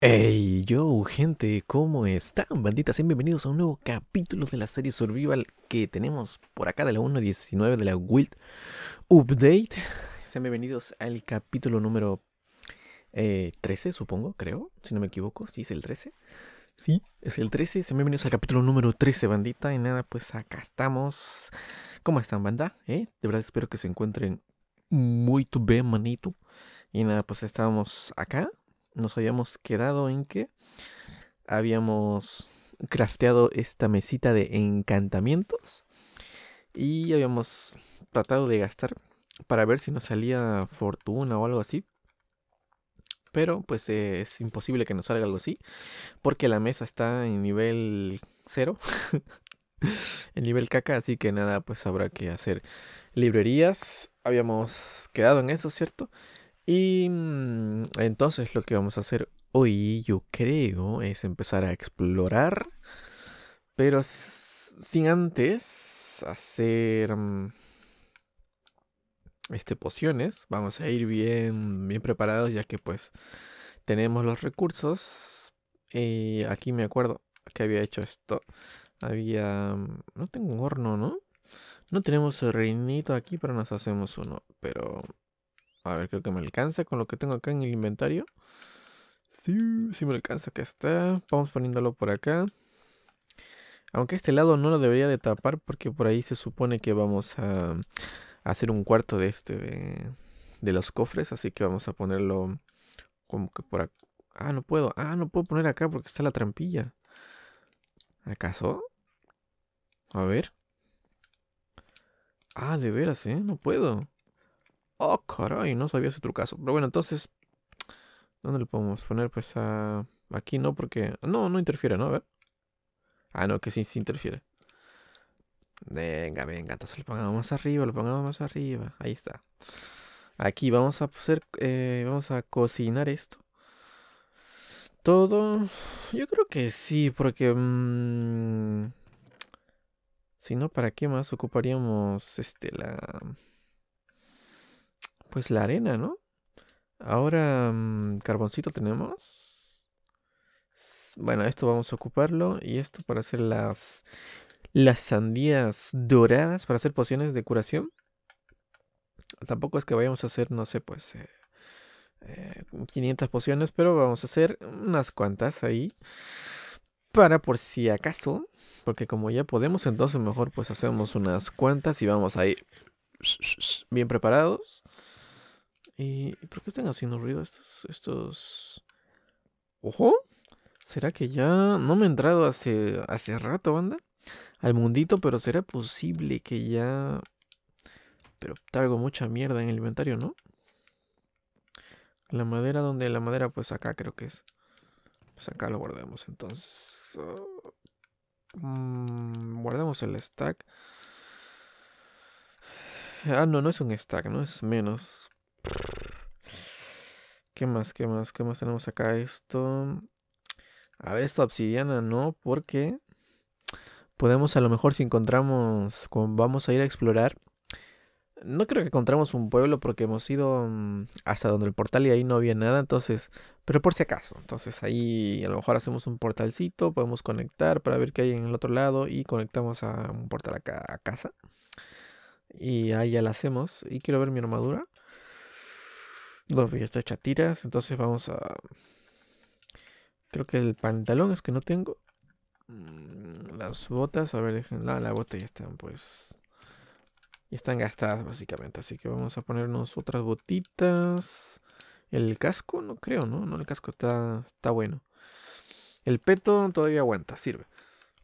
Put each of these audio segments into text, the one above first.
Hey yo gente, ¿cómo están? Banditas, sean bienvenidos a un nuevo capítulo de la serie Survival que tenemos por acá de la 1.19 de la Wild Update. Sean bienvenidos al capítulo número 13, eh, supongo, creo, si no me equivoco, sí es el 13. Sí, es el 13, sean bienvenidos al capítulo número 13, bandita. Y nada, pues acá estamos. ¿Cómo están, banda? Eh, de verdad espero que se encuentren muy bien, manito. Y nada, pues estamos acá nos habíamos quedado en que habíamos crafteado esta mesita de encantamientos y habíamos tratado de gastar para ver si nos salía fortuna o algo así. Pero pues es imposible que nos salga algo así porque la mesa está en nivel cero. en nivel caca, así que nada, pues habrá que hacer librerías. Habíamos quedado en eso, ¿cierto? Y mm, entonces lo que vamos a hacer hoy, yo creo, es empezar a explorar, pero sin antes hacer mm, este pociones. Vamos a ir bien, bien preparados ya que pues tenemos los recursos. Y aquí me acuerdo que había hecho esto. Había... Mm, no tengo un horno, ¿no? No tenemos reinito aquí, pero nos hacemos uno. Pero a ver, creo que me alcanza con lo que tengo acá en el inventario. Sí, sí me alcanza, acá está. Vamos poniéndolo por acá. Aunque este lado no lo debería de tapar porque por ahí se supone que vamos a, hacer un cuarto de este, de, de los cofres. Así que vamos a ponerlo como que por acá. Ah, no puedo. Ah, no puedo poner acá porque está la trampilla. ¿Acaso? A ver. Ah, de veras, ¿eh? No puedo. Oh, caray, no sabía ese trucazo. Pero bueno, entonces, ¿dónde lo podemos poner? Pues a... Ah, aquí no, porque... No, no interfiere, ¿no? A ver. Ah, no, que sí, sí interfiere. Venga, venga, entonces lo pongamos más arriba, lo pongamos más arriba. Ahí está. Aquí vamos a hacer, eh, vamos a cocinar esto. Todo, yo creo que sí, porque mm, si no, ¿para qué más ocuparíamos este la pues la arena, ¿no? Ahora, mm, carboncito tenemos. Bueno, esto vamos a ocuparlo. Y esto para hacer las, las sandías doradas, para hacer pociones de curación. Tampoco es que vayamos a hacer, no sé, pues... 500 eh, eh, pociones, pero vamos a hacer unas cuantas ahí. Para por si acaso, porque como ya podemos, entonces mejor pues hacemos unas cuantas y vamos a bien preparados. ¿Y por qué están haciendo ruido estos? estos... ¡Ojo! ¿Será que ya no me he entrado hace, hace rato, banda? Al mundito, pero será posible que ya... Pero traigo mucha mierda en el inventario, ¿no? La madera, donde la madera? Pues acá creo que es. Pues acá lo guardamos, entonces... Oh, mm, guardamos el stack. Ah, no, no es un stack, ¿no? Es menos. ¿Qué más? ¿Qué más? ¿Qué más tenemos acá? Esto. A ver, esta obsidiana, ¿no? Porque podemos, a lo mejor, si encontramos. Vamos a ir a explorar. No creo que encontramos un pueblo porque hemos ido mm, hasta donde el portal y ahí no había nada, entonces, pero por si acaso, entonces ahí a lo mejor hacemos un portalcito, podemos conectar para ver qué hay en el otro lado y conectamos a un portal acá a casa. Y ahí ya la hacemos. Y quiero ver mi armadura no ya está tiras, entonces vamos a... Creo que el pantalón es que no tengo. Mm, las botas, a ver, déjenla, la bota ya están pues... Ya están gastadas básicamente, así que vamos a ponernos otras botitas. El casco, no creo, ¿no? No, el casco está, está bueno. El peto todavía aguanta, sirve.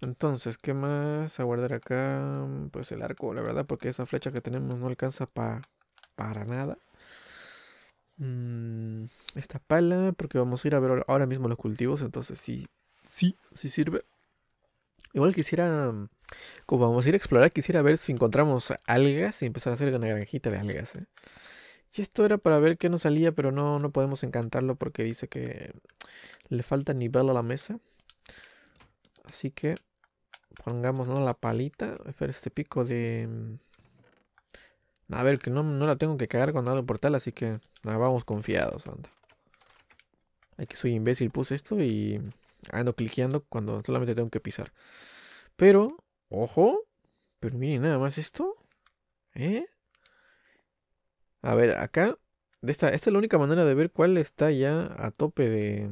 Entonces, ¿qué más? A guardar acá, pues el arco, la verdad, porque esa flecha que tenemos no alcanza para nada. Mm, esta pala, porque vamos a ir a ver ahora mismo los cultivos, entonces sí, sí, sí sirve. Igual quisiera, como vamos a ir a explorar, quisiera ver si encontramos algas y empezar a hacer una granjita de algas. ¿eh? Y esto era para ver qué nos salía, pero no, no podemos encantarlo porque dice que le falta nivel a la mesa. Así que pongámonos la palita. Espera, este pico de... A ver, que no, no la tengo que cagar cuando algo por portal, así que nada, vamos confiados, anda. que soy imbécil, puse esto y ando cliqueando cuando solamente tengo que pisar. Pero, ojo, pero miren nada más esto. ¿Eh? A ver, acá, esta, esta es la única manera de ver cuál está ya a tope de...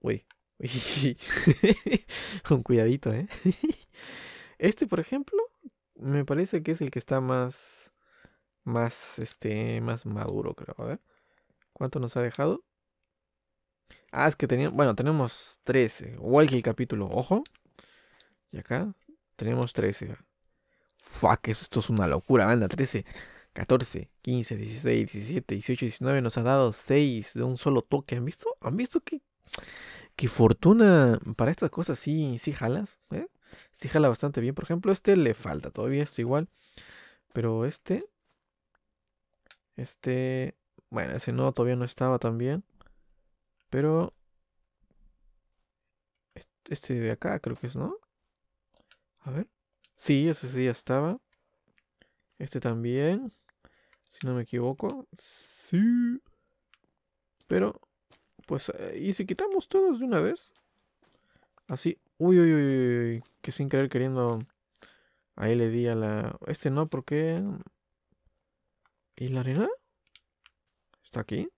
Uy, uy, con cuidadito, ¿eh? Este, por ejemplo, me parece que es el que está más. Más, este, más maduro, creo. A ver. ¿Cuánto nos ha dejado? Ah, es que teníamos. Bueno, tenemos 13. Igual que el capítulo, ojo. Y acá tenemos 13. Fuck, esto es una locura, banda. 13, 14, 15, 16, 17, 18, 19. Nos ha dado 6 de un solo toque. ¿Han visto? ¿Han visto que, qué fortuna para estas cosas sí, sí jalas? ¿Eh? si jala bastante bien. Por ejemplo, este le falta todavía, esto igual. Pero este... Este... Bueno, ese no, todavía no estaba tan bien. Pero... Este de acá creo que es, ¿no? A ver. Sí, ese sí ya estaba. Este también. Si no me equivoco. Sí. Pero... Pues... Eh, ¿Y si quitamos todos de una vez? Así. Uy, uy, uy, uy, que sin querer queriendo... Ahí le di a la... Este no, ¿por qué? ¿Y la arena? ¿Está aquí?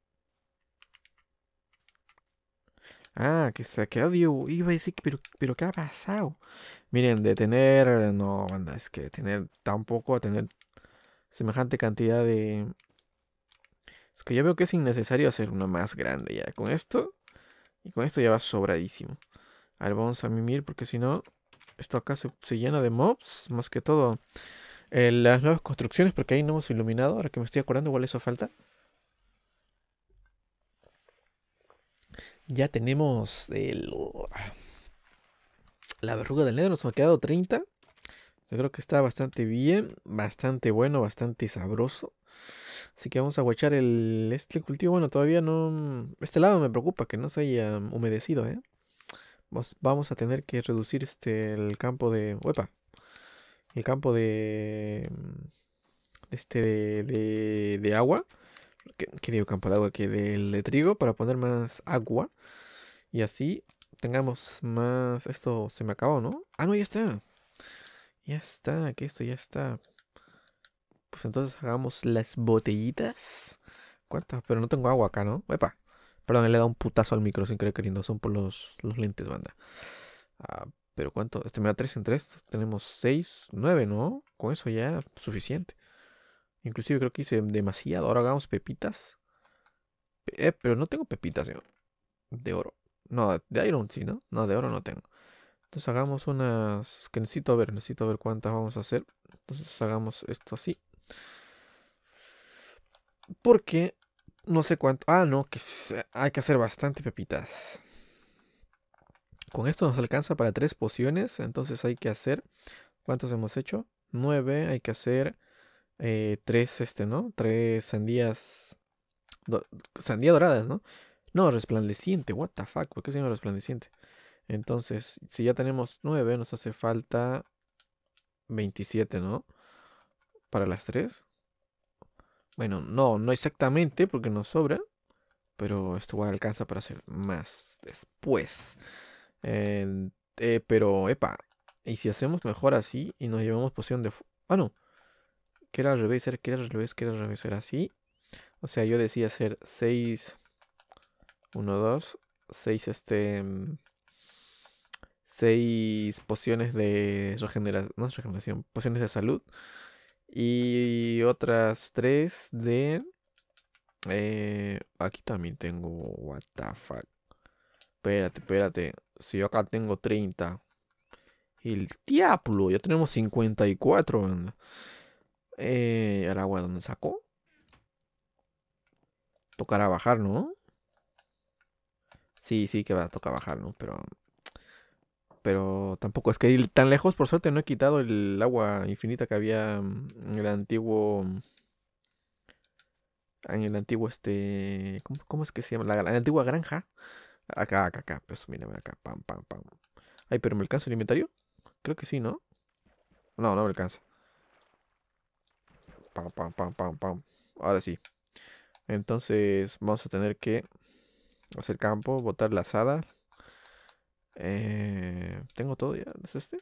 Ah, que se ha quedado. Iba a decir, pero, pero ¿qué ha pasado? Miren, de tener. No, banda, es que de tener tampoco a tener semejante cantidad de. Es que ya veo que es innecesario hacer una más grande ya. Con esto. Y con esto ya va sobradísimo. A vamos a mimir porque si no, esto acá se, llena de mobs, más que todo. Eh, las nuevas construcciones, porque ahí no hemos iluminado, ahora que me estoy acordando, igual eso falta. Ya tenemos el... La verruga del negro, nos ha quedado 30. Yo creo que está bastante bien, bastante bueno, bastante sabroso. Así que vamos a guachar el, este cultivo. Bueno, todavía no... Este lado me preocupa que no se haya humedecido, ¿eh? vamos a tener que reducir este, el campo de... ¡Uepa! El campo de... Mm, este de, de, agua. Que digo campo de agua? Que del de trigo para poner más agua. Y así tengamos más... Esto se me acabó, ¿no? Ah, no, ya está. Ya está, que esto ya está. Pues entonces hagamos las botellitas. ¿Cuántas? Pero no tengo agua acá, ¿no? ¡wepa! Perdón, le le da un putazo al micro sin querer queriendo. Son por los, lentes, banda. Ah, pero ¿cuánto? Este me da 3 en 3. Tenemos 6, 9, ¿no? Con eso ya suficiente. Inclusive creo que hice demasiado. Ahora hagamos pepitas. Eh, pero no tengo pepitas, De oro. No, de iron sí, ¿no? No, de oro no tengo. Entonces hagamos unas... Es que necesito ver, necesito ver cuántas vamos a hacer. Entonces hagamos esto así. Porque no sé cuánto. Ah, no, que hay que hacer bastante pepitas. Con esto nos alcanza para tres pociones. Entonces hay que hacer. ¿Cuántos hemos hecho? Nueve. Hay que hacer eh, tres, este, ¿no? Tres sandías. sandía doradas, ¿no? No, resplandeciente. What the fuck? ¿Por qué se resplandeciente? Entonces, si ya tenemos nueve, nos hace falta 27, ¿no? Para las tres. Bueno, no, no exactamente porque nos sobra, pero esto igual alcanza para hacer más después. Eh, pero, epa, y si hacemos mejor así y nos llevamos poción de... Ah, no. Que era al revés, era que era al revés, que era al revés, era así. O sea, yo decía hacer 6, 1, 2, 6, este... 6 mm, pociones de regeneración, no es regeneración, pociones de salud. Y otras tres de... Eh, aquí también tengo... What the fuck. Espérate, espérate. Si yo acá tengo 30. El diablo. Ya tenemos 54, banda. Eh, ahora, agua ¿dónde sacó? Tocará bajar, ¿no? Sí, sí que va a tocar bajar, ¿no? Pero pero tampoco es que ir tan lejos, por suerte no he quitado el agua infinita que había en el antiguo en el antiguo este ¿cómo, es que se llama? La, la, antigua granja. Acá, acá, acá, pues mira acá, pam, pam, pam. Ay, pero me alcanza el inventario? Creo que sí, ¿no? No, no me alcanza. Pam, pam, pam, pam, pam. Ahora sí. Entonces, vamos a tener que hacer campo, botar la asada, eh, ¿Tengo todo ya? ¿Es este?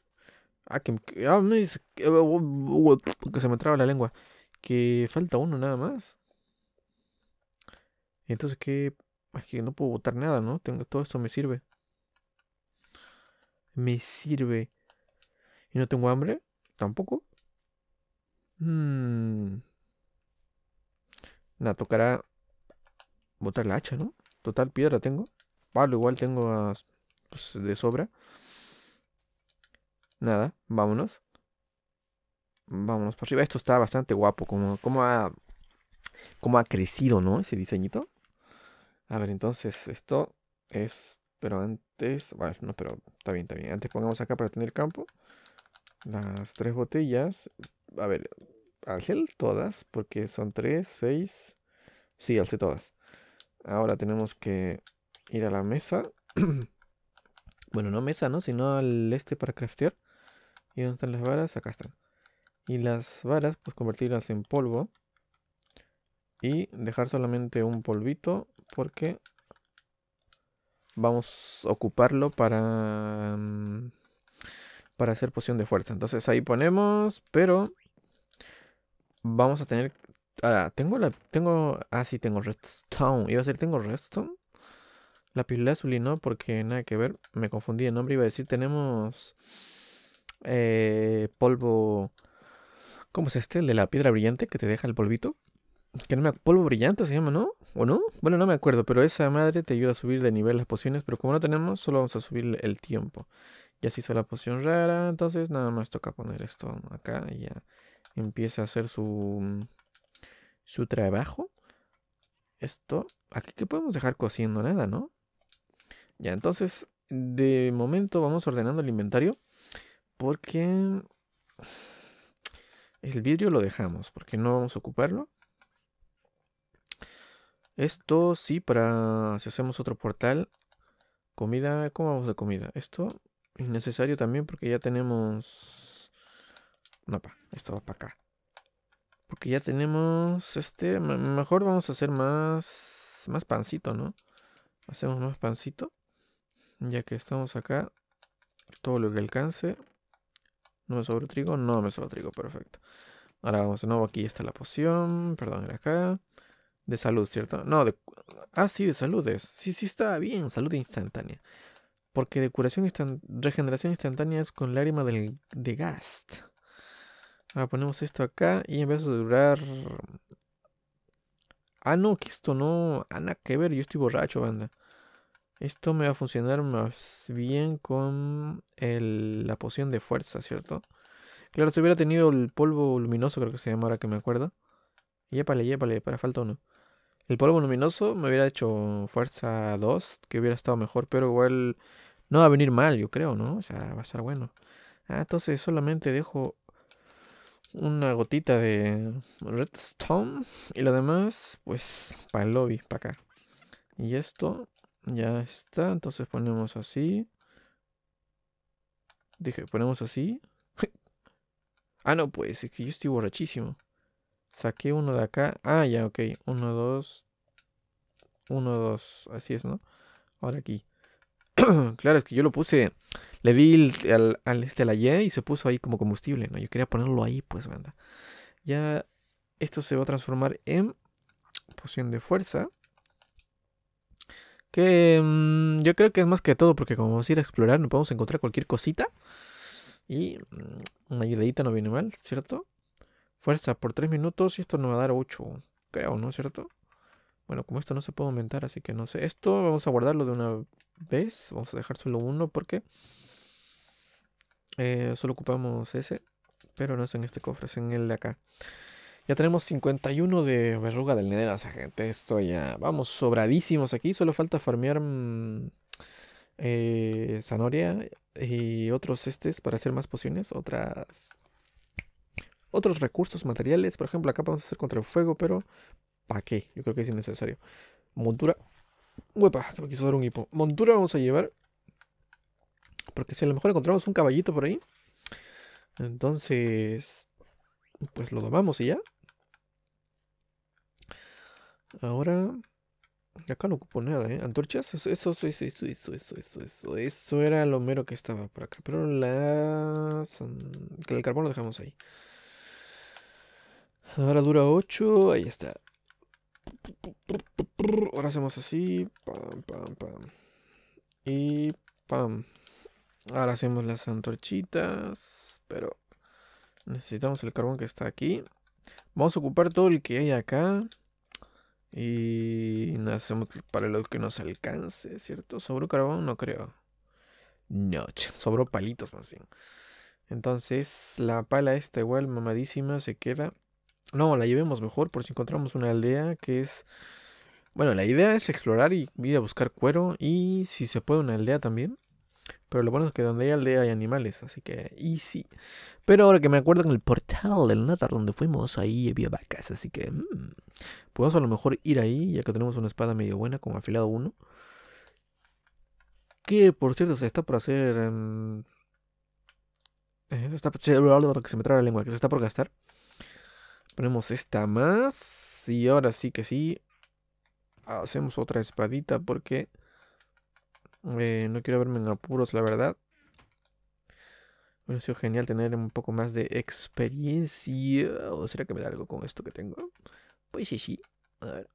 Ah, que, ah, me dice oh, oh, oh, que, se me traba la lengua. Que falta uno nada más. Entonces, que Es que no puedo botar nada, ¿no? Tengo, todo esto me sirve. Me sirve. ¿Y no tengo hambre? Tampoco. Hmm. Nada, tocará botar la hacha, ¿no? Total, piedra tengo. Palo igual tengo a pues, de sobra. Nada, vámonos. Vámonos para arriba. Esto está bastante guapo. Como, como, ha, como ha crecido, ¿no? Ese diseñito. A ver, entonces esto es... Pero antes... Bueno, no, pero está bien, está bien. Antes pongamos acá para tener campo. Las tres botellas. A ver, alce todas. Porque son tres, seis... Sí, alce todas. Ahora tenemos que ir a la mesa. Bueno, no mesa, ¿no? Sino al este para craftear. ¿Y dónde están las varas? Acá están. Y las varas, pues convertirlas en polvo. Y dejar solamente un polvito. Porque vamos a ocuparlo para... Mm, para hacer poción de fuerza. Entonces ahí ponemos. Pero... Vamos a tener... Ahora, tengo la... Tengo... Ah, sí, tengo redstone. Iba a decir, tengo redstone. La y no, porque nada que ver. Me confundí el nombre. Iba a decir, tenemos eh, polvo... ¿Cómo es este? El de la piedra brillante que te deja el polvito. Que no me polvo brillante se llama, ¿no? ¿O no? Bueno, no me acuerdo, pero esa madre te ayuda a subir de nivel las pociones, pero como no tenemos, solo vamos a subir el tiempo. Ya se hizo la poción rara, entonces nada más toca poner esto acá y ya empieza a hacer su, su trabajo. Esto, aquí que podemos dejar cociendo nada, ¿no? Ya, entonces, de momento vamos ordenando el inventario. Porque el vidrio lo dejamos, porque no vamos a ocuparlo. Esto sí, para si hacemos otro portal. Comida, ¿cómo vamos de comida? Esto es necesario también porque ya tenemos... No, pa, esto va para acá. Porque ya tenemos este... Mejor vamos a hacer más... Más pancito, ¿no? Hacemos más pancito. Ya que estamos acá, todo lo que alcance. No me sobra trigo, no me sobra trigo, perfecto. Ahora vamos de nuevo, aquí está la poción, perdón, era acá. De salud, ¿cierto? No, de... Ah, sí, de salud es. Sí, sí está bien, salud instantánea. Porque de curación instantánea, regeneración instantánea es con lágrima del... de Gast. Ahora ponemos esto acá y en vez de durar... Ah, no, que esto no... Ana, ah, que ver, yo estoy borracho, banda. Esto me va a funcionar más bien con la poción de fuerza, ¿cierto? Claro, si hubiera tenido el polvo luminoso, creo que se llama ahora que me acuerdo. Yépale, yépale, para falta uno. El polvo luminoso me hubiera hecho fuerza 2, que hubiera estado mejor, pero igual no va a venir mal, yo creo, ¿no? O sea, va a estar bueno. Ah, entonces solamente dejo una gotita de redstone y lo demás, pues, para el lobby, para acá. Y esto ya está, entonces ponemos así. Dije, ponemos así. ah, no, pues, es que yo estoy borrachísimo. Saqué uno de acá. Ah, ya, ok. Uno, dos. Uno, dos. Así es, ¿no? Ahora aquí. claro, es que yo lo puse. Le di al, al, este, la Y y se puso ahí como combustible, ¿no? Yo quería ponerlo ahí, pues, banda. Ya esto se va a transformar en poción de fuerza. Que mm, yo creo que es más que todo, porque como vamos a ir a explorar, nos podemos encontrar cualquier cosita. Y mm, una ayudadita no viene mal, ¿cierto? Fuerza por 3 minutos y esto nos va a dar 8, creo, ¿no? es ¿Cierto? Bueno, como esto no se puede aumentar, así que no sé. Esto vamos a guardarlo de una vez. Vamos a dejar solo uno porque eh, solo ocupamos ese. Pero no es en este cofre, es en el de acá. Ya tenemos 51 de verruga del nether, o gente, esto ya... Vamos, sobradísimos aquí, solo falta farmear... Mm, eh, zanahoria y otros estes para hacer más pociones, otras... Otros recursos materiales, por ejemplo, acá podemos hacer contra el fuego, pero... ¿Para qué? Yo creo que es innecesario. Montura... Uepa, que me quiso dar un hipo. Montura vamos a llevar. Porque si a lo mejor encontramos un caballito por ahí. Entonces, pues lo domamos y ya. Ahora, acá no ocupo nada, ¿eh? ¿Antorchas? Eso, eso, eso, eso, eso, eso, eso, eso, era lo mero que estaba por acá. Pero las... El carbón lo dejamos ahí. Ahora dura 8, ahí está. Ahora hacemos así, pam, pam, pam. Y pam. Ahora hacemos las antorchitas, pero Necesitamos el carbón que está aquí. Vamos a ocupar todo el que hay acá. Y hacemos para lo que nos alcance, ¿cierto? ¿Sobró carbón? No creo. No, sobró palitos más bien. Entonces, la pala esta igual mamadísima se queda. No, la llevemos mejor por si encontramos una aldea que es... Bueno, la idea es explorar y ir a buscar cuero y si se puede una aldea también. Pero lo bueno es que donde hay aldea hay animales, así que easy. Pero ahora que me acuerdo en el portal del Natar donde fuimos, ahí había vacas, así que mm, podemos a lo mejor ir ahí, ya que tenemos una espada medio buena con afilado 1. Que por cierto, se está por hacer... Em, eh, está, que se me trae la lengua, que se está por gastar. Ponemos esta más. Y ahora sí que sí. Hacemos otra espadita porque eh, no quiero verme en apuros, la verdad. Hubiera sido genial tener un poco más de experiencia. ¿O será que me da algo con esto que tengo? Pues sí, sí. A ver.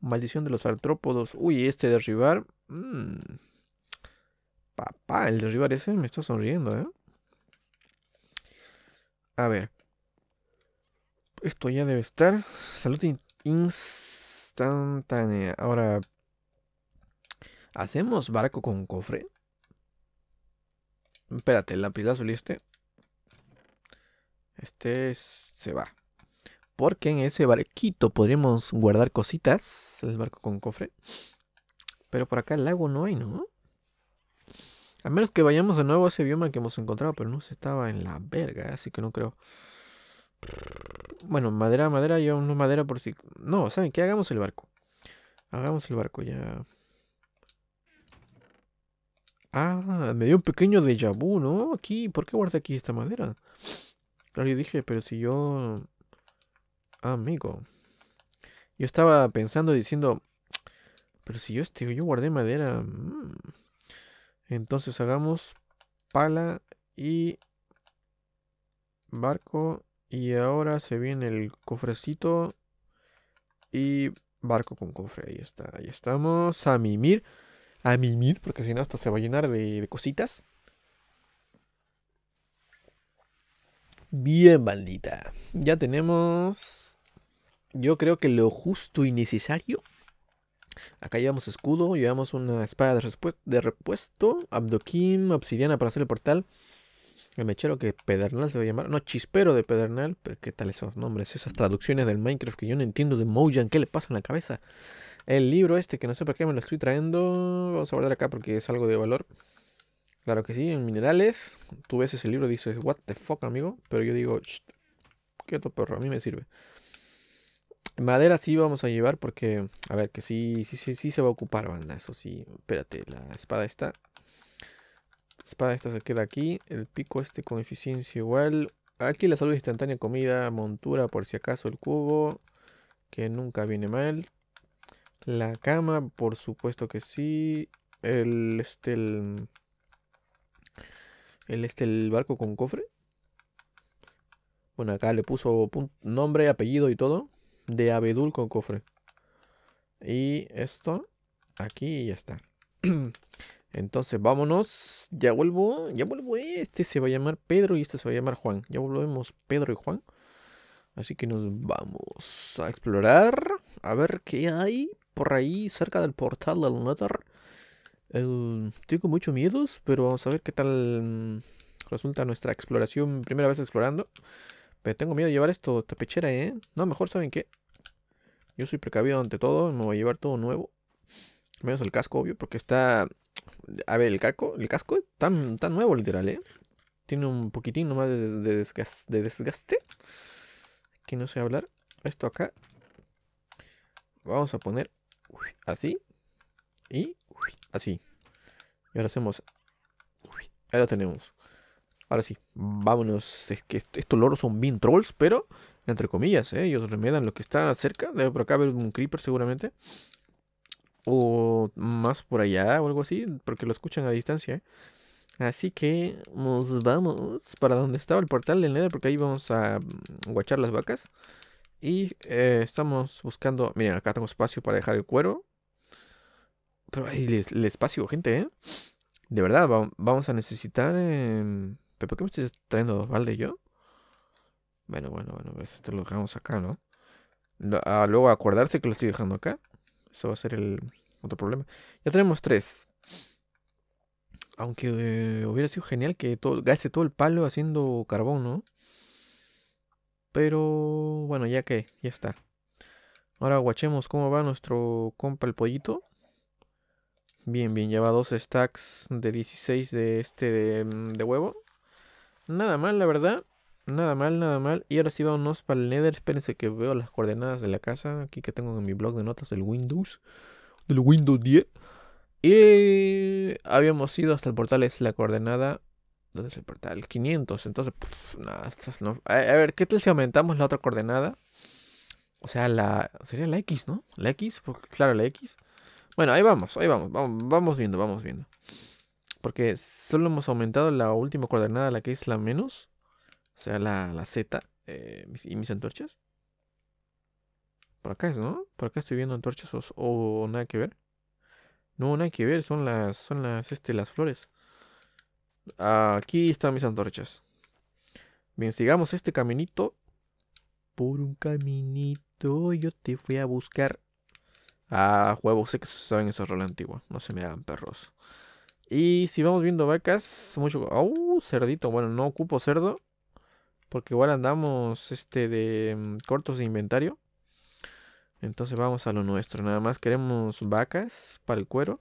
Maldición de los artrópodos. Uy, este derribar. Mm. Papá, el derribar ese me está sonriendo, ¿eh? A ver. Esto ya debe estar. Salud instantánea. Ahora, ¿Hacemos barco con cofre? Espérate, el lápiz azul este. Este se va. Porque en ese barquito podríamos guardar cositas. El barco con cofre. Pero por acá el lago no hay, ¿no? A menos que vayamos de nuevo a ese bioma que hemos encontrado, pero no se estaba en la verga, así que no creo. Bueno, madera, madera, yo no madera por si. No, ¿saben qué? Hagamos el barco. Hagamos el barco ya. Ah, me dio un pequeño déjà vu, ¿no? Aquí, ¿por qué guardé aquí esta madera? Claro, yo dije, pero si yo... Ah, amigo. Yo estaba pensando, diciendo... Pero si yo, este, yo guardé madera... Mm. Entonces hagamos pala y barco. Y ahora se viene el cofrecito y barco con cofre. Ahí está, ahí estamos. A mimir a mimir, porque si no, hasta se va a llenar de, cositas. Bien, maldita Ya tenemos. Yo creo que lo justo y necesario. Acá llevamos escudo, llevamos una espada de, repuesto, Abdoquim, obsidiana para hacer el portal. El mechero que Pedernal se va a llamar. No, chispero de Pedernal. Pero qué tal esos nombres, esas traducciones del Minecraft que yo no entiendo de Mojang. ¿Qué le pasa en la cabeza? El libro este, que no sé por qué me lo estoy trayendo, vamos a guardar acá porque es algo de valor. Claro que sí, en minerales. Tú ves ese libro y dices, what the fuck, amigo. Pero yo digo, quieto perro, a mí me sirve. Madera sí vamos a llevar porque, a ver, que sí, sí, sí, sí se va a ocupar, banda. Eso sí, espérate, la espada está. Espada esta se queda aquí. El pico este con eficiencia igual. Aquí la salud instantánea, comida, montura por si acaso, el cubo. Que nunca viene mal. La cama, por supuesto que sí. El este el, este el barco con cofre. Bueno, acá le puso nombre, apellido y todo de abedul con cofre. Y esto aquí ya está. Entonces, vámonos. Ya vuelvo. Ya vuelvo. Este se va a llamar Pedro y este se va a llamar Juan. Ya volvemos Pedro y Juan. Así que nos vamos a explorar. A ver qué hay por ahí, cerca del portal del Nether. tengo muchos miedos, pero vamos a ver qué tal mm, resulta nuestra exploración. Primera vez explorando. Pero tengo miedo de llevar esto, esta pechera, ¿eh? No, mejor, ¿saben qué? Yo soy precavido ante todo, me voy a llevar todo nuevo. Menos el casco, obvio, porque está... A ver, el casco, el casco es tan, nuevo, literal, ¿eh? Tiene un poquitín nomás de, de desgaste. Que no sé hablar. Esto acá. Vamos a poner así y así. Y ahora hacemos... ahora tenemos. Ahora sí, vámonos. Es que estos loros son bien trolls, pero entre comillas, ¿eh? ellos remedan lo que está cerca. Debe por acá haber un creeper seguramente. O más por allá o algo así, porque lo escuchan a distancia. ¿eh? Así que nos vamos para donde estaba el portal del Nether, porque ahí vamos a mm, guachar las vacas. Y eh, estamos buscando. Miren, acá tengo espacio para dejar el cuero. Pero hay el, espacio, gente, ¿eh? De verdad, vamos a necesitar. Em, ¿Pero por qué me estoy trayendo dos baldes yo? Bueno, bueno, bueno, pues te lo dejamos acá, ¿no? Ah, luego acordarse que lo estoy dejando acá. Eso va a ser el otro problema. Ya tenemos tres. Aunque eh, hubiera sido genial que todo, gaste todo el palo haciendo carbón, ¿no? Pero bueno, ya que, ya está. Ahora guachemos cómo va nuestro compa el pollito. Bien, bien, lleva dos stacks de 16 de este mm, de, huevo. Nada mal, la verdad. Nada mal, nada mal. Y ahora sí vamos para el Nether. Espérense que veo las coordenadas de la casa. Aquí que tengo en mi blog de notas del Windows. Del Windows 10. Y habíamos ido hasta el portal. Es la coordenada ¿Dónde el portal? 500. Entonces, A, ver, ¿qué tal si aumentamos la otra coordenada? O sea, la sería la X, ¿no? La X, claro, la X. Bueno, ahí vamos, ahí vamos, vamos, viendo, vamos viendo. Porque solo hemos aumentado la última coordenada, la que es la menos. O sea, la, Z eh, y mis antorchas. Por acá es, ¿no? Por acá estoy viendo antorchas o, o nada que ver. No, nada que ver, son las, son las, este, las flores. Aquí están mis antorchas. Bien, sigamos este caminito. Por un caminito yo te fui a buscar. Ah, huevos, sé que se saben esa rol antiguo No se me hagan perros. Y si vamos viendo vacas, mucho... ¡Oh! Cerdito. Bueno, no ocupo cerdo. Porque igual andamos este de mm, cortos de inventario. Entonces vamos a lo nuestro. Nada más queremos vacas para el cuero.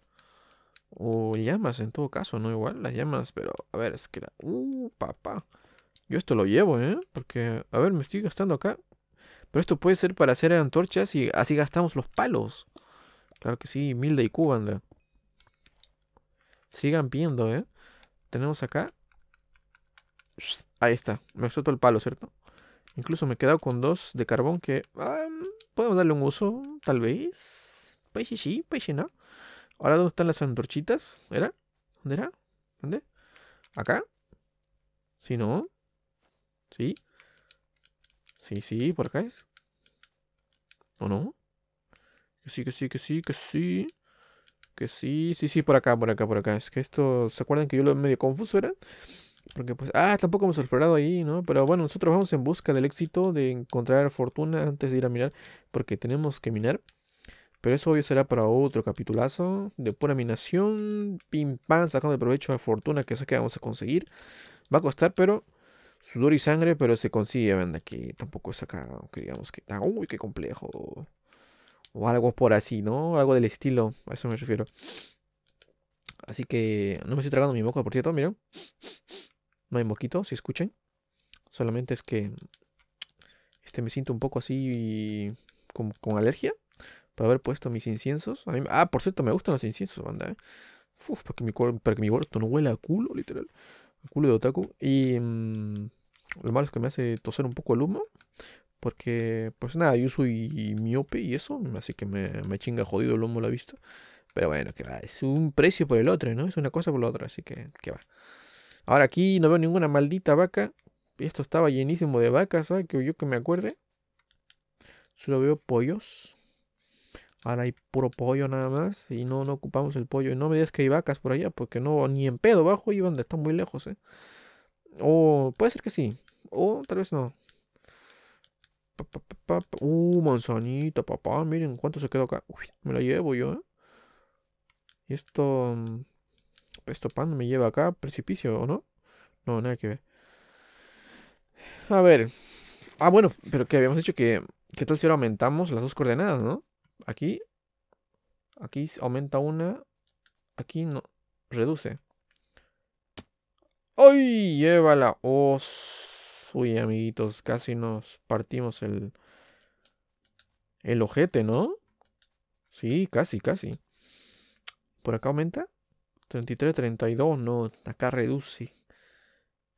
O llamas, en todo caso, ¿no? Igual las llamas, pero a ver, es que la... ¡Uh, papá! Yo esto lo llevo, ¿eh? Porque, a ver, me estoy gastando acá. Pero esto puede ser para hacer antorchas y así gastamos los palos. Claro que sí, milde y Cubanda Sigan viendo, ¿eh? Tenemos acá. Ahí está. Me todo el palo, ¿cierto? Incluso me he quedado con dos de carbón que... Ah, mm, podemos darle un uso, tal vez. Pues sí, sí, pues sí, no. Ahora, ¿dónde están las antorchitas? ¿Era? ¿Dónde era? ¿Dónde? ¿Acá? ¿Sí, no? ¿Sí? Sí, sí, por acá es. ¿O no? Que sí, que sí, que sí, que sí. Que sí, sí, sí, por acá, por acá, por acá. Es que esto, ¿se acuerdan que yo lo medio confuso era? Porque pues, ah, tampoco hemos explorado ahí, ¿no? Pero bueno, nosotros vamos en busca del éxito de encontrar fortuna antes de ir a minar, porque tenemos que minar. Pero eso obvio será para otro capitulazo de pura minación. Pim pam, sacando de provecho la fortuna que eso es que vamos a conseguir. Va a costar, pero sudor y sangre, pero se consigue, banda. Que tampoco es acá, que digamos que tan. Uy, qué complejo. O algo por así, ¿no? Algo del estilo. A eso me refiero. Así que no me estoy tragando mi boca por cierto, miren. No hay moquito, si escuchan. Solamente es que este me siento un poco así con alergia. Para haber puesto mis inciensos. ah, por cierto, me gustan los inciensos, banda. ¿eh? para que mi, para no huela a culo, literal. A culo de otaku. Y mm, lo malo es que me hace toser un poco el humo. Porque, pues nada, yo soy miope y eso. Así que me, chinga jodido el humo la vista. Pero bueno, que va. Es un precio por el otro, ¿no? Es una cosa por la otra. Así que, va. Ahora aquí no veo ninguna maldita vaca. Esto estaba llenísimo de vacas, ¿sabes? Que yo que me acuerde. Solo veo pollos. Ahora hay puro pollo nada más y no, no ocupamos el pollo. Y no me digas que hay vacas por allá, porque no, ni en pedo bajo y donde están muy lejos, ¿eh? O puede ser que sí, o tal vez no. uh, manzanita, papá, miren cuánto se quedó acá. Uy, me la llevo yo, ¿eh? Y esto, mm, esto pan me lleva acá, precipicio, ¿o no? No, nada que ver. A ver. Ah, bueno, pero que habíamos dicho que, ¿qué tal si ahora aumentamos las dos coordenadas, no? Aquí, aquí aumenta una, aquí no, reduce. ¡Ay! Llévala. ¡Oh! Uy, amiguitos, casi nos partimos el... El ojete, ¿no? Sí, casi, casi. ¿Por acá aumenta? 33, 32, no. Acá reduce.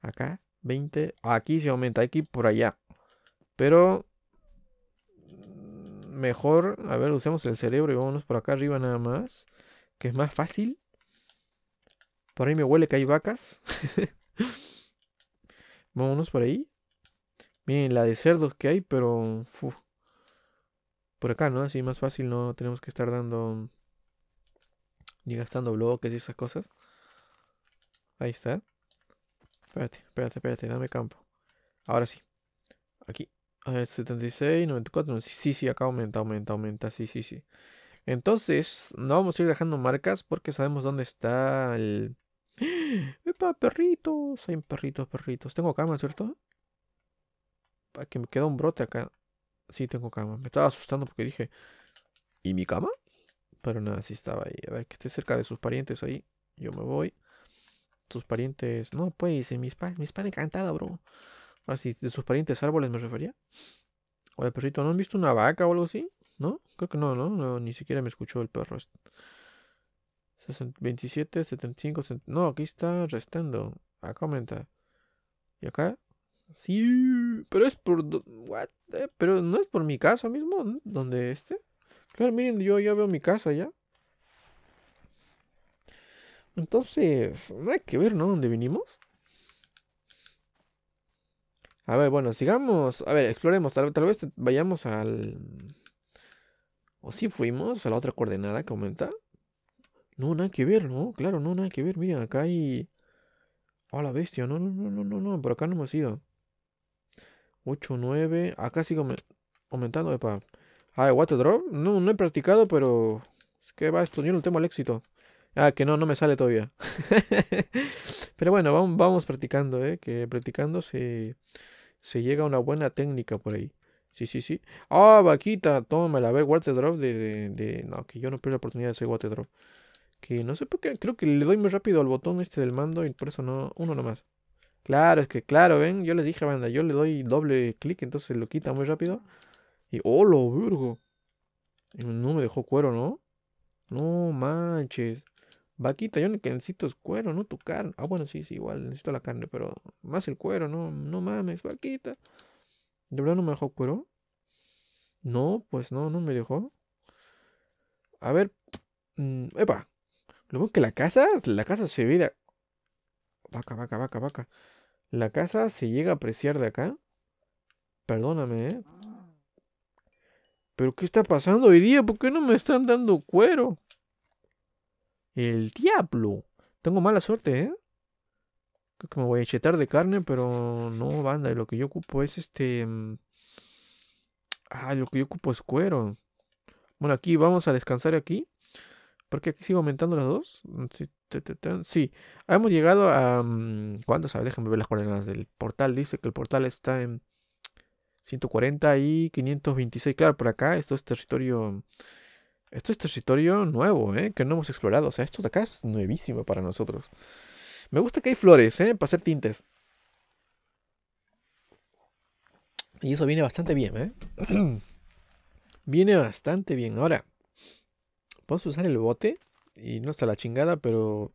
Acá, 20. Aquí se aumenta, aquí por allá. Pero mejor, a ver, usemos el cerebro y vámonos por acá arriba nada más. Que es más fácil. Por ahí me huele que hay vacas. vámonos por ahí. Miren, la de cerdos que hay, pero... Por acá, ¿no? Así más fácil, no tenemos que estar dando... Ni gastando bloques y esas cosas. Ahí está. Espérate, espérate, espérate, dame campo. Ahora sí. Aquí. 76, 94, sí, sí, sí, acá aumenta, aumenta, aumenta, sí, sí, sí. Entonces, no vamos a ir dejando marcas porque sabemos dónde está el... ¡Epa, perritos! Hay perritos, perritos. Tengo cama, ¿cierto? Para ah, que me queda un brote acá. Sí, tengo cama. Me estaba asustando porque dije... ¿Y mi cama? Pero nada, sí estaba ahí. A ver, que esté cerca de sus parientes ahí. Yo me voy. Sus parientes... No, pues, mis, padres mis padres encantados, bro. Ah, sí, de sus parientes árboles me refería. ¿O el perrito, ¿no han visto una vaca o algo así? ¿No? Creo que no, ¿no? no ni siquiera me escuchó el perro. 27, este. 75, no, aquí está restando. Acá ah, aumenta. ¿Y acá? Sí, pero es por... What? pero no es por mi casa mismo, donde este. Claro, miren, yo ya veo mi casa ya. Entonces, hay que ver, ¿no? ¿Dónde vinimos? A ver, bueno, sigamos. A ver, exploremos. Tal, tal vez vayamos al... ¿O si sí fuimos a la otra coordenada que aumenta? No, nada que ver, ¿no? Claro, no, nada que ver. Miren, acá hay... Oh, la bestia. No, no, no, no, no, Por acá no hemos ido. 8, 9. Acá sigo aumentando. Epa. Ah, what water drop. No, no he practicado, pero... Es que va a estudiar un tema al éxito. Ah, que no, no me sale todavía. pero bueno, vamos, practicando, ¿eh? Que practicando se se llega a una buena técnica por ahí. Sí, sí, sí. Ah, vaquita, tómela. A ver, water drop de, de, No, que yo no pierdo la oportunidad de hacer water drop. Que no sé por qué. Creo que le doy muy rápido al botón este del mando y por eso no... Uno nomás. Claro, es que claro, ven. Yo les dije, banda, yo le doy doble clic, entonces lo quita muy rápido. Y... ¡Oh, lo No me dejó cuero, ¿no? No manches. Vaquita, yo lo que necesito es cuero, no tu carne. Ah, bueno, sí, sí, igual necesito la carne, pero más el cuero, no, no mames, vaquita. ¿De verdad no me dejó cuero? No, pues no, no me dejó. A ver, mm, epa, lo que la casa, la casa se ve Vaca, vaca, vaca, vaca. La casa se llega a apreciar de acá. Perdóname, ¿eh? Ah. ¿Pero qué está pasando hoy día? ¿Por qué no me están dando cuero? El diablo. Tengo mala suerte, ¿eh? Creo que me voy a chetar de carne, pero no, banda. Lo que yo ocupo es este... Mm, ah, lo que yo ocupo es cuero. Bueno, aquí vamos a descansar aquí. Porque aquí sigo aumentando las dos. Mm, sí, hemos llegado a... Mm, ¿Cuándo? sabes? Déjenme ver las coordenadas del portal. Dice que el portal está en 140 y 526. Claro, por acá. Esto es territorio esto es territorio nuevo, ¿eh? Que no hemos explorado. O sea, esto de acá es nuevísimo para nosotros. Me gusta que hay flores, ¿eh? Para hacer tintes. Y eso viene bastante bien, ¿eh? viene bastante bien. Ahora, a usar el bote. Y no está la chingada, pero...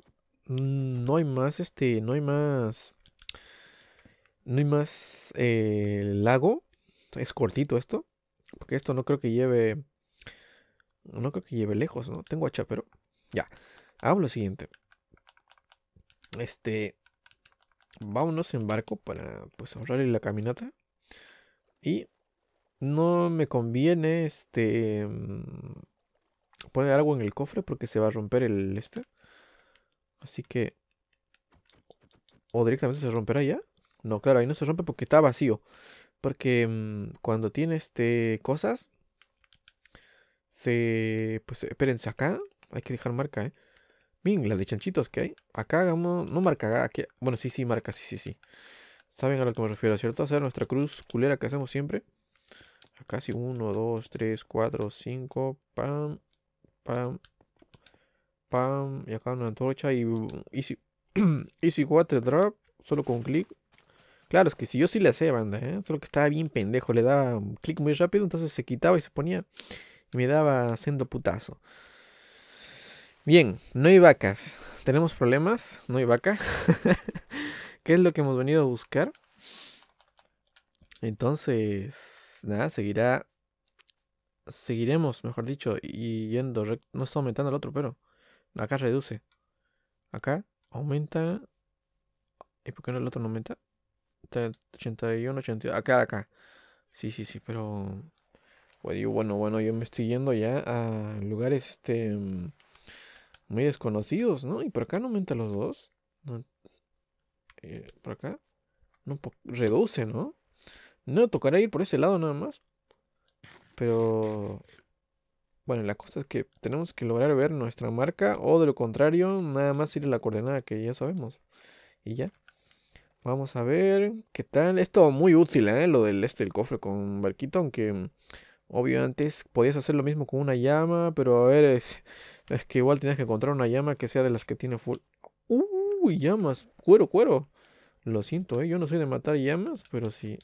No hay más, este... No hay más... No hay más el eh, lago. Es cortito esto. Porque esto no creo que lleve no creo que lleve lejos, ¿no? Tengo hacha, pero ya. Hago lo siguiente. Este. Vámonos en barco para pues ahorrarle la caminata. Y no me conviene este mm, poner algo en el cofre porque se va a romper el este. Así que o directamente se romperá ya. No, claro, ahí no se rompe porque está vacío. Porque mm, cuando tiene este cosas se. Pues espérense, acá hay que dejar marca, ¿eh? Bien, las de chanchitos que hay. Acá hagamos. No marca, acá Bueno, sí, sí, marca, sí, sí, sí. Saben a lo que me refiero, ¿cierto? Hacer nuestra cruz culera que hacemos siempre. Acá sí, 1, 2, 3, 4, 5. Pam, pam, pam. Y acá una antorcha y. Easy, easy water drop. Solo con clic. Claro, es que si yo sí le hacía banda, ¿eh? Solo que estaba bien pendejo. Le daba clic muy rápido, entonces se quitaba y se ponía. Me daba haciendo putazo. Bien, no hay vacas. ¿Tenemos problemas? No hay vaca. ¿Qué es lo que hemos venido a buscar? Entonces, nada, seguirá. Seguiremos, mejor dicho, y yendo No está aumentando el otro, pero. Acá reduce. Acá aumenta. ¿Y por qué no el otro no aumenta? 81, 82. Acá, acá. Sí, sí, sí, pero. Pues bueno, bueno, yo me estoy yendo ya a lugares este mm, muy desconocidos, ¿no? Y por acá no aumenta los dos. Eh, por acá. No, reduce, ¿no? No, tocará ir por ese lado nada más. Pero... Bueno, la cosa es que tenemos que lograr ver nuestra marca o de lo contrario, nada más ir a la coordenada que ya sabemos. Y ya. Vamos a ver qué tal. Esto muy útil, ¿eh? Lo del este, del cofre con barquito, aunque mm, Obvio, antes podías hacer lo mismo con una llama, pero a ver, es, que igual tienes que encontrar una llama que sea de las que tiene full. Uy, llamas, cuero, cuero. Lo siento, eh, yo no soy de matar llamas, pero si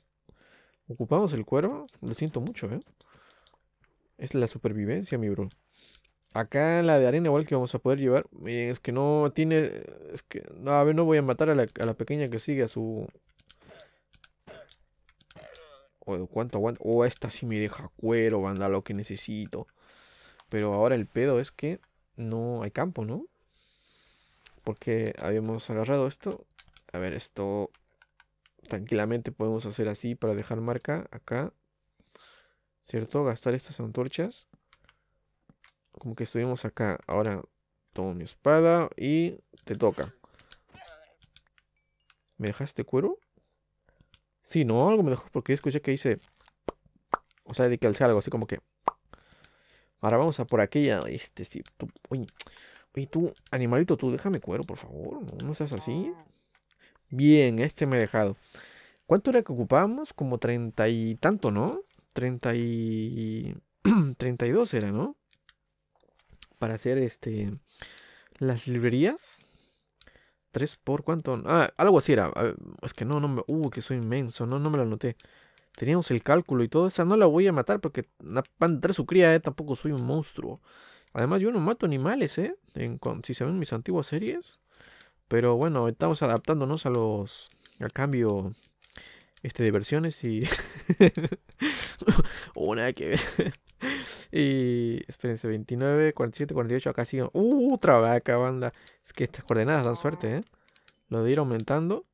ocupamos el cuero, lo siento mucho, eh. Es la supervivencia, mi bro. Acá la de arena igual que vamos a poder llevar. es que no tiene... Es que... A ver, no voy a matar a la pequeña que sigue a su, cuánto aguanta. O oh, esta sí me deja cuero, banda, lo que necesito. Pero ahora el pedo es que no hay campo, ¿no? Porque habíamos agarrado esto. A ver, esto tranquilamente podemos hacer así para dejar marca acá. ¿Cierto? Gastar estas antorchas. Como que estuvimos acá. Ahora tomo mi espada y te toca. ¿Me dejaste cuero? Sí, no, algo me dejó porque escuché que hice. O sea, de que algo así como que. Ahora vamos a por aquella, Este sí. Tú, oye, oye, tú, animalito, tú déjame cuero, por favor. No, no seas así. Bien, este me he dejado. ¿Cuánto era que ocupábamos? Como treinta y tanto, ¿no? Treinta y. Treinta y dos era, ¿no? Para hacer este. Las librerías. ¿Tres por cuánto? Ah, algo así era. Ah, es que no, no me... Uh, que soy inmenso. No, no me lo noté. Teníamos el cálculo y todo. Esa no la voy a matar porque van entrar su cría, eh. Tampoco soy un monstruo. Además, yo no mato animales, eh. si se ven mis antiguas series. Pero bueno, estamos adaptándonos a los... Al cambio... Este de versiones y... Una que... Y espérense, 29, 47, 48, acá siguen. Uh, otra vaca, banda. Es que estas coordenadas dan suerte, ¿eh? Lo de ir aumentando.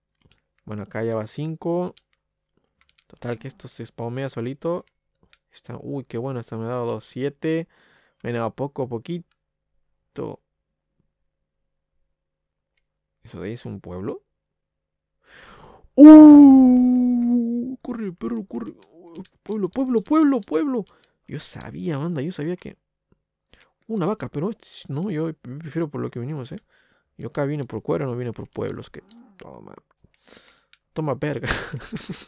Bueno, acá ya va 5. Total que esto se spawmea solito. uy, qué bueno, esta me ha dado 2, 7. Bueno, poco a poquito. ¿Eso de ahí es un pueblo? ¡Uh! Corre, perro, corre. Pueblo, pueblo, pueblo, pueblo. Yo sabía, manda, yo sabía que. Una vaca, pero no, yo prefiero por lo que vinimos, ¿eh? Yo acá vine por cuero, no vine por pueblos, que. Toma. Toma verga.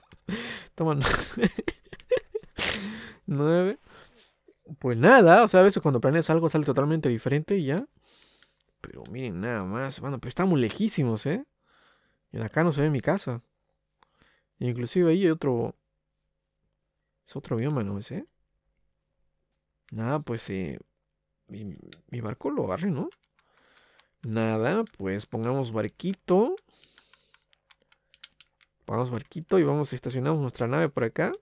Toma. Nueve. Pues nada, o sea, a veces cuando planeas algo sale totalmente diferente y ya. Pero miren, nada más, manda pero estamos lejísimos, ¿eh? Y acá no se ve mi casa. Inclusive ahí hay otro... Es otro bioma, ¿no es, eh? Nada, pues eh, mi, barco lo agarre, ¿no? Nada, pues pongamos barquito. Pongamos barquito y vamos, a estacionar nuestra nave por acá.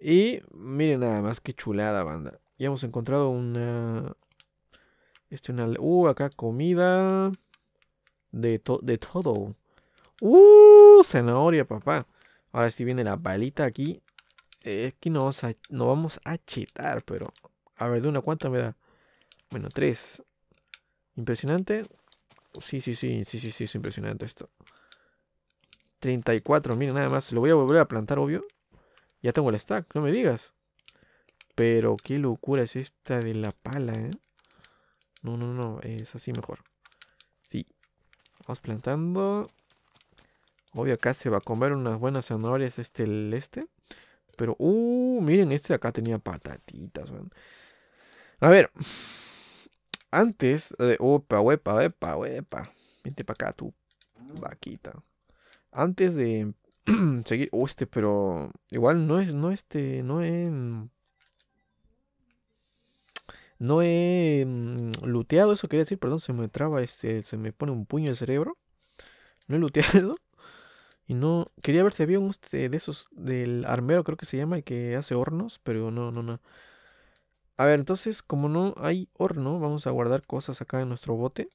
Y miren nada más, qué chulada, banda. Ya hemos encontrado una... Este, una... Uh, acá comida... De, de todo. Uh, zanahoria, papá. Ahora sí viene la palita aquí. Es aquí no vamos, a, no vamos a chetar, pero... A ver, de una cuánta me da. Bueno, tres. Impresionante. Sí, sí, sí, sí, sí, sí, es impresionante esto. 34, mira nada más. Lo voy a volver a plantar, obvio. Ya tengo el stack, no me digas. Pero qué locura es esta de la pala, ¿eh? No, no, no, es así mejor. Sí. Vamos plantando. Obvio, acá se va a comer unas buenas zanahorias este, el este. Pero, uh, miren, este de acá tenía patatitas, A ver. Antes, de, eh, opa, wepa, wepa, wepa Vente para acá, tu vaquita. Antes de seguir, oh, este, pero igual no es, no este, no es... No he luteado, eso quería decir, perdón, se me traba, este, se me pone un puño el cerebro. No he luteado. Y no, quería ver si había un este, de, esos, del armero creo que se llama, el que hace hornos, pero no, no, no. A ver, entonces, como no hay horno, vamos a guardar cosas acá en nuestro bote.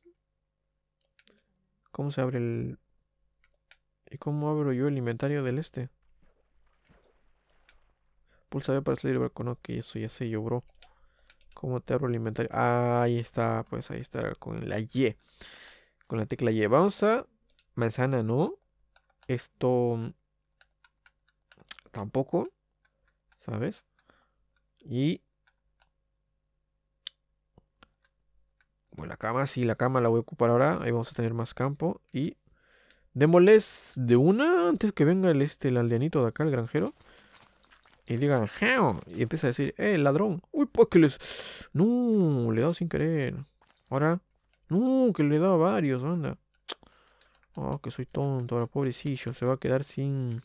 ¿Cómo se abre el... ¿Y cómo abro yo el inventario del este? Pulsa B para salir con OK. que eso ya sé yo, bro. ¿Cómo te abro el inventario? Ah, ahí está, pues ahí está, con la Y. Con la tecla Y. Vamos a manzana, ¿no? Esto mm, tampoco, ¿sabes? Y... Bueno, la cama, sí, la cama la voy a ocupar ahora. Ahí vamos a tener más campo. Y démosles de una antes que venga el, este, el aldeanito de acá, el granjero. Y digan, "Heo", y empieza a decir, ¡eh, ladrón! ¡Uy, pues que les. No, le he dado sin querer. Ahora, no, que le he dado a varios, anda. Oh, que soy tonto, ahora pobrecillo, se va a quedar sin...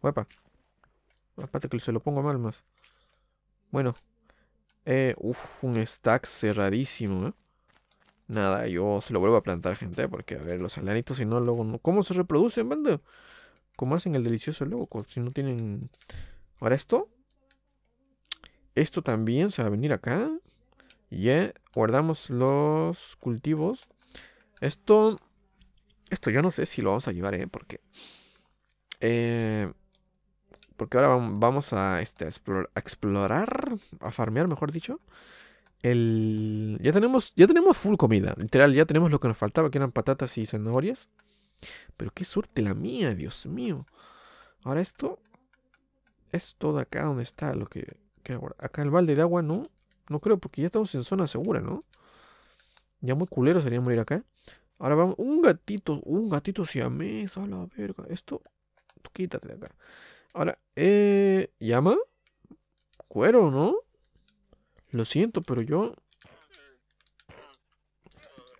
Guapa. Aparte que se lo pongo mal más. Bueno. Eh, uf, un stack cerradísimo, ¿eh? Nada, yo se lo vuelvo a plantar, gente, porque a ver, los alanitos si no, luego no... ¿Cómo se reproducen, banda? ¿Cómo hacen el delicioso luego? Si no tienen... Ahora esto. Esto también se va a venir acá. Y eh, guardamos los cultivos. Esto esto yo no sé si lo vamos a llevar, ¿eh? Porque... Eh, porque ahora vamos a, este, explorar, a farmear, mejor dicho. El, ya, tenemos, ya tenemos full comida. Literal, ya tenemos lo que nos faltaba, que eran patatas y zanahorias. Pero qué suerte la mía, Dios mío. Ahora esto... Es todo acá donde está lo que... que acá el balde de agua, no. No creo, porque ya estamos en zona segura, ¿no? Ya muy culero sería morir acá. Ahora vamos, un gatito, un gatito si a la verga. Esto, tú quítate de acá. Ahora, eh, llama, cuero, ¿no? Lo siento, pero yo...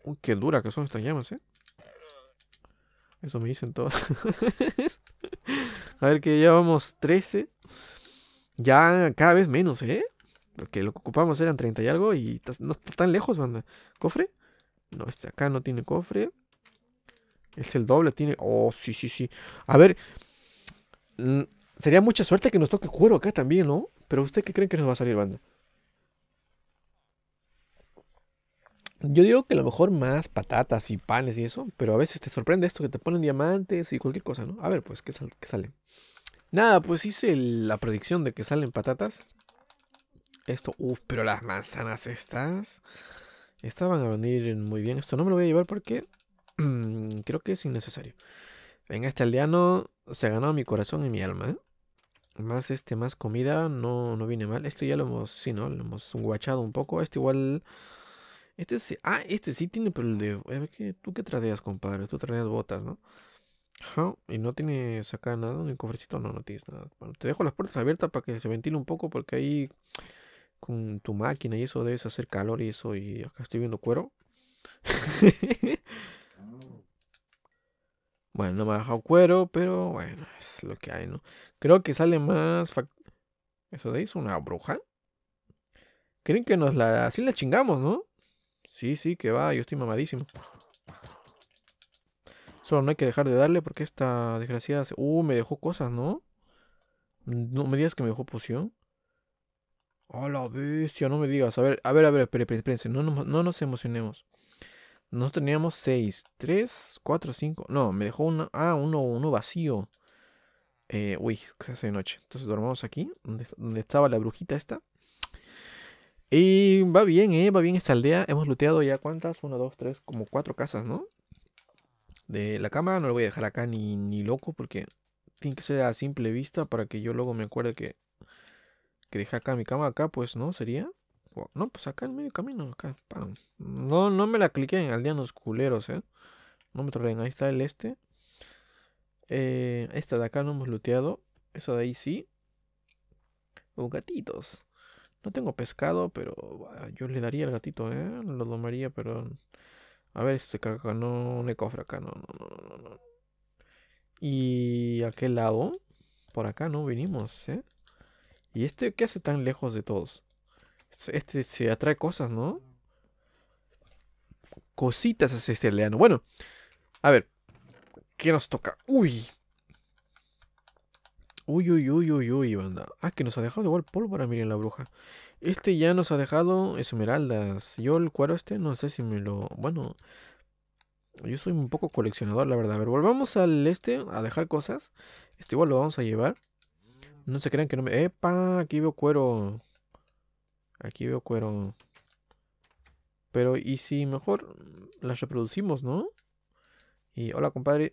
Uy, qué dura que son estas llamas, ¿eh? Eso me dicen todas. a ver, que ya vamos 13. Ya cada vez menos, ¿eh? Porque lo que ocupamos eran 30 y algo y no está tan lejos, banda. ¿Cofre? No, este acá no tiene cofre. Este el doble tiene... Oh, sí, sí, sí. A ver. Mm, sería mucha suerte que nos toque cuero acá también, ¿no? Pero ¿usted qué creen que nos va a salir, banda? Yo digo que a lo mejor más patatas y panes y eso. Pero a veces te sorprende esto, que te ponen diamantes y cualquier cosa, ¿no? A ver, pues, ¿qué, qué sale? Nada, pues hice la predicción de que salen patatas. Esto, uff, pero las manzanas estas... Estaban a venir muy bien. Esto no me lo voy a llevar porque creo que es innecesario. Venga, este aldeano se ha ganado mi corazón y mi alma. ¿eh? Más este, más comida, no, no viene mal. Este ya lo hemos, sí, ¿no? Lo hemos guachado un poco. Este igual... Este sí, ah, este sí tiene, pero el de... A ver, ¿tú qué tradeas, compadre? Tú tradeas botas, ¿no? Ajá, y no tienes acá nada, el cofrecito, no, no tienes nada. Bueno, te dejo las puertas abiertas para que se ventile un poco porque ahí con tu máquina y eso debes hacer calor y eso. Y acá estoy viendo cuero. Oh. bueno, no me ha dejado cuero, pero bueno, es lo que hay, ¿no? Creo que sale más... ¿Eso de ahí es una bruja? ¿Creen que nos la... Así la chingamos, ¿no? Sí, sí, que va, yo estoy mamadísimo. Solo no hay que dejar de darle porque esta desgraciada... Uh, me dejó cosas, ¿no? No me digas que me dejó poción. Hola, bestia, no me digas. A ver, a ver, a ver, espérense, No, nos emocionemos. Nos teníamos 6, 3, 4, 5. No, me dejó una. Ah, uno, vacío. Eh, uy, se hace de noche. Entonces dormamos aquí, donde, estaba la brujita esta. Y va bien, eh, va bien esta aldea. Hemos looteado ya cuántas, una, dos, tres, como cuatro casas, ¿no? De la cama, no lo voy a dejar acá ni, ni loco porque tiene que ser a simple vista para que yo luego me acuerde que que dejé acá mi cama acá, pues no, sería. No, pues acá en medio camino, acá. No, no me la cliqué En aldeanos culeros, eh. No me troleen, ahí está el este. Eh, esta de acá no hemos luteado Esa de ahí sí. O gatitos. No tengo pescado, pero ah, yo le daría al gatito, ¿eh? Lo domaría, pero... A ver, este caca, no, un cofre acá, no, no, no, no, no. ¿Y a qué lado? Por acá no vinimos ¿eh? ¿Y este qué hace tan lejos de todos? Este, este se atrae cosas, ¿no? Cositas hace este aldeano. Bueno, a ver. ¿Qué nos toca? ¡Uy! Uy, uy, uy, uy, uy, banda. Ah, que nos ha dejado igual pólvora, miren la bruja. Este ya nos ha dejado esmeraldas. Yo el cuero este no sé si me lo... Bueno, yo soy un poco coleccionador, la verdad. A ver, volvamos al este a dejar cosas. Este igual lo vamos a llevar. No se crean que no me... ¡Epa! Aquí veo cuero. Aquí veo cuero. Pero, ¿y si mejor las reproducimos, no? Y, hola, compadre.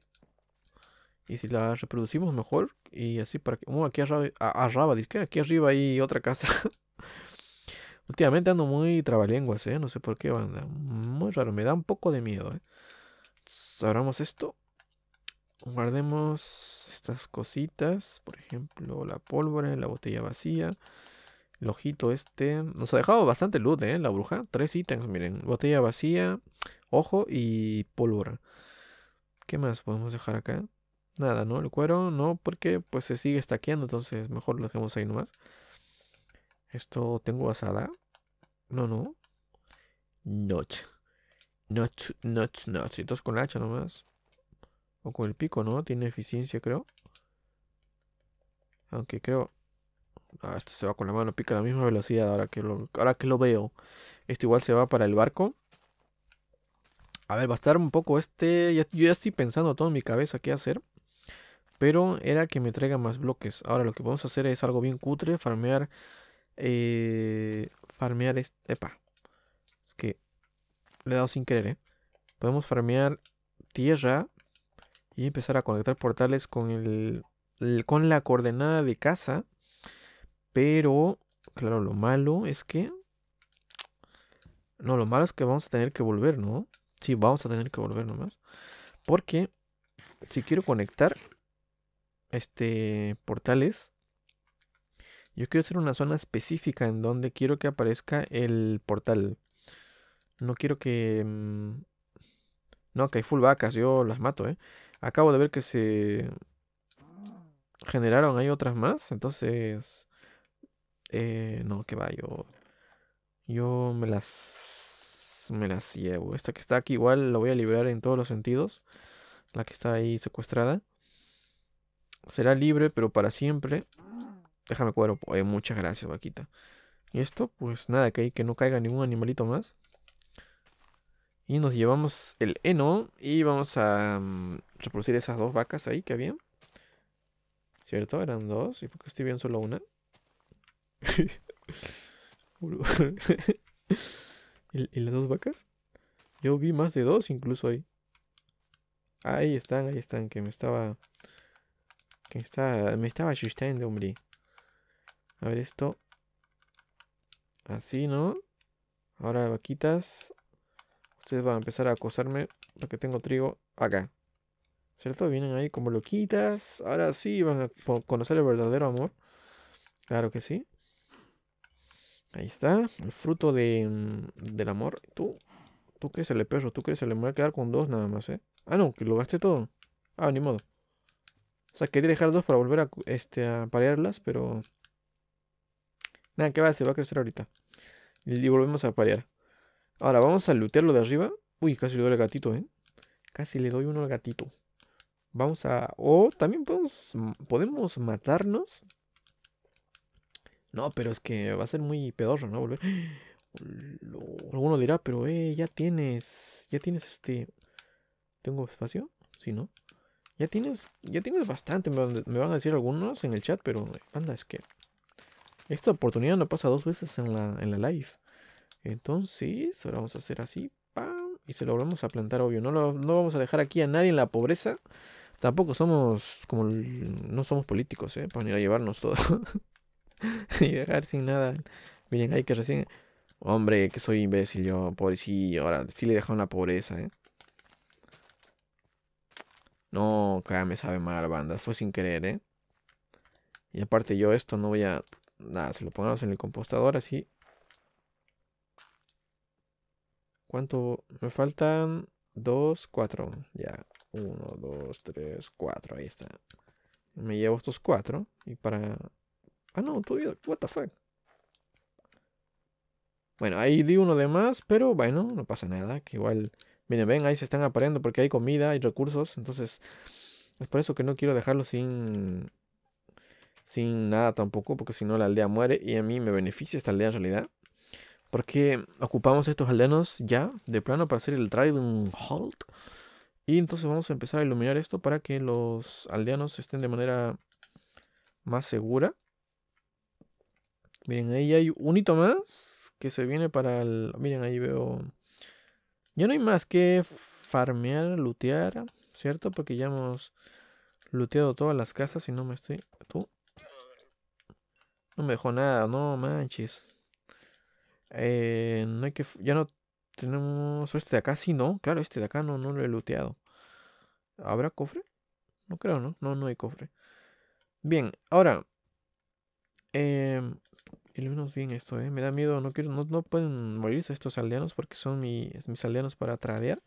Y si las reproducimos mejor. Y así para que... Uh, aquí arriba... Arraba, Aquí arriba hay otra casa. Últimamente ando muy trabalenguas, ¿eh? No sé por qué, banda. Muy raro. Me da un poco de miedo, ¿eh? Abramos esto. Guardemos estas cositas. Por ejemplo, la pólvora, la botella vacía. El ojito este. Nos ha dejado bastante luz, ¿eh? La bruja. Tres ítems, miren. Botella vacía, ojo y pólvora. ¿Qué más podemos dejar acá? Nada, ¿no? El cuero, no, porque pues se sigue estaqueando, entonces mejor lo dejemos ahí nomás. Esto tengo asada. No, no. noche noche noche notch. Entonces con la hacha nomás. O con el pico, ¿no? Tiene eficiencia, creo. Aunque creo... Ah, esto se va con la mano, pica a la misma velocidad ahora que lo, ahora que lo veo. Esto igual se va para el barco. A ver, va a estar un poco este... yo ya estoy pensando todo en mi cabeza qué hacer. Pero era que me traiga más bloques. Ahora lo que vamos a hacer es algo bien cutre. Farmear... Eh, farmear... este... epa. Es que... Le he dado sin querer, ¿eh? Podemos farmear tierra y empezar a conectar portales con, el, con la coordenada de casa. Pero, claro, lo malo es que... No, lo malo es que vamos a tener que volver, ¿no? Sí, vamos a tener que volver nomás. Porque si quiero conectar este portales, yo quiero hacer una zona específica en donde quiero que aparezca el portal. No quiero que... Mm, no, que hay full vacas, yo las mato, ¿eh? Acabo de ver que se generaron ahí otras más. Entonces, eh, no, que va, yo, yo me las me las llevo. Esta que está aquí igual la voy a liberar en todos los sentidos. La que está ahí secuestrada. Será libre, pero para siempre. Déjame cuadro. muchas gracias, vaquita. Y esto, pues nada, que, que no caiga ningún animalito más. Y nos llevamos el heno y vamos a mm, reproducir esas dos vacas ahí que había ¿Cierto? Eran dos. ¿Y por qué estoy viendo solo una? ¿Y, las dos vacas? Yo vi más de dos incluso ahí. Ahí están, ahí están, que me estaba... Que me estaba, me estaba asustando, hombre. A ver esto. Así, ¿no? Ahora vaquitas. Ustedes van a empezar a acosarme porque tengo trigo acá. ¿Cierto? Vienen ahí como loquitas. Ahora sí van a conocer el verdadero amor. Claro que sí. Ahí está. El fruto de, mm, del amor. Tú. Tú crees el perro. Tú crees le Me voy a quedar con dos nada más, ¿eh? Ah, no. Que lo gasté todo. Ah, ni modo. O sea, quería dejar dos para volver a, este, a parearlas, pero... Nada, que va, se va a crecer ahorita. Y volvemos a parear. Ahora, vamos a lootear de arriba. Uy, casi le doy al gatito, ¿eh? Casi le doy uno al gatito. Vamos a... O también podemos, podemos matarnos. No, pero es que va a ser muy pedorro, ¿no? Volver. Alguno dirá, pero eh, ya tienes... Ya tienes este... ¿Tengo espacio? si ¿no? Ya tienes, ya tienes bastante, me, van a decir algunos en el chat, pero anda, es que esta oportunidad no pasa dos veces en la, live. Entonces, ahora vamos a hacer así, Y se lo vamos a plantar, obvio. No, no vamos a dejar aquí a nadie en la pobreza. Tampoco somos como. No somos políticos, ¿eh? Para venir a llevarnos todo. y dejar sin nada. Miren, hay que recién. Hombre, que soy imbécil yo, pobrecillo. Ahora sí le he dejado una pobreza, ¿eh? No, cada me sabe mal, banda. Fue sin querer, ¿eh? Y aparte yo esto no voy a... Nada, se lo ponemos en el compostador así. ¿Cuánto? Me faltan dos, cuatro. Ya. Uno, 2, 3, 4. Ahí está. Me llevo estos cuatro. Y para... Ah, no, vida. What the fuck. Bueno, ahí di uno de más, pero bueno, no pasa nada. Que igual... Miren, ven, ahí se están apareando porque hay comida, hay recursos. Entonces, es por eso que no quiero dejarlo sin... Sin nada tampoco, porque si no la aldea muere y a mí me beneficia esta aldea en realidad. Porque ocupamos estos aldeanos ya, de plano, para hacer el un Halt. Y entonces vamos a empezar a iluminar esto para que los aldeanos estén de manera más segura. Miren, ahí hay un hito más que se viene para el... Miren, ahí veo... Ya no hay más que farmear, lootear, ¿cierto? Porque ya hemos looteado todas las casas y no me estoy... ¿Tú? No me dejó nada, no manches. Eh, no hay que... Ya no tenemos este de acá, sí, no. Claro, este de acá no, no lo he looteado. ¿Habrá cofre? No creo, ¿no? No, no hay cofre. Bien, ahora. Eh, em, iluminos bien esto, ¿eh? Me da miedo, no quiero, no, pueden morirse estos aldeanos porque son mis, mis aldeanos para tradear.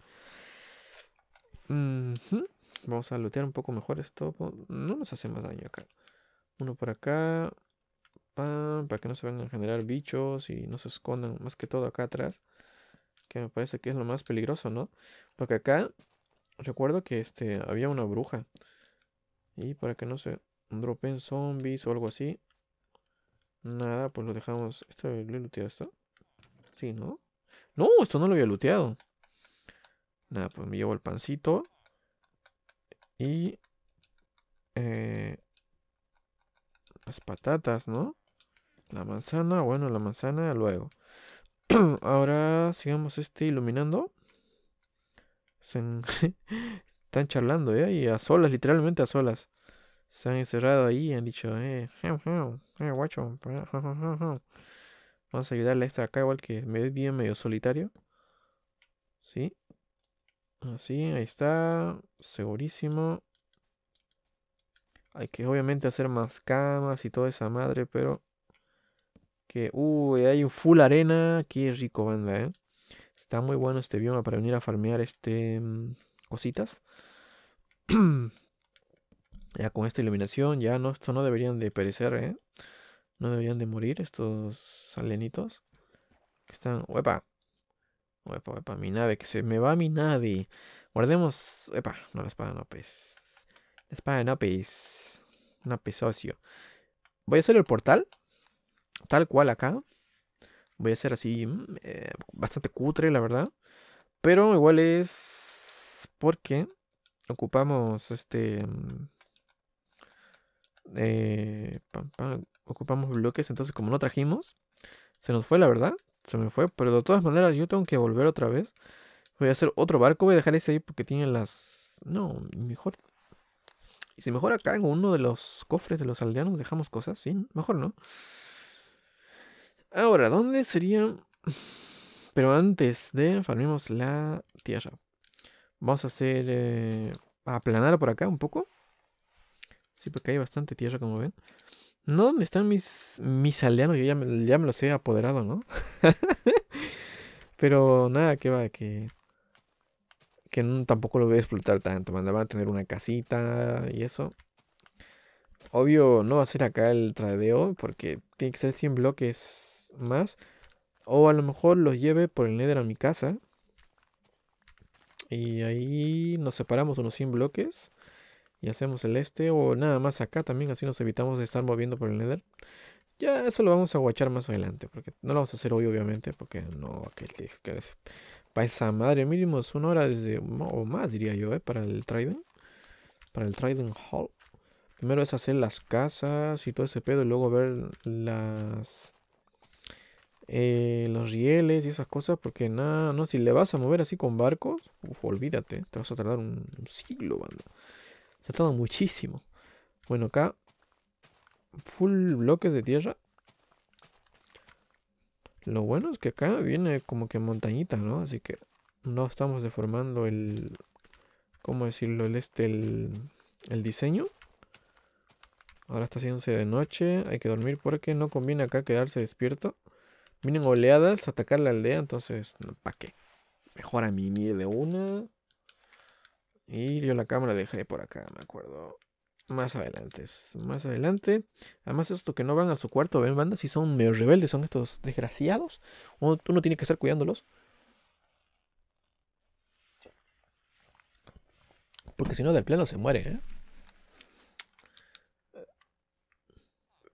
Vamos a lootear un poco mejor esto. No nos hace más daño acá. Uno por acá. para que no se vengan a generar bichos y no se escondan más que todo acá atrás. Que me parece que es lo más peligroso, ¿no? Porque acá recuerdo que este había una bruja. Y para que no se dropen zombies o algo así. Nada, pues lo dejamos. ¿Esto lo he looteado esto? Sí, ¿no? No, esto no lo había luteado Nada, pues me llevo el pancito. Y... Eh, las patatas, ¿no? La manzana, bueno, la manzana luego. Ahora sigamos este iluminando. Están charlando, ¿eh? Y a solas, literalmente a solas. Se han encerrado ahí y han dicho, Vamos a ayudarle a esta acá, igual que me ve bien medio solitario. Sí. Así, ahí está. Segurísimo. Hay que obviamente hacer más camas y toda esa madre, pero que, uy, hay un full arena. Qué rico, banda, ¿eh? Está muy bueno este bioma para venir a farmear este... Mm, cositas. ya con esta iluminación, ya no, esto no deberían de perecer, ¿eh? No deberían de morir estos salenitos Que están... ¡Uepa! Uepa, uepa, mi nave, que se me va mi nave. Guardemos... ¡Uepa! No, la espada de pues. La espada de No, pues. Pues, socio. Voy a hacer el portal tal cual acá. Voy a hacer así, mm, eh, bastante cutre, la verdad. Pero igual es porque ocupamos este... Mm, eh, ocupamos bloques, entonces como no trajimos, se nos fue la verdad, se me fue, pero de todas maneras yo tengo que volver otra vez. Voy a hacer otro barco, voy a dejar ese ahí porque tiene las... No, mejor... Y si mejor acá en uno de los cofres de los aldeanos dejamos cosas, sí, mejor no. Ahora, ¿dónde sería? Pero antes de farmemos la tierra. Vamos a hacer... Eh, aplanar por acá un poco. Sí, porque hay bastante tierra, como ven. No, ¿dónde están mis, mis aldeanos? Yo ya me, ya me los he apoderado, ¿no? Pero nada, que va, que... Que tampoco lo voy a explotar tanto, Van a tener una casita y eso. Obvio, no va a ser acá el tradeo, porque tiene que ser 100 bloques más, O a lo mejor los lleve por el Nether a mi casa. Y ahí nos separamos unos 100 bloques. Y hacemos el este. O nada más acá también. Así nos evitamos de estar moviendo por el Nether. Ya eso lo vamos a guachar más adelante. Porque no lo vamos a hacer hoy, obviamente. Porque no, que, es. para esa madre mínimo es una hora desde. O más diría yo, ¿eh? Para el Trident. Para el Trident Hall. Primero es hacer las casas y todo ese pedo. Y luego ver las eh, los rieles y esas cosas, porque nada, no, si le vas a mover así con barcos, uf, olvídate, te vas a tardar un, siglo, banda. Se tarda muchísimo. Bueno, acá, full bloques de tierra. Lo bueno es que acá viene como que montañita, ¿no? Así que no estamos deformando el... ¿Cómo decirlo? El este, el, el diseño. Ahora está haciéndose de noche, hay que dormir porque no conviene acá quedarse despierto. Vienen oleadas a atacar la aldea, entonces, ¿para qué? Mejor a mí de una. Y yo la cámara dejé por acá, me acuerdo. Más adelante, más adelante. Además, esto que no van a su cuarto, ven, banda, si son medio rebeldes, son estos desgraciados. Uno, tiene que estar cuidándolos. Porque si no, del plano se muere, ¿eh?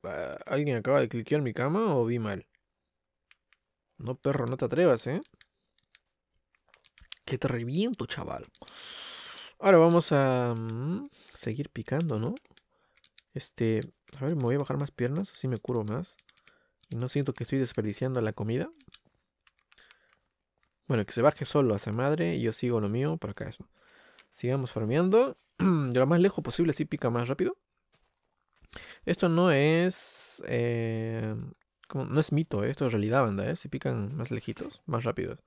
Ah, ¿Alguien acaba de cliquear mi cama o vi mal? No, perro, no te atrevas, ¿eh? Que te reviento, chaval. Ahora vamos a mm, seguir picando, ¿no? Este, a ver, me voy a bajar más piernas, así me curo más. Y no siento que estoy desperdiciando la comida. Bueno, que se baje solo a esa madre y yo sigo lo mío por acá. Eso. Sigamos farmeando. lo más lejos posible, así pica más rápido. Esto no es eh, no es mito, ¿eh? esto es realidad, banda, ¿eh? Si pican más lejitos, más rápidos.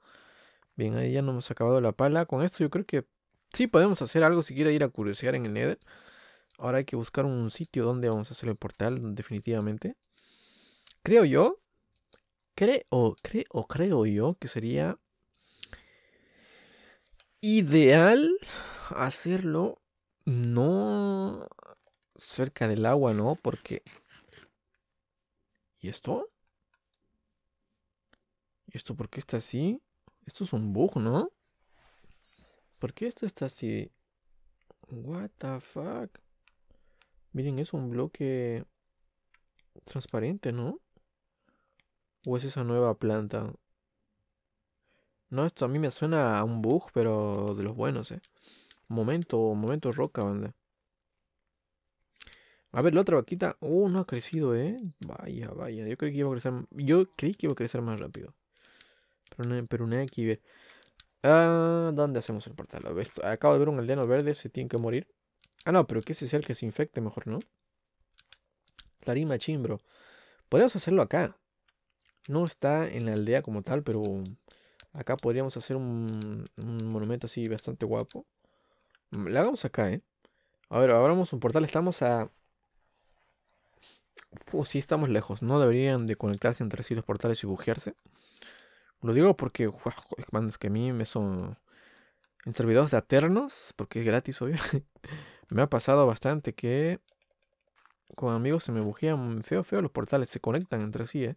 Bien, ahí ya no hemos acabado la pala. Con esto yo creo que sí podemos hacer algo si quiere ir a curiosear en el Nether. Ahora hay que buscar un sitio donde vamos a hacer el portal, definitivamente. Creo yo. Creo, creo, creo yo que sería ideal hacerlo no cerca del agua, ¿no? Porque esto? ¿Y esto por qué está así? Esto es un bug, ¿no? ¿Por qué esto está así? What the fuck? Miren, es un bloque transparente, ¿no? ¿O es esa nueva planta? No, esto a mí me suena a un bug, pero de los buenos, ¿eh? Momento, momento roca, banda. A ver, la otra vaquita. Uh, no ha crecido, ¿eh? Vaya, vaya. Yo creí que iba a crecer. Yo creí que iba a crecer más rápido. Pero, no, pero nada que ver. Ah, ¿dónde hacemos el portal? Acabo de ver un aldeano verde, se tiene que morir. Ah, no, pero que ese sea el que se infecte mejor, ¿no? Larima Chimbro. Podríamos hacerlo acá. No está en la aldea como tal, pero acá podríamos hacer un, monumento así bastante guapo. Mm, Le hagamos acá, ¿eh? A ver, abramos un portal. Estamos a si estamos lejos. No deberían de conectarse entre sí los portales y bujearse. Lo digo porque, es que a mí me son... En servidores de Aternos, porque es gratis, obvio. me ha pasado bastante que con amigos se me bujean feo, feo los portales. Se conectan entre sí, ¿eh?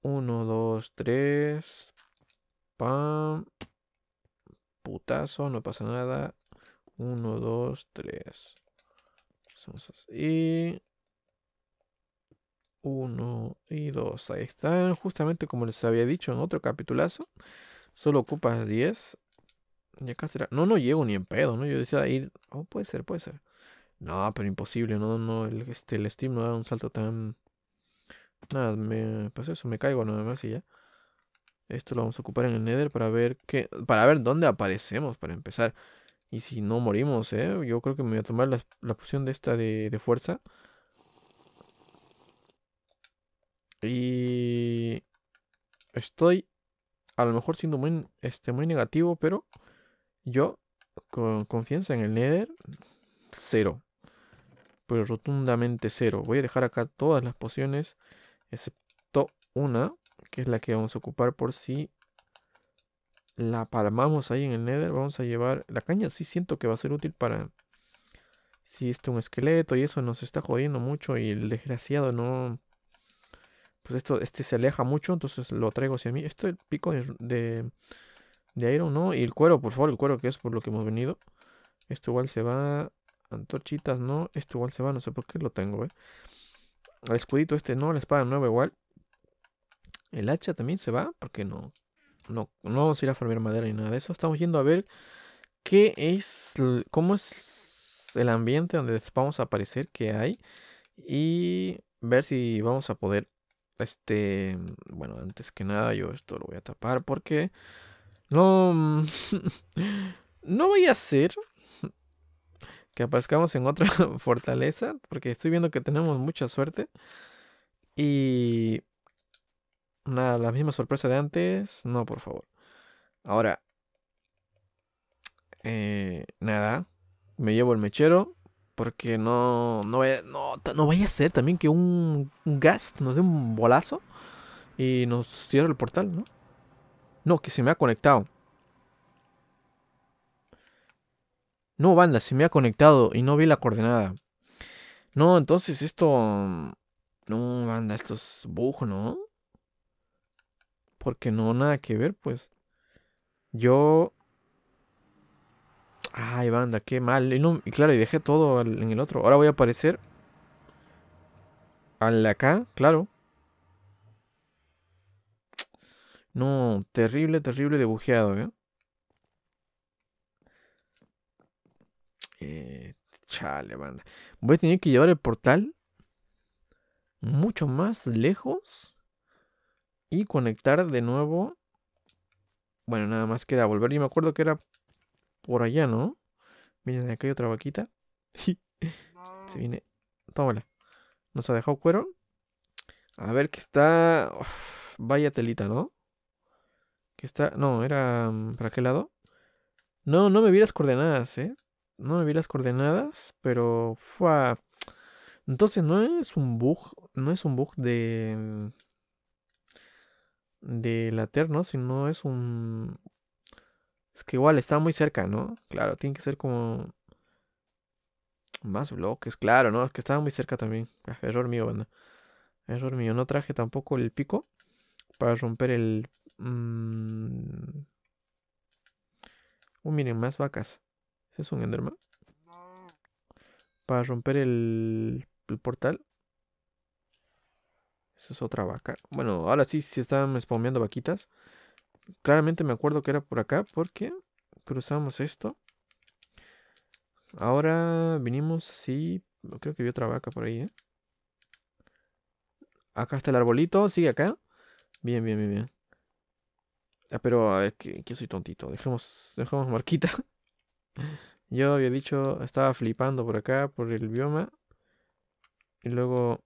Uno, dos, tres. Pam. Putazo, no pasa nada. Uno, dos, tres. Y 1 y 2. Ahí están, justamente como les había dicho en otro capitulazo. Solo ocupas 10. Y acá será. No, no llego ni en pedo, ¿no? Yo decía ir. Oh, puede ser, puede ser. No, pero imposible, no, no. El, este, el Steam no da un salto tan. Nada, me, pues eso, me caigo nada más y ya. Esto lo vamos a ocupar en el Nether para ver qué. Para ver dónde aparecemos, para empezar. Y si no morimos, ¿eh? Yo creo que me voy a tomar la, la poción de esta de, de fuerza. Y estoy a lo mejor siendo muy, este, muy negativo, pero yo con confianza en el Nether, cero. Pero rotundamente cero. Voy a dejar acá todas las pociones, excepto una, que es la que vamos a ocupar por si la palmamos ahí en el Nether. Vamos a llevar la caña, sí siento que va a ser útil para... Si este un esqueleto y eso nos está jodiendo mucho y el desgraciado no pues esto, este se aleja mucho, entonces lo traigo hacia mí. Esto el pico de, de, Iron, ¿no? Y el cuero, por favor, el cuero que es por lo que hemos venido. Esto igual se va. Antorchitas, no. Esto igual se va, no sé por qué lo tengo, ¿eh? El escudito este no, la espada nueva igual. El hacha también se va, porque no, no, no vamos a ir a formar madera ni nada de eso. Estamos yendo a ver qué es, cómo es el ambiente donde vamos a aparecer, qué hay. Y ver si vamos a poder este, bueno, antes que nada yo esto lo voy a tapar porque no, mm, no voy a hacer que aparezcamos en otra fortaleza porque estoy viendo que tenemos mucha suerte y nada, la misma sorpresa de antes, no, por favor. Ahora, eh, nada, me llevo el mechero porque no, no, no, no vaya a ser también que un, un Gast nos dé un bolazo y nos cierre el portal, ¿no? No, que se me ha conectado. No, banda, se me ha conectado y no vi la coordenada. No, entonces esto... No, banda, esto es bujo, ¿no? Porque no, nada que ver, pues. Yo Ay, banda, qué mal. Y, claro, y dejé todo en el otro. Ahora voy a aparecer. Al acá, claro. No, terrible, terrible dibujeado. ¿eh? Eh, chale, banda. Voy a tener que llevar el portal mucho más lejos y conectar de nuevo. Bueno, nada más queda volver. y me acuerdo que era por allá, ¿no? Miren, acá hay otra vaquita. Se viene. Tómala. Nos ha dejado cuero. A ver que está. Uf, vaya telita, ¿no? Que está. No, era. Mm, ¿Para qué lado? No, no me vi las coordenadas, ¿eh? No me vi las coordenadas, pero. Entonces no es un bug. No es un bug de. Mm, de la sino e es un. Es que igual está muy cerca, ¿no? Claro, tiene que ser como. Más bloques, claro, ¿no? Es que estaba muy cerca también. Ah, error mío, banda. Error mío. No traje tampoco el pico para romper el. Uh, miren, más vacas. ¿Ese es un Enderman? Para romper el, portal. Esa es otra vaca. Bueno, ahora sí se están spawneando vaquitas claramente me acuerdo que era por acá porque cruzamos esto. Ahora vinimos así. Creo que vi otra vaca por ahí, ¿eh? Acá está el arbolito, sigue acá. Bien, bien, bien, bien. Ah, pero a ver, que, soy tontito. Dejemos, dejemos marquita. Yo había dicho, estaba flipando por acá, por el bioma. Y luego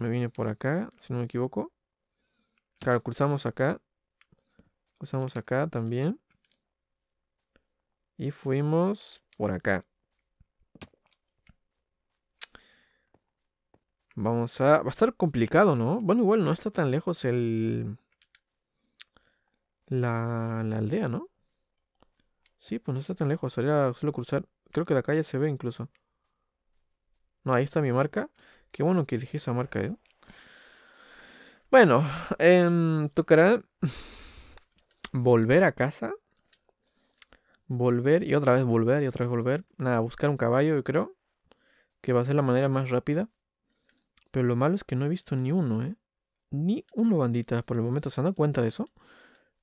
me vine por acá, si no me equivoco. Claro, cruzamos acá. Cruzamos acá también. Y fuimos por acá. Vamos a... Va a estar complicado, ¿no? Bueno, igual no está tan lejos el... La, la aldea, ¿no? Sí, pues no está tan lejos. Sería solo cruzar. Creo que la calle se ve incluso. No, ahí está mi marca. Qué bueno que dije esa marca, ¿eh? Bueno, eh, tocará volver a casa. Volver y otra vez volver y otra vez volver. Nada, buscar un caballo, yo creo. Que va a ser la manera más rápida. Pero lo malo es que no he visto ni uno, ¿eh? Ni uno, bandita. Por el momento, ¿se han dado cuenta de eso?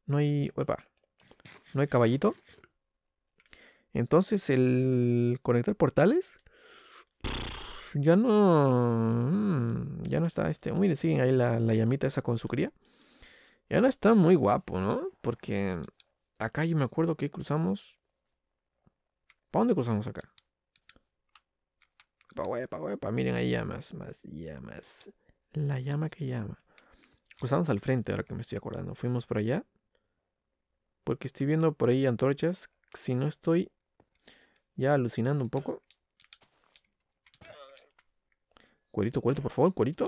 No hay... Opa. No hay caballito. Entonces, el conectar portales... Ya no... Mm, ya no está este... Uy, siguen ahí la, la llamita esa con su cría. Y ahora está muy guapo, ¿no? Porque acá yo me acuerdo que cruzamos. ¿Para dónde cruzamos acá? Pa' huepa, huepa. Miren, hay llamas, más llamas. La llama que llama. Cruzamos al frente, ahora que me estoy acordando. Fuimos por allá. Porque estoy viendo por ahí antorchas. Si no estoy ya alucinando un poco. Cuerito, cuerito, por favor, cuerito.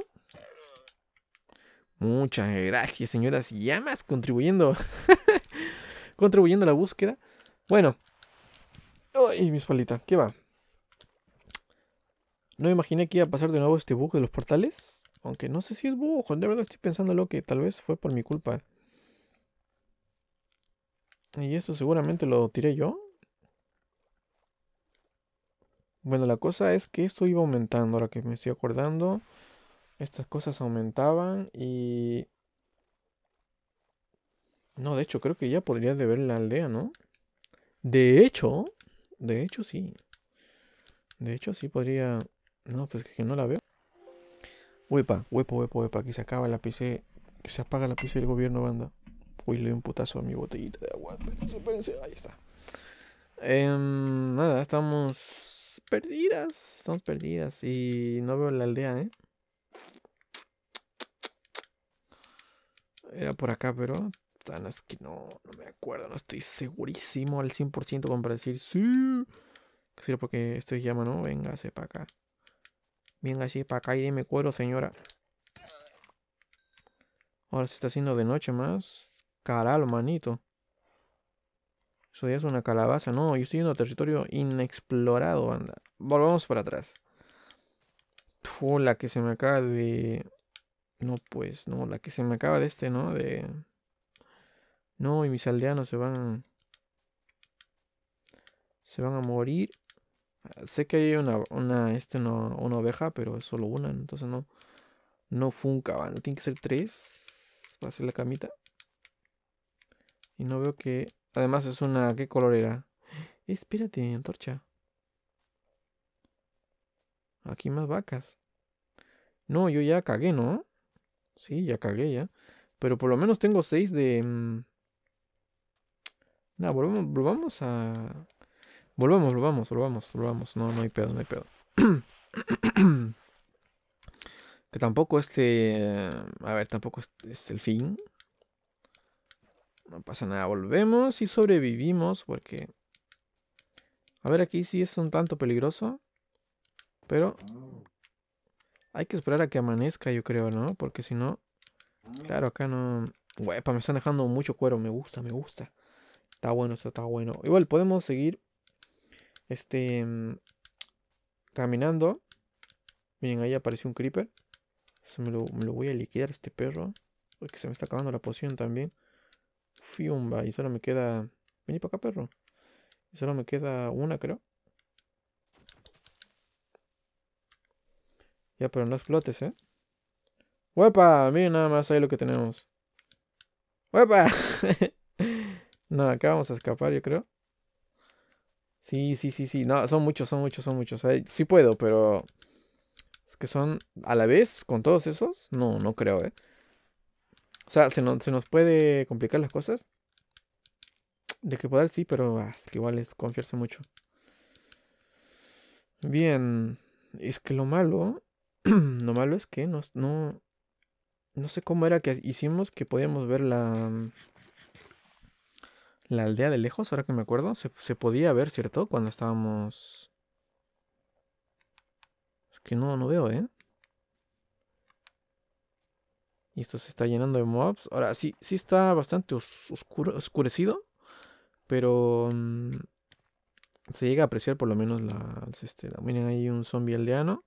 Muchas gracias, señoras y amas, contribuyendo. contribuyendo a la búsqueda. Bueno. Ay, mi espaldita, ¿qué va? No me imaginé que iba a pasar de nuevo este bug de los portales. Aunque no sé si es bug, de verdad estoy pensando lo que tal vez fue por mi culpa. Y eso seguramente lo tiré yo. Bueno, la cosa es que esto iba aumentando, ahora que me estoy acordando estas cosas aumentaban y... No, de hecho, creo que ya podrías de ver la aldea, ¿no? De hecho, de hecho sí. De hecho sí podría... No, pues que no la veo. Huepa, huepa, huepa, huepa. Que se acaba la PC. Que se apaga la PC del gobierno, banda. Uy, le doy un putazo a mi botellita de agua. Ahí está. Em, nada, estamos perdidas. Estamos perdidas. Y no veo la aldea, ¿eh? Era por acá, pero. No, es que no, me acuerdo, no estoy segurísimo al 100% como para decir sí. será? porque estoy llama, ¿no? Véngase para acá. Véngase para acá y me cuero, señora. Ahora se está haciendo de noche más. Caral, manito. Eso ya es una calabaza. No, yo estoy yendo a territorio inexplorado, banda. Volvamos para atrás. la que se me acaba de no, pues, no, la que se me acaba de este, ¿no? De... No, y mis aldeanos se van... Se van a morir. Ah, sé que hay una, una, este, no, una oveja, pero es solo una, entonces no... No funca, ¿no? Tiene que ser tres. Va a ser la camita. Y no veo que... Además es una... ¿Qué color era? espérate, antorcha. Aquí más vacas. No, yo ya cagué, ¿no? Sí, ya cagué ya. Pero por lo menos tengo 6 de... Mm, no, volvamos, volvamos a... Volvemos, volvamos, volvamos, volvamos. No, no hay pedo, no hay pedo. que tampoco este... A ver, tampoco es el fin. No pasa nada, volvemos y sobrevivimos porque... A ver, aquí sí es un tanto peligroso. Pero ah. Hay que esperar a que amanezca, yo creo, ¿no? Porque si no... Claro, acá no... Wepa, me están dejando mucho cuero. Me gusta, me gusta. Está bueno, esto está bueno. Igual podemos seguir... Este... Caminando. Miren, ahí apareció un creeper. me, lo, voy a liquidar este perro. Porque se me está acabando la poción también. Fiumba. Y solo me queda... Vení para acá, perro. Y solo me queda una, creo. Ya, pero no explotes, ¿eh? ¡Huepa! Miren nada más ahí lo que tenemos. ¡Huepa! no, acá vamos a escapar, yo creo. Sí, sí, sí, sí. No, son muchos, son muchos, son muchos. sí puedo, pero... Es que son a la vez con todos esos. No, no creo, ¿eh? O sea, se, nos puede complicar las cosas. De que poder sí, pero ah, igual es confiarse mucho. Bien. Es que lo malo lo malo es que no, no, sé cómo era que hicimos que podíamos ver la mm, la aldea de lejos, ahora que me acuerdo, se, podía ver, ¿cierto? Cuando estábamos... Es que no, no veo, ¿eh? Y esto se está llenando de mobs. Ahora, sí, sí está bastante oscuro, oscurecido. Pero... Mm, se llega a apreciar por lo menos la... Este, miren, hay un zombie aldeano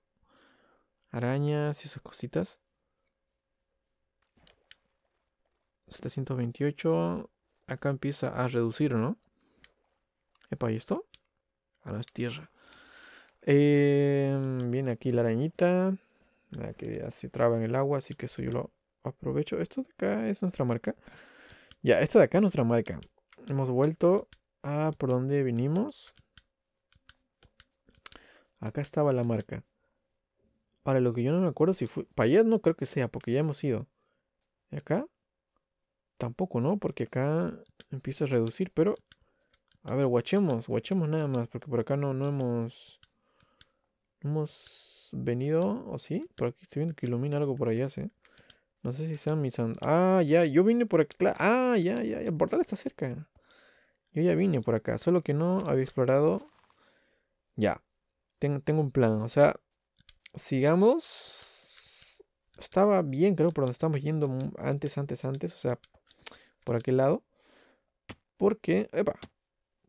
arañas y esas cositas. 728. Acá empieza a reducir, ¿no? Epa, ¿y esto? A las tierra em, viene aquí la arañita. La que se traba en el agua, así que eso yo lo aprovecho. Esto de acá es nuestra marca. Ya, esta de acá es nuestra marca. Hemos vuelto a por donde vinimos. Acá estaba la marca. Para lo que yo no me acuerdo si fue. Para allá no creo que sea, porque ya hemos ido. ¿Y acá? Tampoco, ¿no? Porque acá empieza a reducir, pero. A ver, guachemos, guachemos nada más, porque por acá no, no hemos. Hemos venido, ¿o sí? Por aquí estoy viendo que ilumina algo por allá, ¿sí? No sé si sean mis... Ah, ya, yo vine por aquí. Ah, ya, ya, el portal está cerca. Yo ya vine por acá, solo que no había explorado. Ya, tengo un plan, o sea, sigamos. Estaba bien, creo, pero donde estamos yendo antes, antes, antes. O sea, por aquel lado. Porque, epa,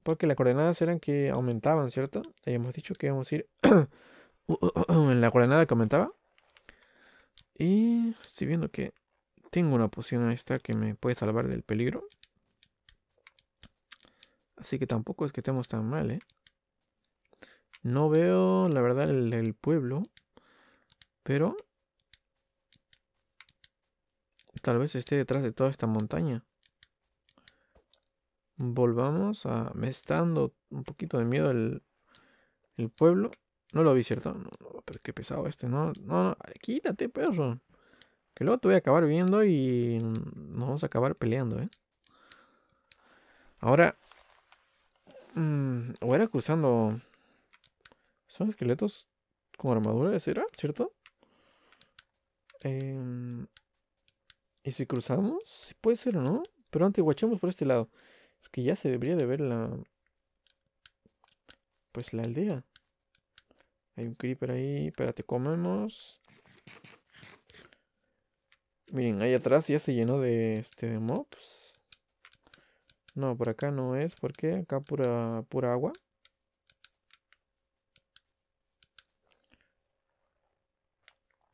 porque las coordenadas eran que aumentaban, ¿cierto? Habíamos dicho que íbamos a ir en la coordenada que aumentaba. Y estoy viendo que tengo una poción esta que me puede salvar del peligro. Así que tampoco es que estemos tan mal, ¿eh? No veo, la verdad, el, el pueblo. Pero... Tal vez esté detrás de toda esta montaña. Volvamos a... Me está dando un poquito de miedo el, el pueblo. No lo vi, ¿cierto? No, no, pero qué pesado este. No, no, no. Quítate, perro. Que luego te voy a acabar viendo y nos vamos a acabar peleando, ¿eh? Ahora... Mm, o era cruzando... Son esqueletos con armadura de cera, ¿cierto? Em, y si cruzamos, puede ser o no. Pero antes, guachemos por este lado. Es que ya se debería de ver la... Pues la aldea. Hay un creeper ahí. Espérate, comemos. Miren, ahí atrás ya se llenó de, este, de mobs. No, por acá no es. ¿Por qué? Acá pura, pura agua.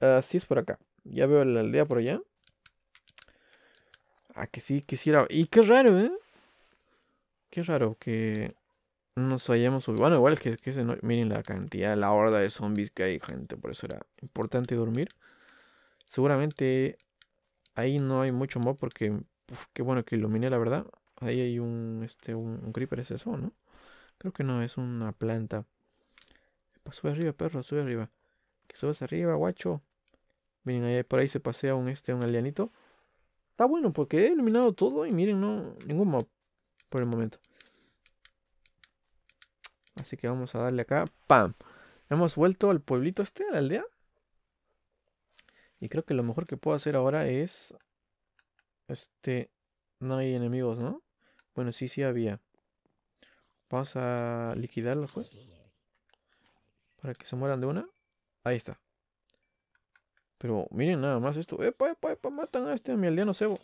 Así ah, es por acá. Ya veo la aldea por allá. Ah, que sí, quisiera. Y qué raro, ¿eh? Qué raro que nos hayamos subido. Bueno, igual que, que se miren la cantidad, la horda de zombies que hay, gente. Por eso era importante dormir. Seguramente ahí no hay mucho mob porque... Que qué bueno que ilumine la verdad. Ahí hay un, este, un, un creeper, ¿es eso, no? Creo que no, es una planta. Sube arriba, perro, sube arriba. Que subas arriba, guacho. Miren, por ahí se pasea un este, un alianito. Está bueno porque he eliminado todo y miren, no, ningún mob por el momento. Así que vamos a darle acá. ¡Pam! Hemos vuelto al pueblito este, a la aldea. Y creo que lo mejor que puedo hacer ahora es... Este... No hay enemigos, ¿no? Bueno, sí, sí había. Vamos a liquidarlos, pues. Para que se mueran de una. Ahí está. Pero miren nada más esto. Epa, eh, epa, epa, matan a este, a mi aldeano cebo.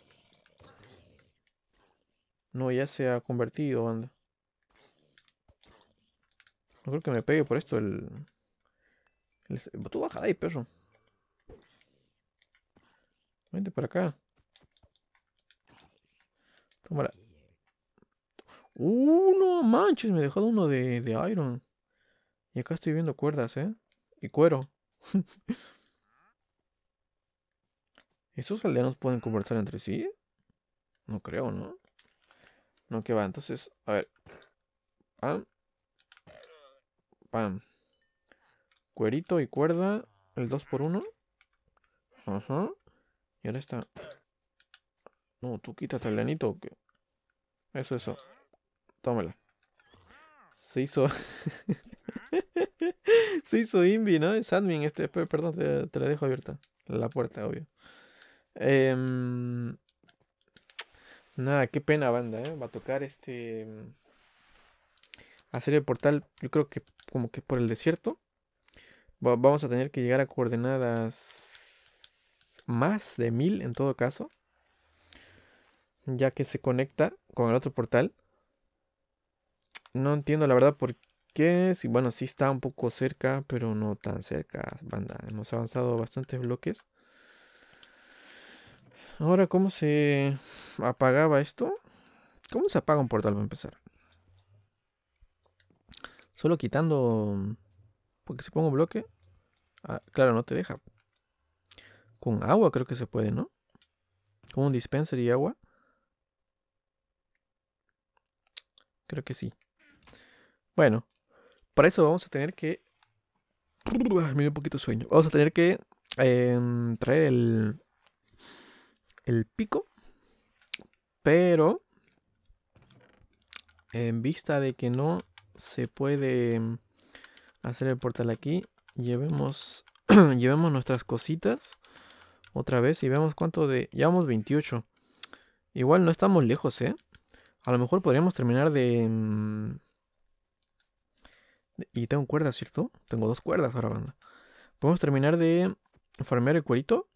No, ya se ha convertido, banda. No creo que me pegue por esto el... Este, tú baja de ahí, perro. Vente para acá. Tómala. ¡Uh, no manches! Me he dejado uno de, de iron. Y acá estoy viendo cuerdas, ¿eh? Y cuero. ¿Esos aldeanos pueden conversar entre sí? No creo, ¿no? No, que va, entonces, a ver. Pam. Pam. Cuerito y cuerda. El 2x1. Ajá. Y ahora está. No, tú quitas el aldeanito, ¿o qué? Eso, eso. tómela, Se hizo. Se hizo Invi, ¿no? Es admin este. Perdón, te, te la dejo abierta. La puerta, obvio. Em, nada, qué pena, banda, ¿eh? Va a tocar este. Em, hacer el portal, yo creo que como que por el desierto. vamos a tener que llegar a coordenadas más de mil en todo caso. Ya que se conecta con el otro portal. No entiendo la verdad por qué. si bueno, sí está un poco cerca, pero no tan cerca, banda. Hemos avanzado bastantes bloques. Ahora, ¿cómo se apagaba esto? ¿Cómo se apaga un portal para empezar? Solo quitando... Porque pues, si pongo bloque... Ah, claro, no te deja. Con agua creo que se puede, ¿no? Con un dispenser y agua. Creo que sí. Bueno, para eso vamos a tener que... Me dio un poquito de sueño. Vamos a tener que em, traer el, el pico. Pero en vista de que no se puede mm, hacer el portal aquí, llevemos, llevemos nuestras cositas otra vez y veamos cuánto de... Llevamos 28. Igual no estamos lejos, ¿eh? A lo mejor podríamos terminar de... Mm, y tengo cuerdas, ¿cierto? Tengo dos cuerdas ahora, banda. Podemos terminar de farmear el cuerito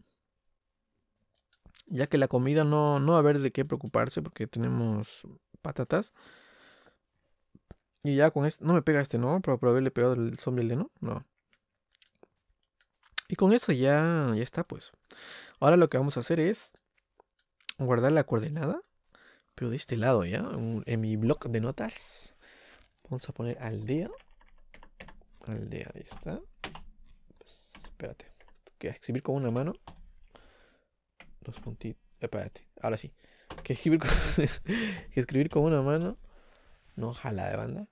ya que la comida no, va a haber de qué preocuparse porque tenemos patatas. Y ya con esto, no me pega este, ¿no? probablemente haberle pegado el zombie al no, no. Y con eso ya, ya está, pues. Ahora lo que vamos a hacer es guardar la coordenada, pero de este lado, ¿ya? En mi blog de notas. Vamos a poner aldea. Aldea, ahí está. Pues, espérate. Que escribir con una mano. Dos Espérate, ahora sí. Que escribir con, una mano. No jala de banda.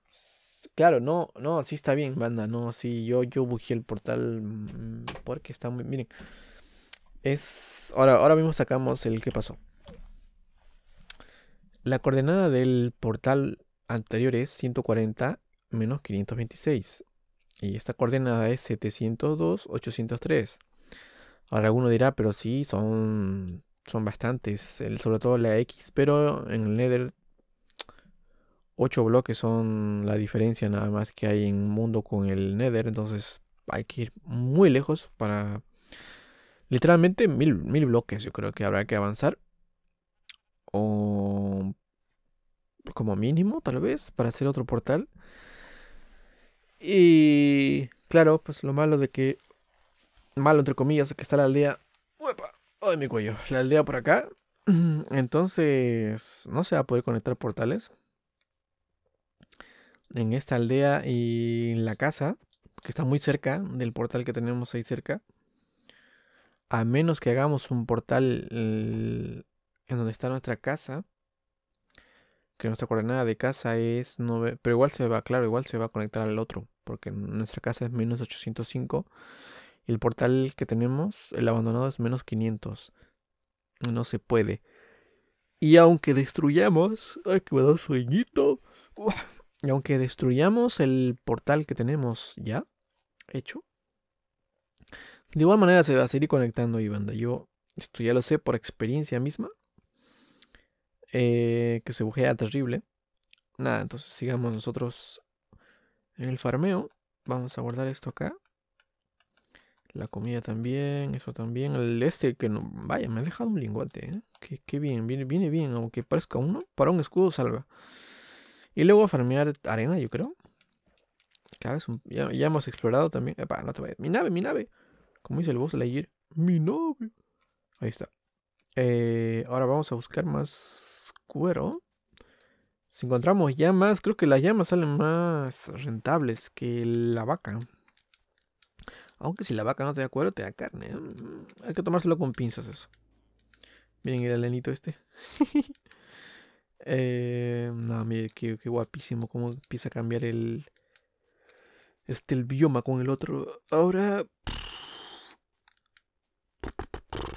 Claro, no, no, sí está bien, banda. No, sí, yo, yo el portal mm, porque está muy. Miren. Es. Ahora, ahora mismo sacamos el que pasó. La coordenada del portal anterior es 140 menos 526. Y esta coordenada es 702, 803. Ahora alguno dirá, pero sí, son, son bastantes, sobre todo la X, pero en el Nether 8 bloques son la diferencia nada más que hay en mundo con el Nether, entonces hay que ir muy lejos para literalmente mil, mil bloques, yo creo que habrá que avanzar. O como mínimo, tal vez, para hacer otro portal. Y claro, pues lo malo de que malo, entre comillas, que está la aldea. ¡Uepa! ¡Ay, mi cuello! La aldea por acá. Entonces, no se va a poder conectar portales. En esta aldea y en la casa, que está muy cerca del portal que tenemos ahí cerca. A menos que hagamos un portal mm, en donde está nuestra casa. Que nuestra coordenada de casa es 9. Pero igual se va, claro, igual se va a conectar al otro. Porque nuestra casa es menos 805. El portal que tenemos, el abandonado, es menos 500. No se puede. Y aunque destruyamos... ¡Ay, que me da sueñito! Y aunque destruyamos el portal que tenemos ya hecho, de igual manera se va a seguir conectando, y banda. Yo, esto ya lo sé por experiencia misma. Eh, que se bujea terrible. Nada, entonces sigamos nosotros en el farmeo. Vamos a guardar esto acá. La comida también, eso también. El este que no. Vaya, me ha dejado un lingote, ¿eh? Que, bien, viene, bien, aunque parezca uno. Para un escudo salva. Y luego a farmear arena, yo creo. ya, hemos explorado también. Epa, no te vayas. Mi nave, mi nave. Como dice el boss ayer. Mi nave. Ahí está. Eh, ahora vamos a buscar más cuero. Si encontramos llamas, creo que las llamas salen más rentables que la vaca. Aunque si la vaca no te da cuero, te da carne. ¿eh? Hay que tomárselo con pinzas eso. Miren el alenito este. Eh, no, mire, qué, guapísimo cómo empieza a cambiar el... Este, el bioma con el otro. Ahora...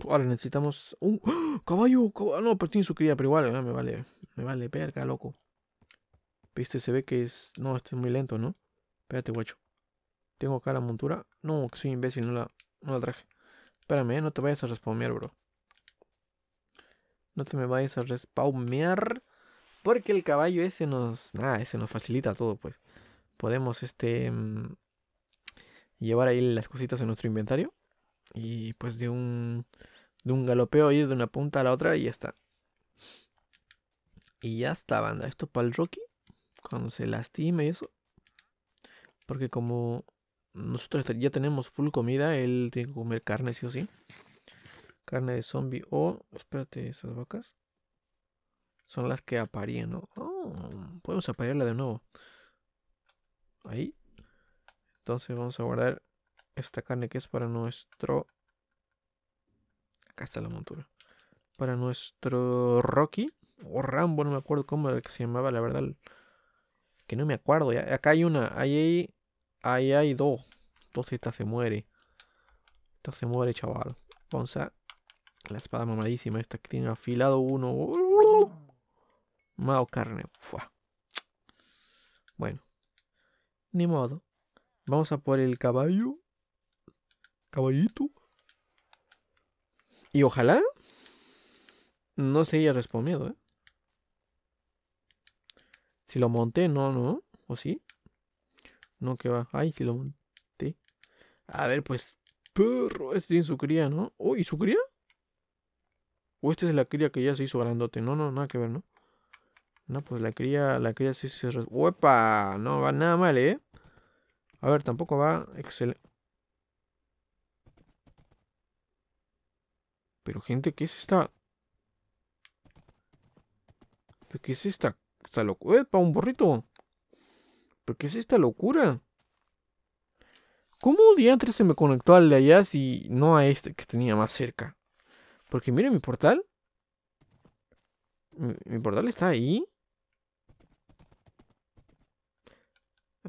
Ahora necesitamos un... ¡Ah! ¡Caballo! Ah, no, pero tiene su cría, pero igual, ah, me vale. Me vale, perca, loco. Viste, se ve que es... No, este es muy lento, ¿no? Espérate, guacho. Tengo acá la montura. No, que soy imbécil, no la, no la traje. Espérame, eh, no te vayas a respawnear, bro. No te me vayas a respawnear. Porque el caballo ese nos... Nada, ah, ese nos facilita todo, pues. Podemos, este... Mm, llevar ahí las cositas en nuestro inventario. Y pues de un... De un galopeo ir de una punta a la otra y ya está. Y ya está, banda. Esto para el Rocky. Cuando se lastime y eso. Porque como nosotros ya tenemos full comida. Él tiene que comer carne, sí o sí. Carne de zombie o... espérate, esas vacas. Son las que aparían, ¿no? Oh, podemos aparearla de nuevo. Ahí. Entonces vamos a guardar esta carne que es para nuestro... Acá está la montura. Para nuestro Rocky. O Rambo, no me acuerdo cómo era que se llamaba, la verdad. Que no me acuerdo. Acá hay una. Ahí hay Ahí hay dos. Entonces esta se muere. Esta se muere, chaval. Vamos a... La espada mamadísima. Esta que tiene afilado uno. Mao carne. Bueno. Ni modo. Vamos a por el caballo. Caballito. Y ojalá no se haya respondido, ¿eh? Si lo monté, no, no. ¿O sí? No, que va. Ay, si lo monté. A ver, pues. Perro, este tiene su cría, ¿no? Uy, ¿su cría? O esta es la cría que ya se hizo grandote. No, no, nada que ver, ¿no? No, pues la cría, la cría sí se... ¡Uepa! No va nada mal, ¿eh? A ver, tampoco va excelente. Pero gente, ¿qué es esta? ¿Qué es esta? ¿Está loco? ¡Epa! ¡Un burrito! ¿Pero qué es esta locura? ¿Cómo diantres se me conectó al de allá si no a este que tenía más cerca? Porque mire mi portal. Mi, portal está ahí.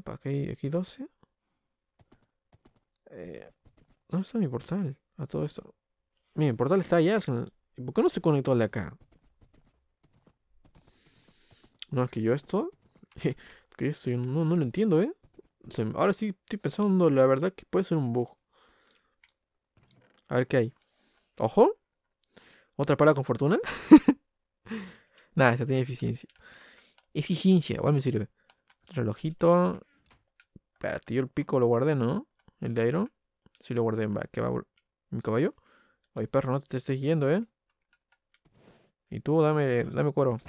aquí, aquí 12. Eh, ¿Dónde está mi portal? A todo esto. Mira, mi portal está allá. ¿Por qué no se conectó al de acá? No, es que yo esto... que eso no, lo entiendo, ¿eh? ahora sí estoy pensando, la verdad que puede ser un bug. A ver qué hay. Ojo. Otra pala con fortuna. Nada, esta tiene eficiencia. Eficiencia, igual me sirve. Relojito. Espérate, yo el pico lo guardé, ¿no? El de Iron. Sí lo guardé. Va, que va mi caballo. Ay, perro, no te estés yendo, ¿eh? Y tú, dame, dame cuero.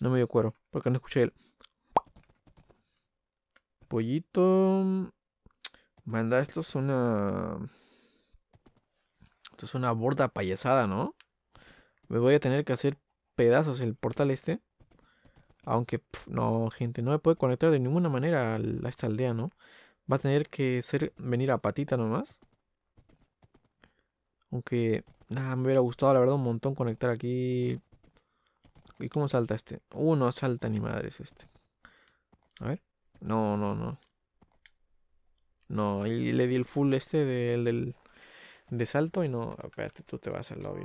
No me dio cuero, porque no escuché el... Pollito... Manda, esto es una... Esto es una borda payasada, ¿no? Me voy a tener que hacer pedazos el portal este. Aunque, no, gente, no me puede conectar de ninguna manera a, esta aldea, ¿no? Va a tener que ser venir a patita nomás. Aunque, nada, me hubiera gustado, la verdad, un montón conectar aquí ¿Y cómo salta este? Uh, no salta ni madres este. A ver. No, no, no. No, ahí le di el full este del, de salto y no. Espérate, tú te vas al lado.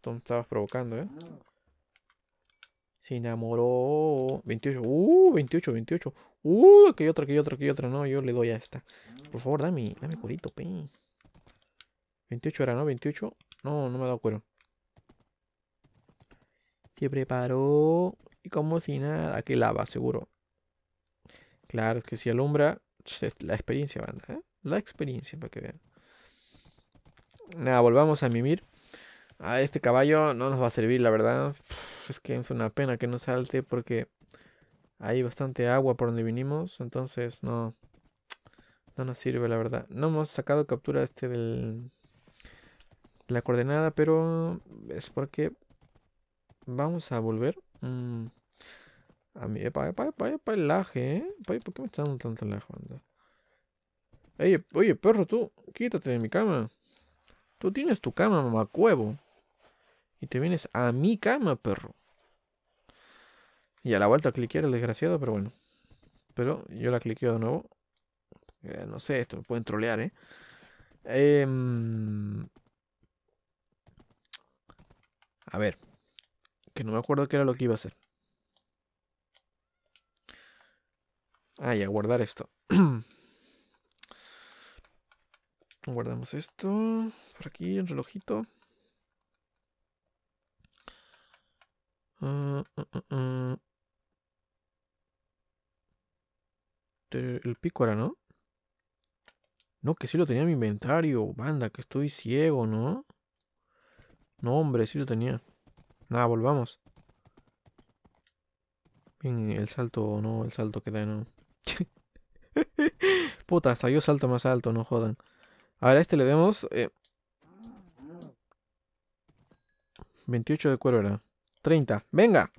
Tú me estabas provocando, ¿eh? Se enamoró. 28. Uh, 28, 28. Uh, que hay otra, que hay otra, que hay otra. No, yo le doy a esta. Por favor, dame, dame curito, pe. 28 era, ¿no? 28. No, no me da cuero. Se preparó y como si nada, que lava, seguro. Claro, es que si alumbra, la experiencia, banda, ¿eh? La experiencia, para que vean. Nada, volvamos a mimir. A este caballo no nos va a servir, la verdad. Es que es una pena que no salte porque hay bastante agua por donde vinimos. Entonces no, no nos sirve, la verdad. No hemos sacado captura este del la coordenada, pero es porque Vamos a volver. Mm, a mí, epa, epa, epa, epa, el ¿eh? ¿Por qué me está dando tanto laje, anda? oye, perro, tú, quítate de mi cama. Tú tienes tu cama, mamacuevo. Y te vienes a mi cama, perro. Y a la vuelta cliquear el desgraciado, pero bueno. Pero yo la cliqueo de nuevo. Eh, no sé, esto me pueden trolear, eh em, a ver. Que no me acuerdo qué era lo que iba a hacer. Ah, ya, guardar esto. Guardamos esto. Por aquí, el relojito. Ah, ah, ah, el pico era, ¿no? No, que sí lo tenía en mi inventario. Banda, que estoy ciego, ¿no? No, hombre, sí lo tenía. Ah, volvamos. Bien, el salto, no, el salto que da, no. Puta, hasta yo salto más alto, no jodan. Ahora a este le demos... 28 eh. de cuero era. 30. ¡Venga!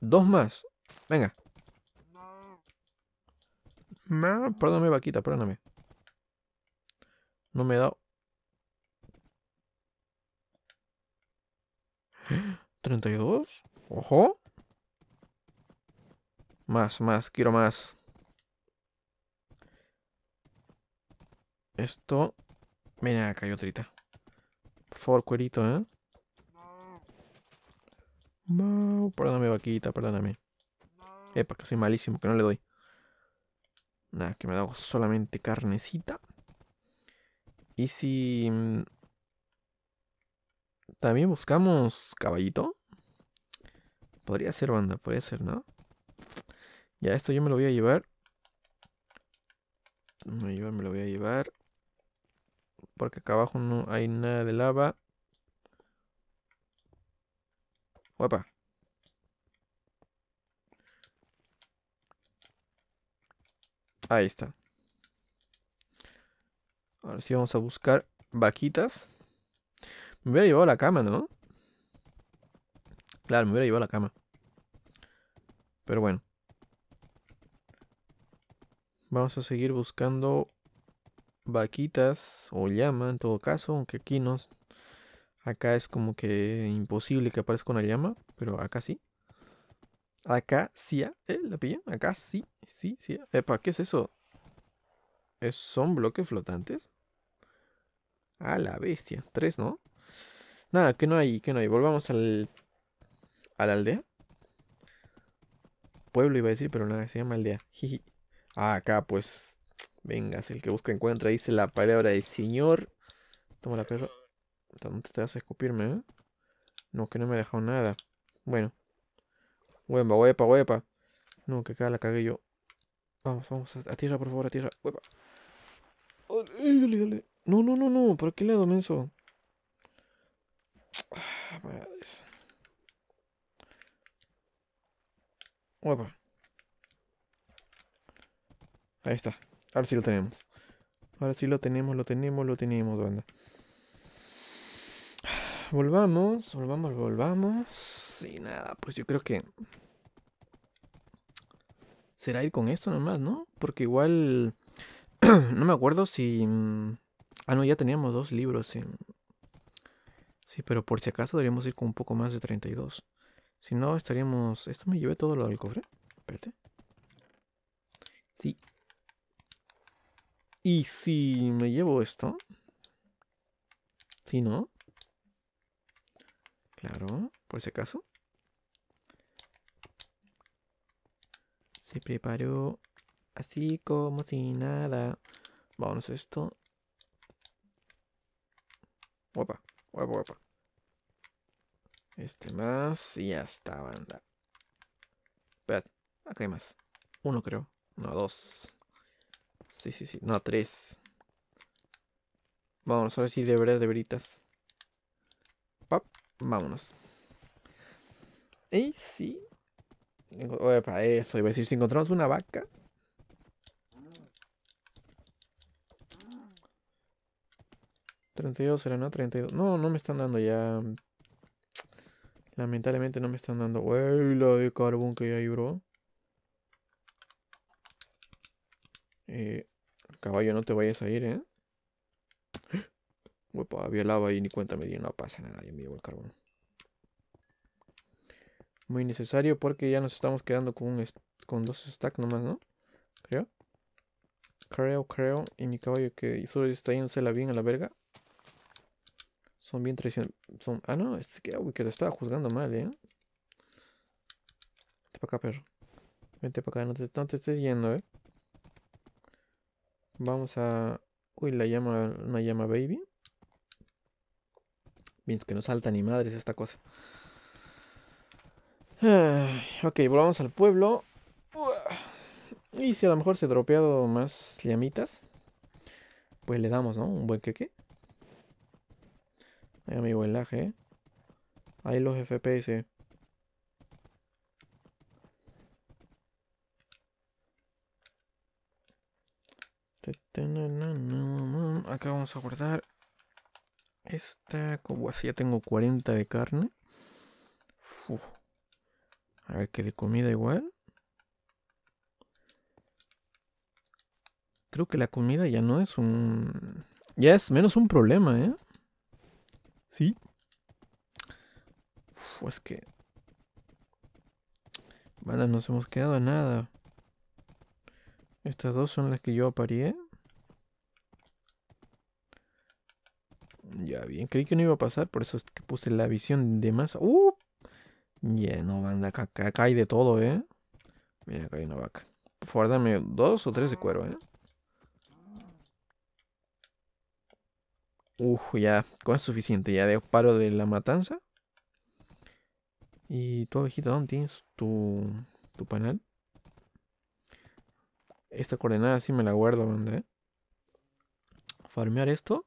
Dos más. Venga. Perdóname, vaquita, perdóname. No me he dado... ¿32? Ojo. Más, más, quiero más. Esto. Mira, cayó hay For cuerito, ¿eh? perdóname, vaquita, perdóname. Epa, que soy malísimo, que no le doy. Nada, que me da solamente carnecita. Y si mm, también buscamos caballito. Podría ser banda, podría ser, ¿no? Ya, esto yo me lo voy a llevar. Me, lo voy a llevar. Porque acá abajo no hay nada de lava. Guapa. Ahí está. Ahora sí vamos a buscar vaquitas. Me hubiera llevado la cama, ¿no? Claro, me hubiera llevado la cama. Pero bueno. Vamos a seguir buscando vaquitas o llama en todo caso, aunque aquí no acá es como que imposible que aparezca una llama, pero acá sí. Acá sí, ah, eh, la pilla, acá sí, sí, sí. Ah. ¿qué es eso? ¿Son bloques flotantes? A la bestia, tres, ¿no? Nada, que no hay, que no hay. Volvamos al. a la aldea. Pueblo iba a decir, pero nada, se llama aldea. Jiji. Ah, acá pues. Vengas, el que busca encuentra, dice la palabra del señor. Toma la perra. No te vas a escupirme, ¿eh? No, que no me ha dejado nada. Bueno. Huepa, huepa, huepa. No, que acá la cagué yo. Vamos, vamos, a, tierra, por favor, a tierra. Huepa. dale, No, no, no, no. ¿para qué le lado, menso? Ah, madres. Ahí está. Ahora sí lo tenemos. Ahora sí lo tenemos, lo tenemos, lo tenemos, Volvamos, volvamos, volvamos. Y nada, pues yo creo que... Será ir con esto nomás, ¿no? Porque igual... no me acuerdo si... Mm, ah, no, ya teníamos dos libros en, Sí, pero por si acaso deberíamos ir con un poco más de 32. Si no, estaríamos... ¿Esto me llevé todo lo del cofre? Espérate. Sí. ¿Y si me llevo esto? ¿Si no? Claro, por si acaso. Se preparó así como si nada. Vamos, a esto. Opa. Este más y ya está, banda. Espérate, acá hay más. Uno creo. No, dos. Sí, sí, sí. No, tres. Vámonos, ahora sí de veras, de veritas. Pap, vámonos. Y sí. eso iba a decir, si encontramos una vaca, 32 ¿será, ¿no? 32. No, no me están dando ya. Lamentablemente no me están dando. Uy, de carbón que hay, bro. Eh, caballo, no te vayas a ir, ¿eh? Uepa, había lava y ni cuenta me di. No pasa nada, yo me llevo el carbón. Muy necesario porque ya nos estamos quedando con, con dos stacks nomás, ¿no? Creo. Creo, creo. Y mi caballo que solo está la bien a la verga. Son bien traicion... Son... Ah, no, es que, uy, que te estaba juzgando mal, ¿eh? Vente para acá, perro. Vente para acá, no te, estés yendo, ¿eh? Vamos a... Uy, la llama, una llama baby. Bien, que no salta ni madres esta cosa. ok, volvamos al pueblo. Y si a lo mejor se dropeado más llamitas, pues le damos, ¿no? Un buen queque. Ahí amigo, mi Ahí los FPS. Acá vamos a guardar esta. Como así ya tengo 40 de carne. A ver, que de comida igual. Creo que la comida ya no es un. Ya es menos un problema, ¿eh? ¿Sí? Pues es que... Vale, nos hemos quedado en nada. Estas dos son las que yo apareé. Ya, bien. Creí que no iba a pasar, por eso es que puse la visión de más ¡Uh! Ya, no, banda. Acá, acá hay de todo, ¿eh? Mira, acá hay una vaca. Fuérdame dos o tres de cuero, ¿eh? Uf, ya, con es suficiente. Ya de paro de la matanza. Y tu abejita, ¿dónde tienes tu, tu panel? Esta coordenada sí me la guardo, ¿dónde? ¿eh? Farmear esto.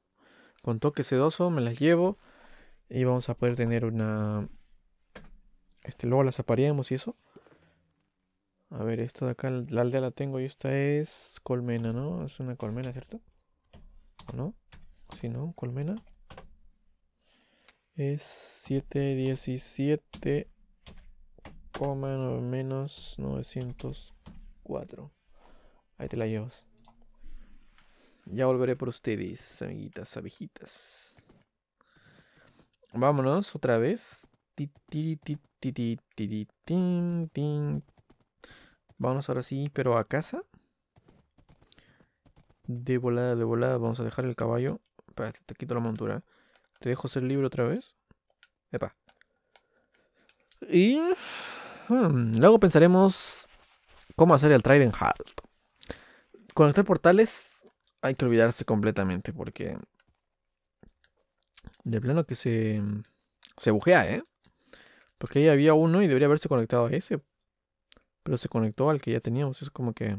Con toque sedoso me las llevo. Y vamos a poder tener una... Este, luego las apareamos y eso. A ver, esto de acá, la aldea la tengo y esta es colmena, ¿no? Es una colmena, ¿cierto? ¿O no? Si no, colmena. Es 717 menos 904. Ahí te la llevas. Ya volveré por ustedes, amiguitas, abejitas. Vámonos otra vez. Vamos ahora sí, pero a casa. De volada, de volada, vamos a dejar el caballo te quito la montura. Te dejo hacer el libro otra vez. Epa. Y. Hmm, luego pensaremos cómo hacer el Trident Halt. Conectar portales hay que olvidarse completamente porque. De plano que se. Se bujea, ¿eh? Porque ahí había uno y debería haberse conectado a ese. Pero se conectó al que ya teníamos. Es como que.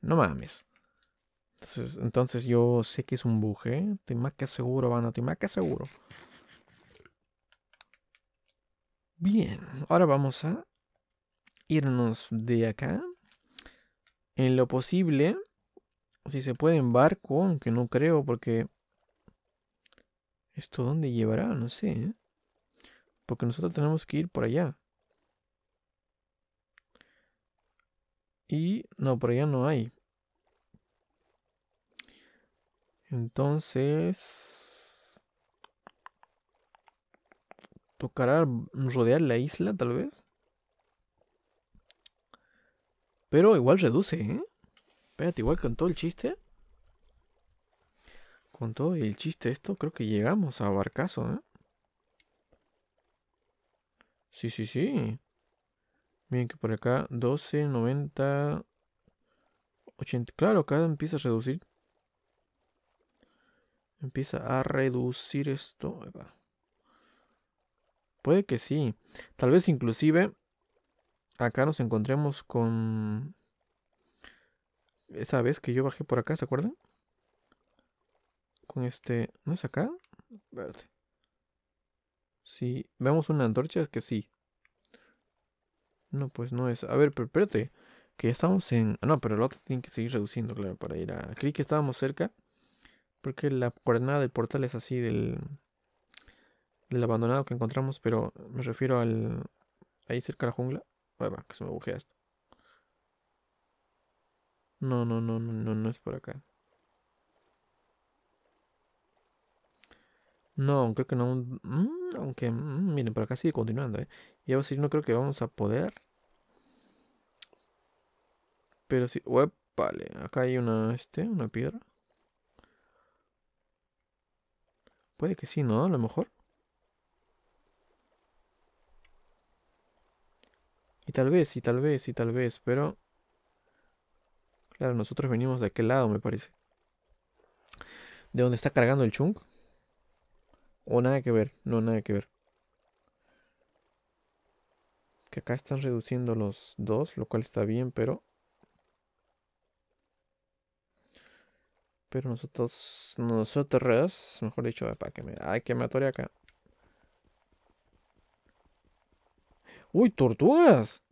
No mames. Entonces, yo sé que es un buje. ¿eh? Estoy que seguro, van a más que seguro. Bien, ahora vamos a irnos de acá. En lo posible, si se puede en barco, aunque no creo porque... ¿Esto dónde llevará? No sé. ¿eh? Porque nosotros tenemos que ir por allá. Y no, por allá no hay. Entonces... Tocará rodear la isla, tal vez. Pero igual reduce, ¿eh? Espérate, igual con todo el chiste. Con todo el chiste esto, creo que llegamos a Barcazo, ¿eh? Sí, sí, sí. Miren que por acá 12, 90, 80. Claro, acá empieza a reducir. Empieza a reducir esto. Puede que sí. Tal vez inclusive acá nos encontremos con... Esa vez que yo bajé por acá, ¿se acuerdan? Con este... ¿No es acá? Verde. Si vemos una antorcha es que sí. No, pues no es. A ver, pero espérate. Que estamos en... No, pero el otro tiene que seguir reduciendo, claro, para ir a... Creí que estábamos cerca. Porque la coordenada del portal es así del, del abandonado que encontramos, pero me refiero al... Ahí cerca de la jungla. Ue va, que se me bujea esto. No, no, no, no, no, es por acá. No, creo que no. Mm, aunque, mm, miren, por acá sigue continuando, ¿eh? Y ahora sí, no creo que vamos a poder. Pero sí. Uep, vale, acá hay una, este, una piedra. Puede que sí, ¿no? A lo mejor. Y tal vez, y tal vez, y tal vez, pero... Claro, nosotros venimos de aquel lado, me parece. ¿De dónde está cargando el chunk? O nada que ver, no, nada que ver. Que acá están reduciendo los dos, lo cual está bien, pero... Pero nosotros, nosotros, mejor dicho, eh, para que me, ay, que me acá. ¡Uy, tortugas!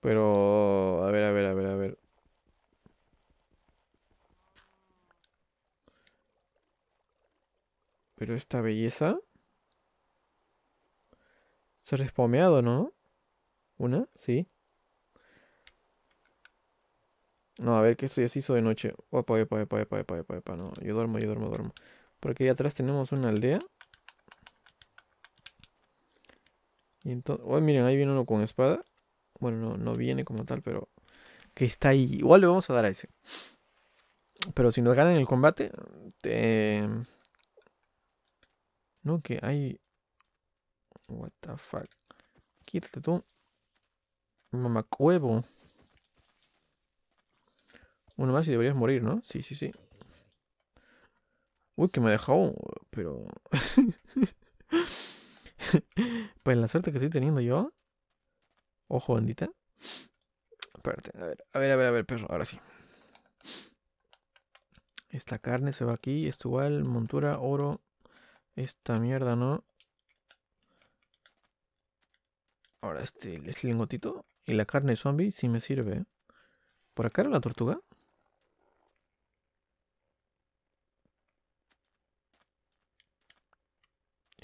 Pero, a ver, a ver, a ver, a ver. Pero esta belleza... Se ha ¿no? ¿Una? Sí. No, a ver que esto ya se hizo de noche. Opa, no. Yo duermo, yo duermo, duermo. Porque ahí atrás tenemos una aldea. Y entonces... Oh, miren, ahí viene uno con espada. Bueno, no, no viene como tal, pero... Que está ahí. Igual le vamos a dar a ese. Pero si nos ganan el combate... Te... No, que hay... What the fuck. Quítate tú. Mamacuevo. Uno más y deberías morir, ¿no? Sí, sí, sí. Uy, que me ha dejado, pero... pues la suerte que estoy teniendo yo. Ojo, bendita Espérate, a ver, a ver, a ver, a ver, perro, ahora sí. Esta carne se va aquí, esto igual, montura, oro. Esta mierda, ¿no? Ahora este, este lingotito. Y la carne zombie sí me sirve. ¿eh? ¿Por acá era la tortuga?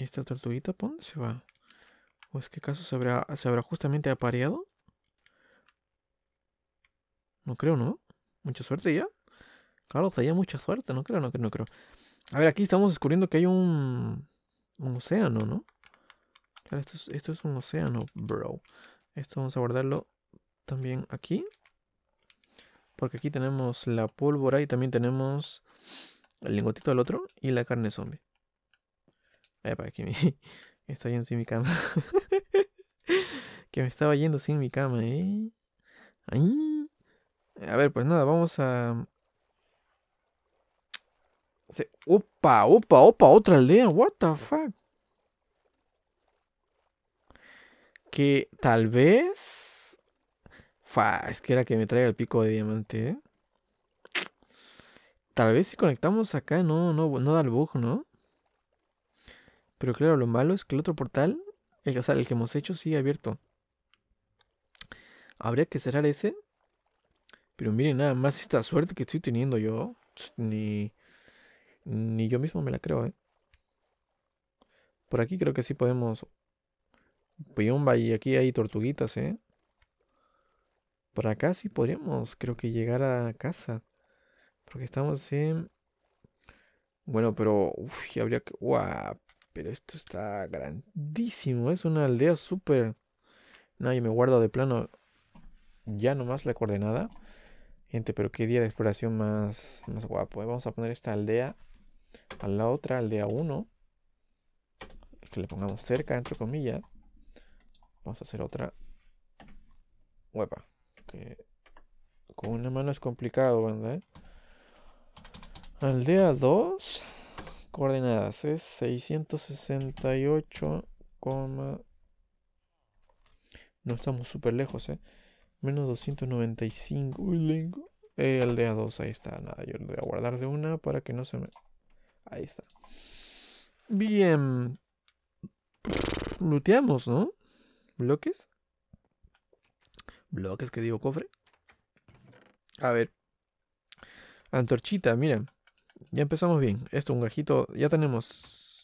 esta tortuguita por dónde se va? ¿O es que acaso se habrá, se habrá justamente apareado? No creo, ¿no? Mucha suerte ya. Claro, sería mucha suerte, no creo, no creo, no creo. A ver, aquí estamos descubriendo que hay un, un océano, ¿no? Claro, esto esto es un océano, bro. Esto vamos a guardarlo también aquí. Porque aquí tenemos la pólvora y también tenemos el lingotito del otro y la carne zombie que me, me está yendo sin mi cama. que me estaba yendo sin mi cama, ¿eh? Ay. A ver, pues nada, vamos a... Opa, mm, opa, opa, otra aldea, what the fuck. Que tal vez... Fa, es que era que me traiga el pico de diamante, ¿eh? Tal vez si conectamos acá, no, no, no da el bug, ¿no? Pero claro, lo malo es que el otro portal, el, el que hemos hecho, sigue abierto. Habría que cerrar ese. Pero miren, nada más esta suerte que estoy teniendo yo. Ni, ni yo mismo me la creo, ¿eh? Por aquí creo que sí podemos... Pues, un y aquí hay tortuguitas, ¿eh? Por acá sí podríamos, creo que llegar a casa. Porque estamos en... Bueno, pero... Uf, habría que... ¡Guau! pero esto está grandísimo. Es una aldea súper... Nadie me guardo de plano ya nomás la coordenada. Gente, pero qué día de exploración más, más guapo. ¿eh? Vamos a poner esta aldea a la otra, aldea 1. Que le pongamos cerca, entre comillas. Vamos a hacer otra. hueva Que con una mano es complicado, banda, ¿eh? Aldea 2 coordenadas es 668, no estamos súper lejos, ¿eh? Menos 295. Eh, el El aldea 2, ahí está. Nada, yo lo voy a guardar de una para que no se me... Ahí está. Bien. looteamos, ¿no? Bloques. Bloques que digo cofre. A ver. Antorchita, miren. Ya empezamos bien. Esto, un gajito. Ya tenemos.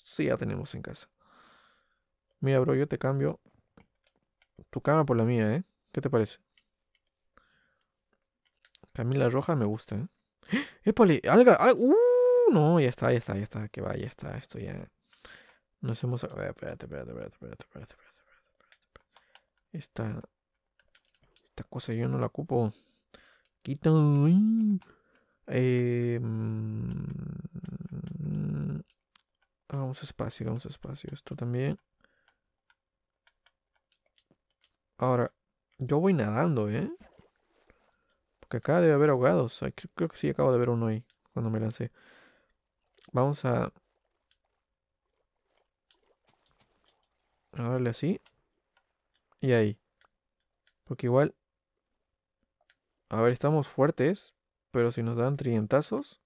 Sí, ya tenemos en casa. Mira, bro, yo te cambio tu cama por la mía, ¿eh? ¿Qué te parece? Camila Roja me gusta, ¿eh? ¡Épale! ¡Alga! alga! ¡Uh! No, ya está, ya está, ya está. Que va, ya está. Esto ya. Nos hemos. Eh, espérate, espérate, espérate, espérate, espérate, espérate, espérate, Esta. Esta cosa yo no la ocupo. Quita. Eh, hagamos mm, espacio, vamos espacio. Esto también. Ahora, yo voy nadando, ¿eh? Porque acá debe haber ahogados. Creo que sí acabo de ver uno ahí cuando me lancé. Vamos a... A darle así. Y ahí. Porque igual... A ver, estamos fuertes. Pero si nos dan trientazos,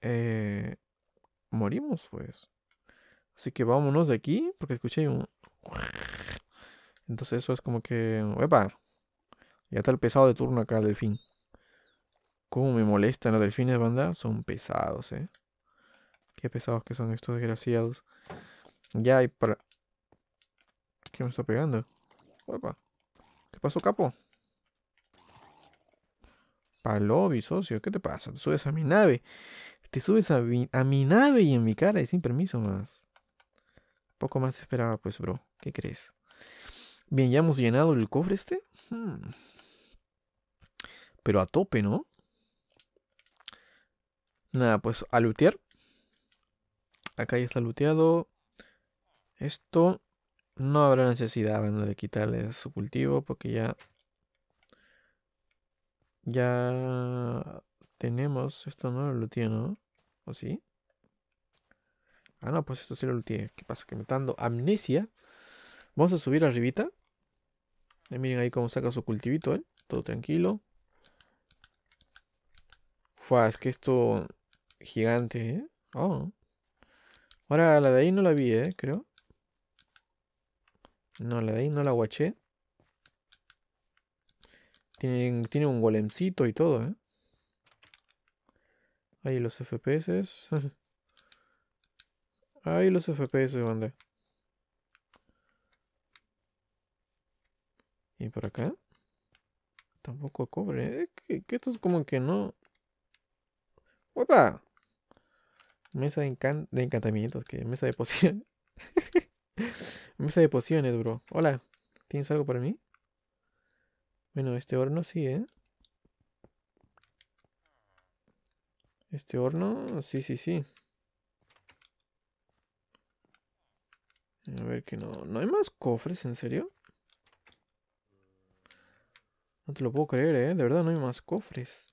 eh, morimos, pues. Así que vámonos de aquí, porque escuché un... Entonces eso es como que... ¡Epa! Ya está el pesado de turno acá, el delfín. ¿Cómo me molestan los delfines, banda? Son pesados, ¿eh? Qué pesados que son estos desgraciados. Ya, hay para... ¿Qué me está pegando? Opa. ¿Qué pasó, capo? Palobi, socio, ¿qué te pasa? Te subes a mi nave. Te subes a mi, a mi nave y en mi cara y sin permiso más. Poco más esperaba, pues, bro. ¿Qué crees? Bien, ya hemos llenado el cofre este. Hmm. Pero a tope, ¿no? Nada, pues a lootear. Acá ya está looteado. Esto no habrá necesidad de quitarle su cultivo porque ya ya tenemos. Esto no lo tiene, ¿no? ¿O sí? Ah, no, pues esto sí lo tiene. ¿Qué pasa? Que me está dando amnesia. Vamos a subir arribita. miren ahí cómo saca su cultivito, ¿eh? Todo tranquilo. Fua, es que esto... Gigante, ¿eh? Oh. Ahora la de ahí no la vi, ¿eh? Creo. No, la de ahí no la guaché. Tiene, un golemcito y todo, ¿eh? Ahí los FPS. Ahí los FPS, dónde ¿Y por acá? Tampoco cobre. ¿eh? Que, esto es como que no... ¡Uepa! Mesa de, encantamientos, que mesa de pociones. mesa de pociones, bro. Hola, ¿tienes algo para mí? Bueno, este horno sí, ¿eh? Este horno, sí, sí, sí. A ver que no... ¿No hay más cofres, en serio? No te lo puedo creer, ¿eh? De verdad, no hay más cofres.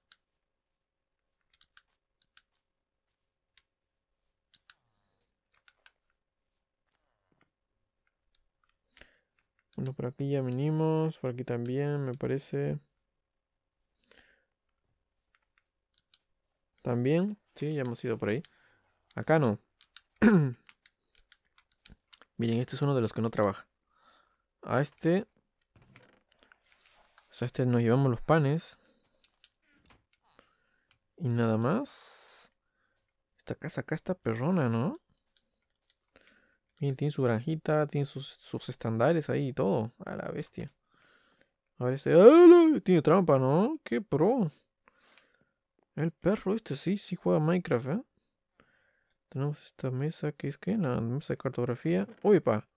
Bueno, por aquí ya vinimos, por aquí también, me parece. También, sí, ya hemos ido por ahí. Acá no. Miren, este es uno de los que no trabaja. A este... O sea, a este nos llevamos los panes. Y nada más. Esta casa acá está perrona, ¿no? Miren, tiene su granjita, tiene sus, estandares estándares ahí y todo. A la bestia. A ver este. Tiene trampa, ¿no? ¡Qué pro! El perro este sí, sí juega Minecraft, ¿eh? Tenemos esta mesa que es que la mesa de cartografía. Uy, pa.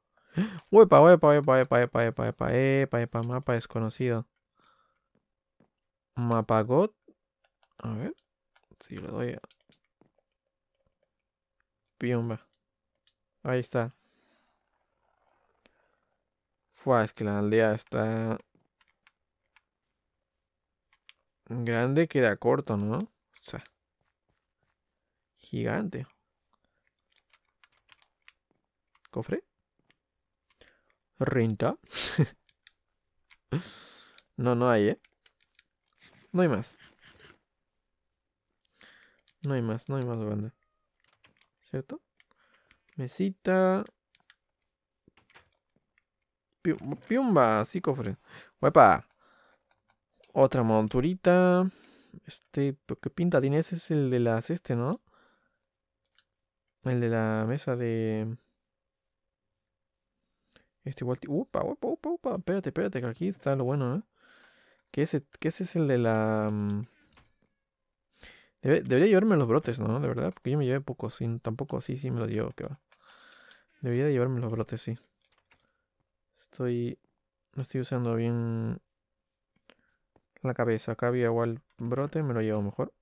Uy, pa. Uy, pa. Uy, pa. Uy, pa. ¡Eh, mapa desconocido! Mapagot. A ver. Si sí, le doy a. Piomba. Ahí está. Fua, es que la aldea está... Grande queda corto, ¿no? O sea... Gigante. ¿Cofre? Rinta. no, no hay, ¿eh? No hay más. No hay más, no hay más banda. ¿Cierto? Mesita. Piumba, sí, cofre. Huepa. Otra monturita. Este, ¿qué pinta tiene? Ese es el de las, este, ¿no? El de la mesa de... Este igual... Upa, upa, upa, upa. Espérate, espérate, que aquí está lo bueno, ¿eh? Que ese, que ese es el de la... Mm, debería llevarme los brotes, ¿no? De verdad, porque yo me llevé pocos. Tampoco así, sí me lo llevo, que va. Debería de llevarme los brotes, sí. Estoy... No estoy usando bien la cabeza. Acá había igual brote, me lo llevo mejor.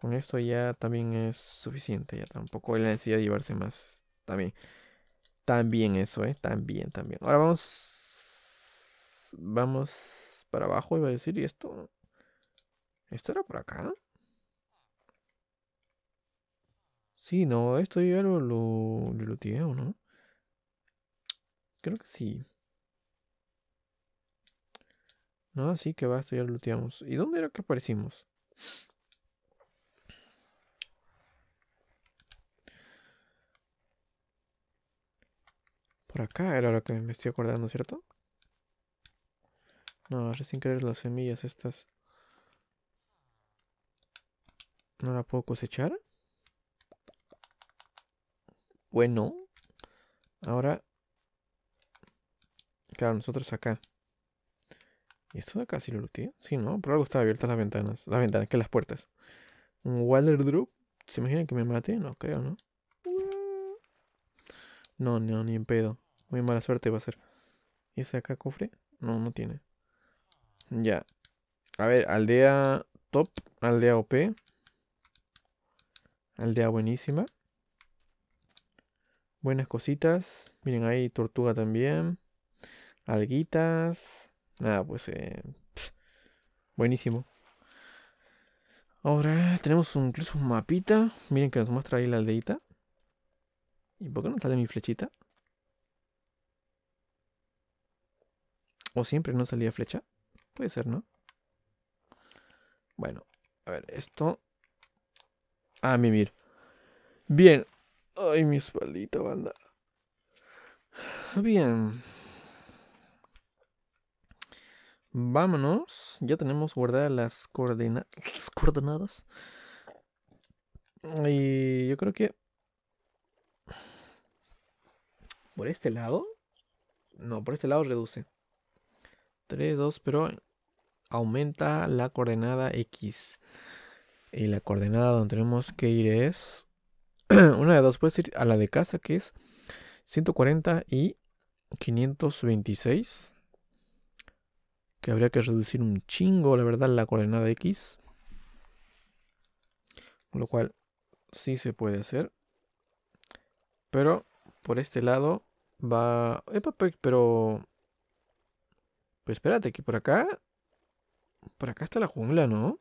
Con esto ya también es suficiente. Ya tampoco hay la necesidad de llevarse más. También. También eso, ¿eh? También, también. Ahora vamos... Vamos para abajo, iba a decir. ¿Y esto? ¿Esto era por acá? Sí, no, esto ya lo, lo, lo ¿no? Creo que sí. No, sí que va, esto ya lo luteamos ¿Y dónde era que aparecimos? Por acá era lo que me estoy acordando, ¿cierto? No, recién sin querer las semillas estas. ¿No la puedo cosechar? Bueno, ahora... Claro, nosotros acá. esto de acá sí lo looteé? Sí, ¿no? Por algo estaba abiertas las ventanas. Las ventanas, que las puertas. Un Wilder Droop. ¿Se imaginan que me mate? No creo, ¿no? No, no, ni en pedo. Muy mala suerte va a ser. ¿Y ese acá cofre? No, no tiene. Ya. A ver, aldea top, aldea OP. Aldea buenísima buenas cositas. Miren ahí, tortuga también. Alguitas. Nada, pues eh, buenísimo. Ahora tenemos un, incluso un mapita. Miren que nos muestra ahí la aldeita. ¿Y por qué no sale mi flechita? ¿O siempre no salía flecha? Puede ser, ¿no? Bueno, a ver, esto... Ah, mir Bien, Ay, mi espaldita, banda. Bien. Vámonos. Ya tenemos guardadas las, coordenadas. Y yo creo que... ¿Por este lado? No, por este lado reduce. 3, 2, pero aumenta la coordenada X. Y la coordenada donde tenemos que ir es una de dos puedes ir a la de casa que es 140 y 526. Que habría que reducir un chingo, la verdad, la coordenada X. Lo cual sí se puede hacer. Pero por este lado va... Epa, pero... Pues espérate, que por acá... Por acá está la jungla, ¿no?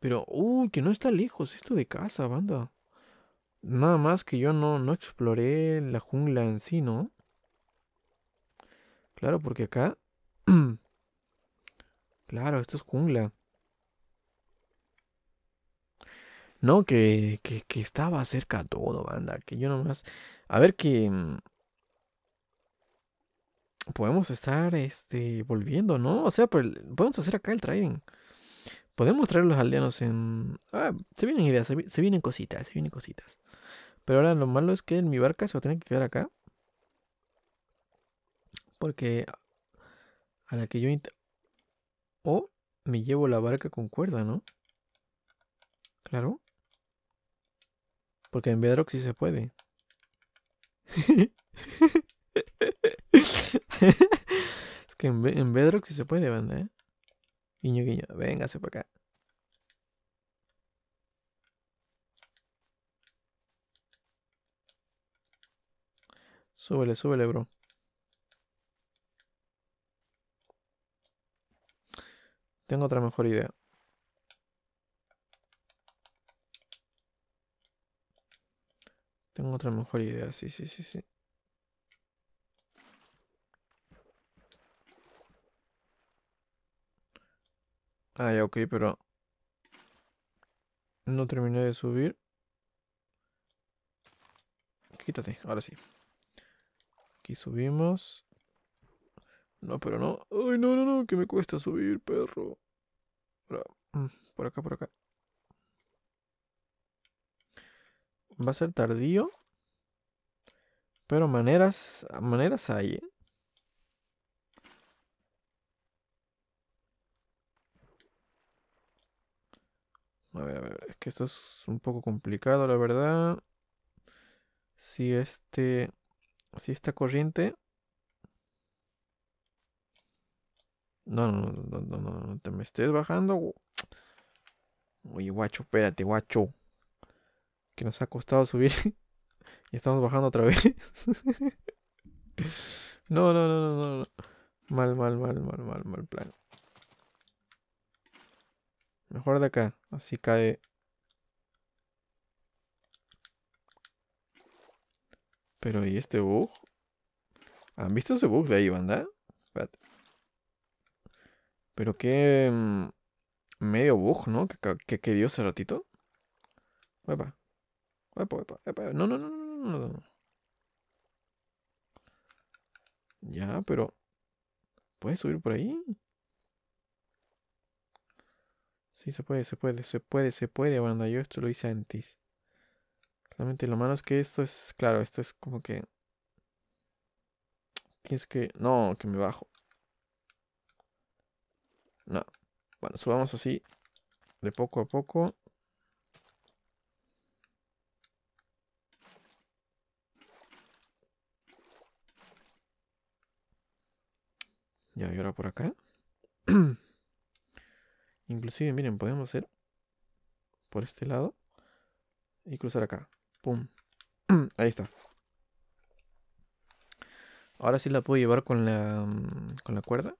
Pero, uy, que no está lejos esto de casa, banda. Nada más que yo no, no exploré la jungla en sí, ¿no? Claro, porque acá... claro, esto es jungla. No, que, que, estaba cerca todo, banda. Que yo nomás... A ver que... Mm, podemos estar, este, volviendo, ¿no? O sea, podemos hacer acá el trading. Podemos traer los aldeanos en... Ah, se vienen ideas, se, vienen cositas, se vienen cositas. Pero ahora lo malo es que en mi barca se va a tener que quedar acá. Porque... A la que yo... O me llevo la barca con cuerda, ¿no? Claro. Porque en Bedrock sí se puede. es que en, Bedrock sí se puede, banda, ¿eh? Guiño, guiño. Véngase para acá. Súbele, súbele, bro. Tengo otra mejor idea. Tengo otra mejor idea, sí, sí, sí, sí. Ah, ya, ok, pero... No terminé de subir. Quítate, ahora sí. Aquí subimos. No, pero no. Ay, no, no, no, que me cuesta subir, perro. Mm, por acá, por acá. Va a ser tardío. Pero maneras, maneras hay. ¿eh? A ver, a ver, es que esto es un poco complicado, la verdad. Si este, si esta corriente... No, no, no, no, no, no, te me estés bajando. Oye, guacho, espérate, guacho. Que nos ha costado subir. y estamos bajando otra vez. no, no, no, no, no. Mal, mal, mal, mal, mal, mal plan. Mejor de acá. Así cae. Pero ¿y este bug? ¿Han visto ese bug de ahí, banda? Espérate. Pero qué... Mm, medio bug, ¿no? Que, que, dio hace ratito. Epa. Epa, epa. No, no, no, no, no, no. Ya, pero... ¿Puedes subir por ahí? Sí, se puede, se puede, se puede, se puede, banda. Yo esto lo hice antes. Realmente lo malo es que esto es, claro, esto es como que... Tienes que... No, que me bajo. No. Bueno, subamos así. De poco a poco. Ya, y ahora por acá. Inclusive, miren, podemos hacer por este lado y cruzar acá. ¡Pum! Ahí está. Ahora sí la puedo llevar con la, mm, con la cuerda.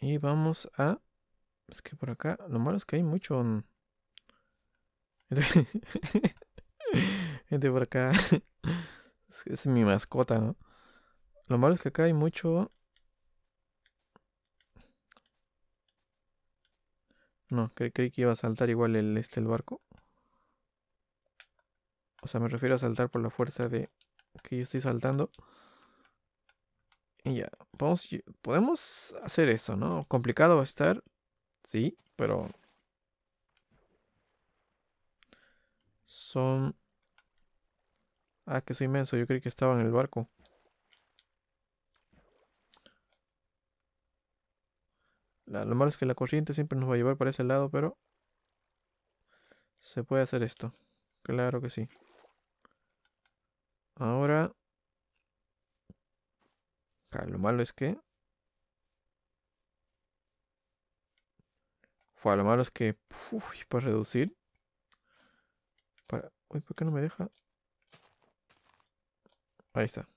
Y vamos a... Es que por acá... Lo malo es que hay mucho... Mm. Gente por acá. es mi mascota, ¿no? Lo malo es que acá hay mucho No, que creí que iba a saltar igual el, este, el barco. O sea, me refiero a saltar por la fuerza de que yo estoy saltando. Y ya, vamos, podemos hacer eso, ¿no? Complicado va a estar, sí, pero... Son... Ah, que soy inmenso, yo creí que estaba en el barco. lo malo es que la corriente siempre nos va a llevar para ese lado, pero se puede hacer esto. Claro que sí. Ahora... Claro, ah, lo malo es que... lo malo es que... para reducir... Para... Uy, ¿por qué no me deja? Ahí está.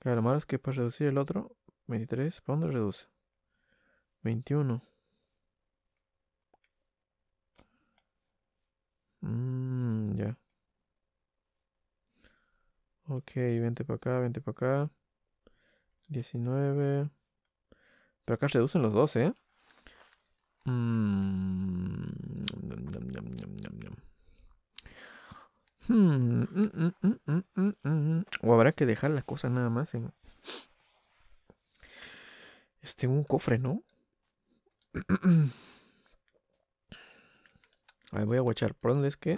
Claro, lo malo es que para reducir el otro... 23, ¿para dónde reduce? 21. Mmm, ya. Ok, vente para acá, vente para acá. 19. Pero acá reducen los 12, ¿eh? Mm, mm, o habrá que dejar las cosas nada más en... Este, un cofre, ¿no? A voy a guachar. ¿Por dónde es que?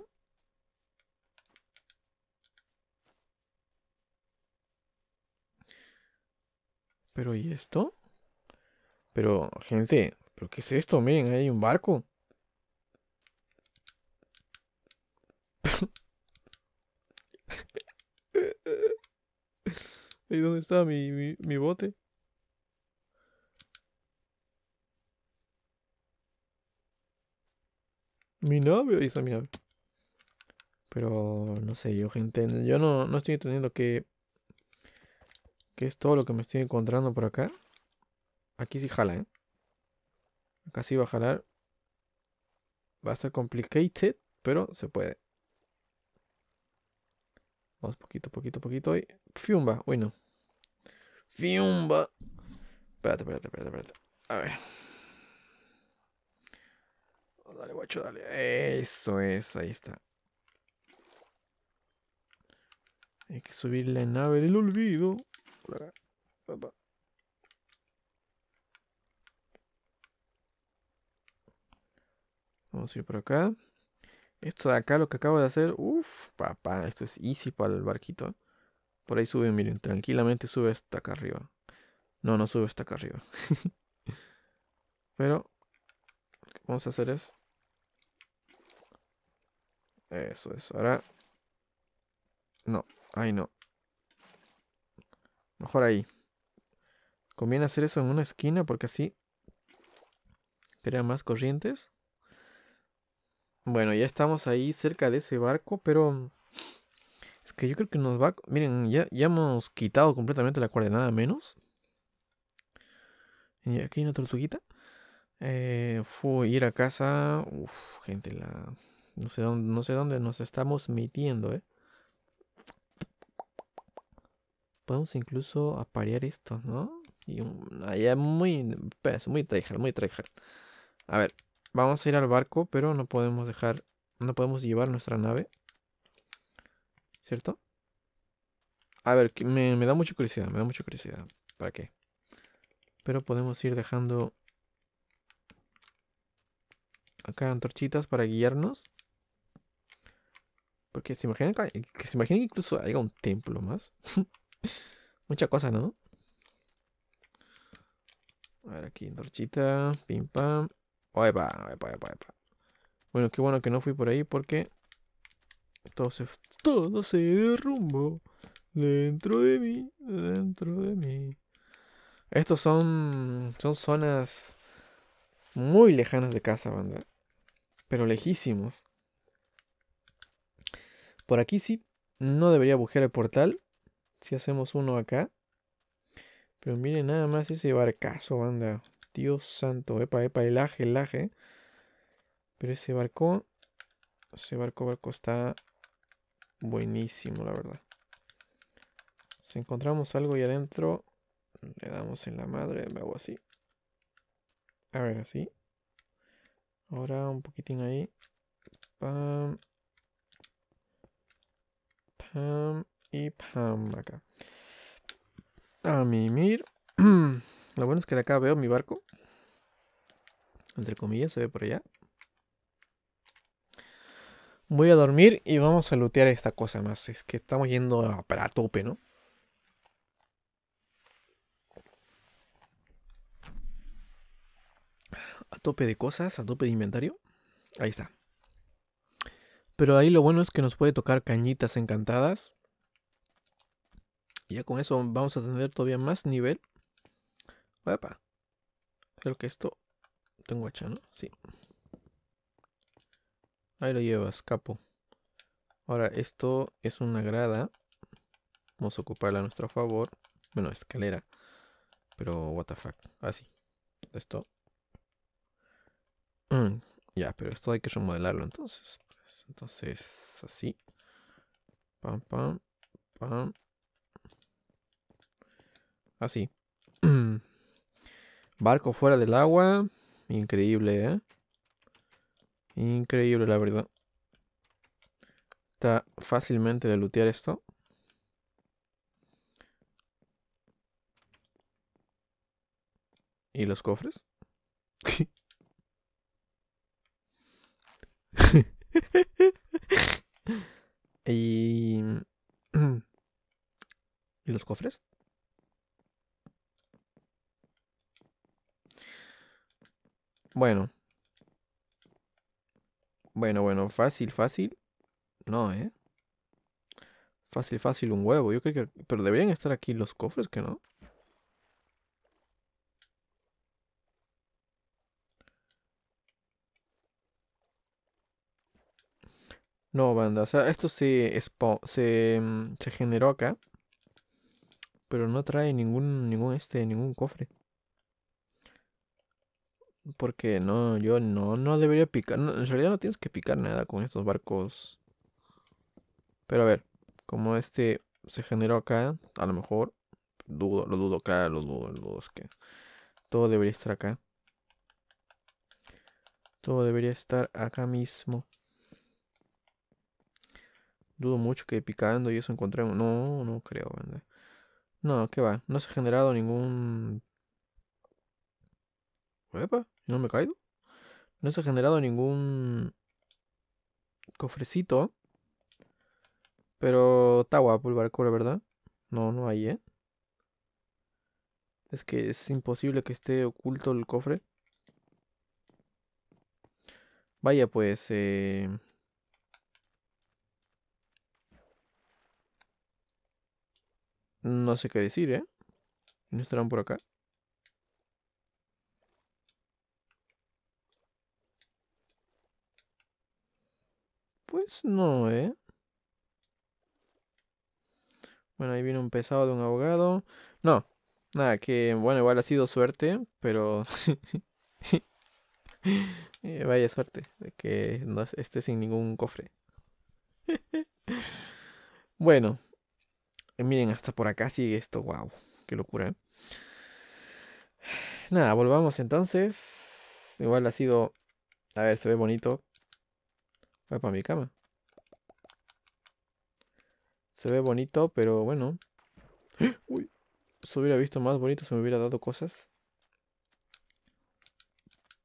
Pero ¿y esto? Pero, gente, ¿pero qué es esto? Miren, hay un barco. ¿Y dónde está mi bote? Mi novio, dice mi novio. Pero no sé, yo gente, yo no, no estoy entendiendo qué, que es todo lo que me estoy encontrando por acá. Aquí sí jala, ¿eh? Acá sí va a jalar. Va a ser complicated, pero se puede. Vamos poquito, poquito, poquito. Y... Fiumba, bueno. Fiumba. Espérate, espérate, espérate, espérate. A ver. Dale, guacho, dale. Eso es, ahí está. Hay que subir la nave del olvido. Por acá. Vamos a ir por acá. Esto de acá, lo que acabo de hacer. Uff, papá, esto es easy para el barquito. Por ahí sube, miren, tranquilamente sube hasta acá arriba. No, no sube hasta acá arriba. Pero, lo que vamos a hacer es eso es, ahora... No, Ay, no. Mejor ahí. Conviene hacer eso en una esquina porque así crea más corrientes. Bueno, ya estamos ahí cerca de ese barco, pero es que yo creo que nos va... Miren, ya, hemos quitado completamente la coordenada menos. Y aquí hay una tortuguita. Eh, fue ir a casa. Uf, gente, la... No sé dónde, nos estamos metiendo, ¿eh? Podemos incluso aparear esto, ¿no? Y es muy... Pues, muy tryhard, muy tryhard. A ver, vamos a ir al barco, pero no podemos dejar... No podemos llevar nuestra nave. ¿Cierto? A ver, me, me da mucha curiosidad, me da mucha curiosidad. ¿Para qué? Pero podemos ir dejando acá antorchitas para guiarnos. Porque se imaginan que, se incluso haya un templo más. Mucha cosa, ¿no? A ver aquí, torchita, pim pam. Bueno, qué bueno que no fui por ahí porque todo se, todo se derrumbó dentro de mí, dentro de mí. Estos son, son zonas muy lejanas de casa, banda. Pero lejísimos. Por aquí sí, no debería bujear el portal. Si hacemos uno acá. Pero miren nada más ese barcazo, banda. Dios santo, epa, epa, el aje, el aje. Pero ese barco, ese barco, barco está buenísimo, la verdad. Si encontramos algo ahí adentro, le damos en la madre, me hago así. A ver, así. Ahora un poquitín ahí. Pam y Pam acá. A mimir. Lo bueno es que de acá veo mi barco. Entre comillas, se ve por allá. Voy a dormir y vamos a lootear esta cosa más. Es que estamos yendo a para tope, ¿no? A tope de cosas, a tope de inventario. Ahí está. Pero ahí lo bueno es que nos puede tocar cañitas encantadas. Y ya con eso vamos a tener todavía más nivel. Opa. Creo que esto tengo hecha, ¿no? Sí. Ahí lo llevas, capo. Ahora, esto es una grada. Vamos a ocuparla a nuestro favor. Bueno, escalera. Pero, what the fuck. Así. Ah, esto. Mm, ya, pero esto hay que remodelarlo entonces. Entonces, así. Pam, pam, pam. Así. Barco fuera del agua. Increíble, ¿eh? Increíble, la verdad. Está fácilmente de lootear esto. ¿Y los cofres? y... los cofres? Bueno. Bueno, bueno, fácil, fácil. No, ¿eh? Fácil, fácil, un huevo. Yo creo que... Pero deberían estar aquí los cofres, ¿que no? No, banda, o sea, esto se, se, mm, se generó acá. Pero no trae ningún, ningún este, ningún cofre. Porque no, yo no, no debería picar. en realidad no tienes que picar nada con estos barcos. Pero a ver, como este se generó acá, a lo mejor. Dudo, lo dudo, claro, lo dudo, lo dudo. Es que todo debería estar acá. Todo debería estar acá mismo. Dudo mucho que picando y eso encontremos. No, no creo, No, ¿qué va? No se ha generado ningún. ¿Epa? ¿No me he caído? No se ha generado ningún. cofrecito. Pero está guapo el barco, verdad. No, no hay, ¿eh? Es que es imposible que esté oculto el cofre. Vaya, pues, eh. No sé qué decir, ¿eh? ¿No estarán por acá? Pues no, ¿eh? Bueno, ahí viene un pesado de un abogado. No, nada, que bueno, igual ha sido suerte, pero... Eh, vaya suerte, de que esté sin ningún cofre. bueno, eh, miren, hasta por acá sigue esto, ¡Guau! qué locura. Nada, volvamos entonces. Igual ha sido... A ver, se ve bonito. Voy para mi cama. Se ve bonito, pero bueno. Uy, se hubiera visto más bonito, se me hubiera dado cosas.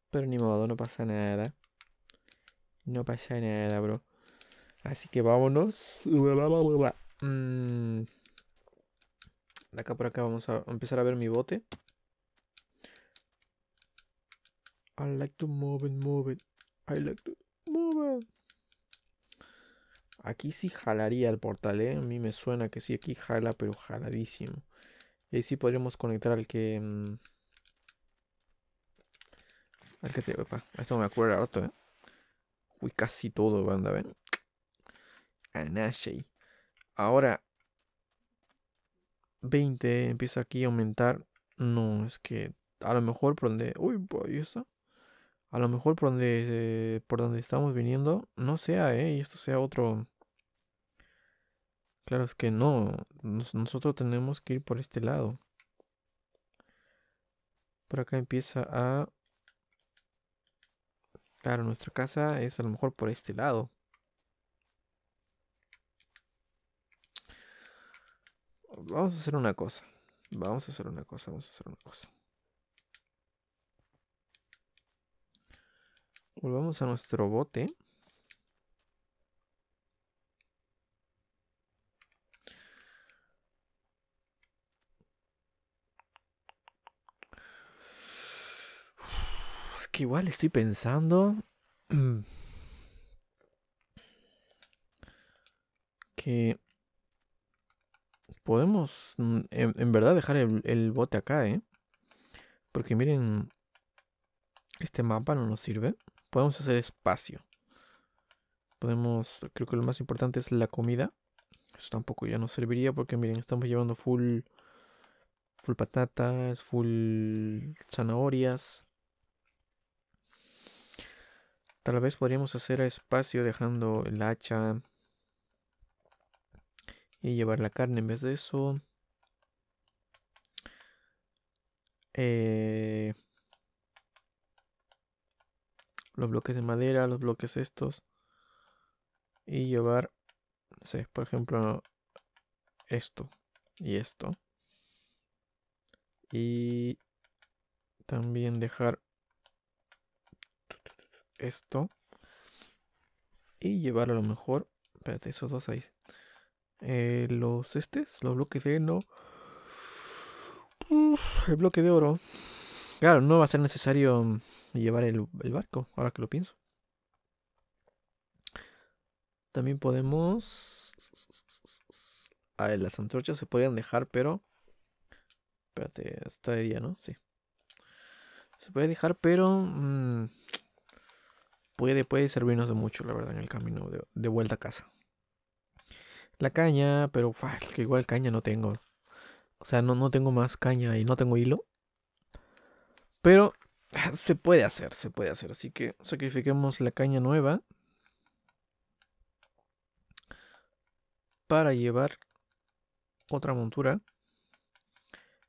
Pero ni modo, no pasa nada. No pasa nada, bro. Así que vámonos. Mmm... De acá por acá vamos a empezar a ver mi bote. I like to move it, move it. I like to move it. Aquí sí jalaría el portal, ¿eh? A mí me suena que sí, aquí jala, pero jaladísimo. Y ahí sí podríamos conectar al que... Mm, al que te... esto me acuerda harto, ¿eh? Uy, casi todo, banda, ¿ven? Anashi Ahora, 20 empieza aquí a aumentar. No, es que a lo mejor por donde. Uy, ahí está. A lo mejor por donde, por donde estamos viniendo, no sea, ¿eh? Y esto sea otro. Claro, es que no. nosotros tenemos que ir por este lado. Por acá empieza a... Claro, nuestra casa es a lo mejor por este lado. Vamos a hacer una cosa. Vamos a hacer una cosa, vamos a hacer una cosa. Volvamos a nuestro bote. Es que igual estoy pensando... Que podemos mm, en, verdad dejar el, bote acá, ¿eh? Porque miren, este mapa no nos sirve. Podemos hacer espacio. Podemos, creo que lo más importante es la comida. Eso tampoco ya nos serviría porque miren, estamos llevando full, full patatas, full zanahorias. Tal vez podríamos hacer espacio dejando el hacha, y llevar la carne en vez de eso. Eh, los bloques de madera, los bloques estos. Y llevar, por ejemplo, esto y esto. Y también dejar esto. Y llevar a lo mejor, espérate, esos dos ahí. Eh, los estes, los bloques de no, el bloque de oro. Claro, no va a ser necesario mm, llevar el, barco, ahora que lo pienso. También podemos... A ah, las antorchas se podrían dejar, pero... Espérate, está de día, ¿no? Sí. Se puede dejar, pero... Mm, puede, puede servirnos de mucho, la verdad, en el camino de vuelta a casa la caña, pero que igual caña no tengo. O sea, no, no tengo más caña y no tengo hilo. Pero ah, se puede hacer, se puede hacer. Así que sacrifiquemos la caña nueva. Para llevar otra montura.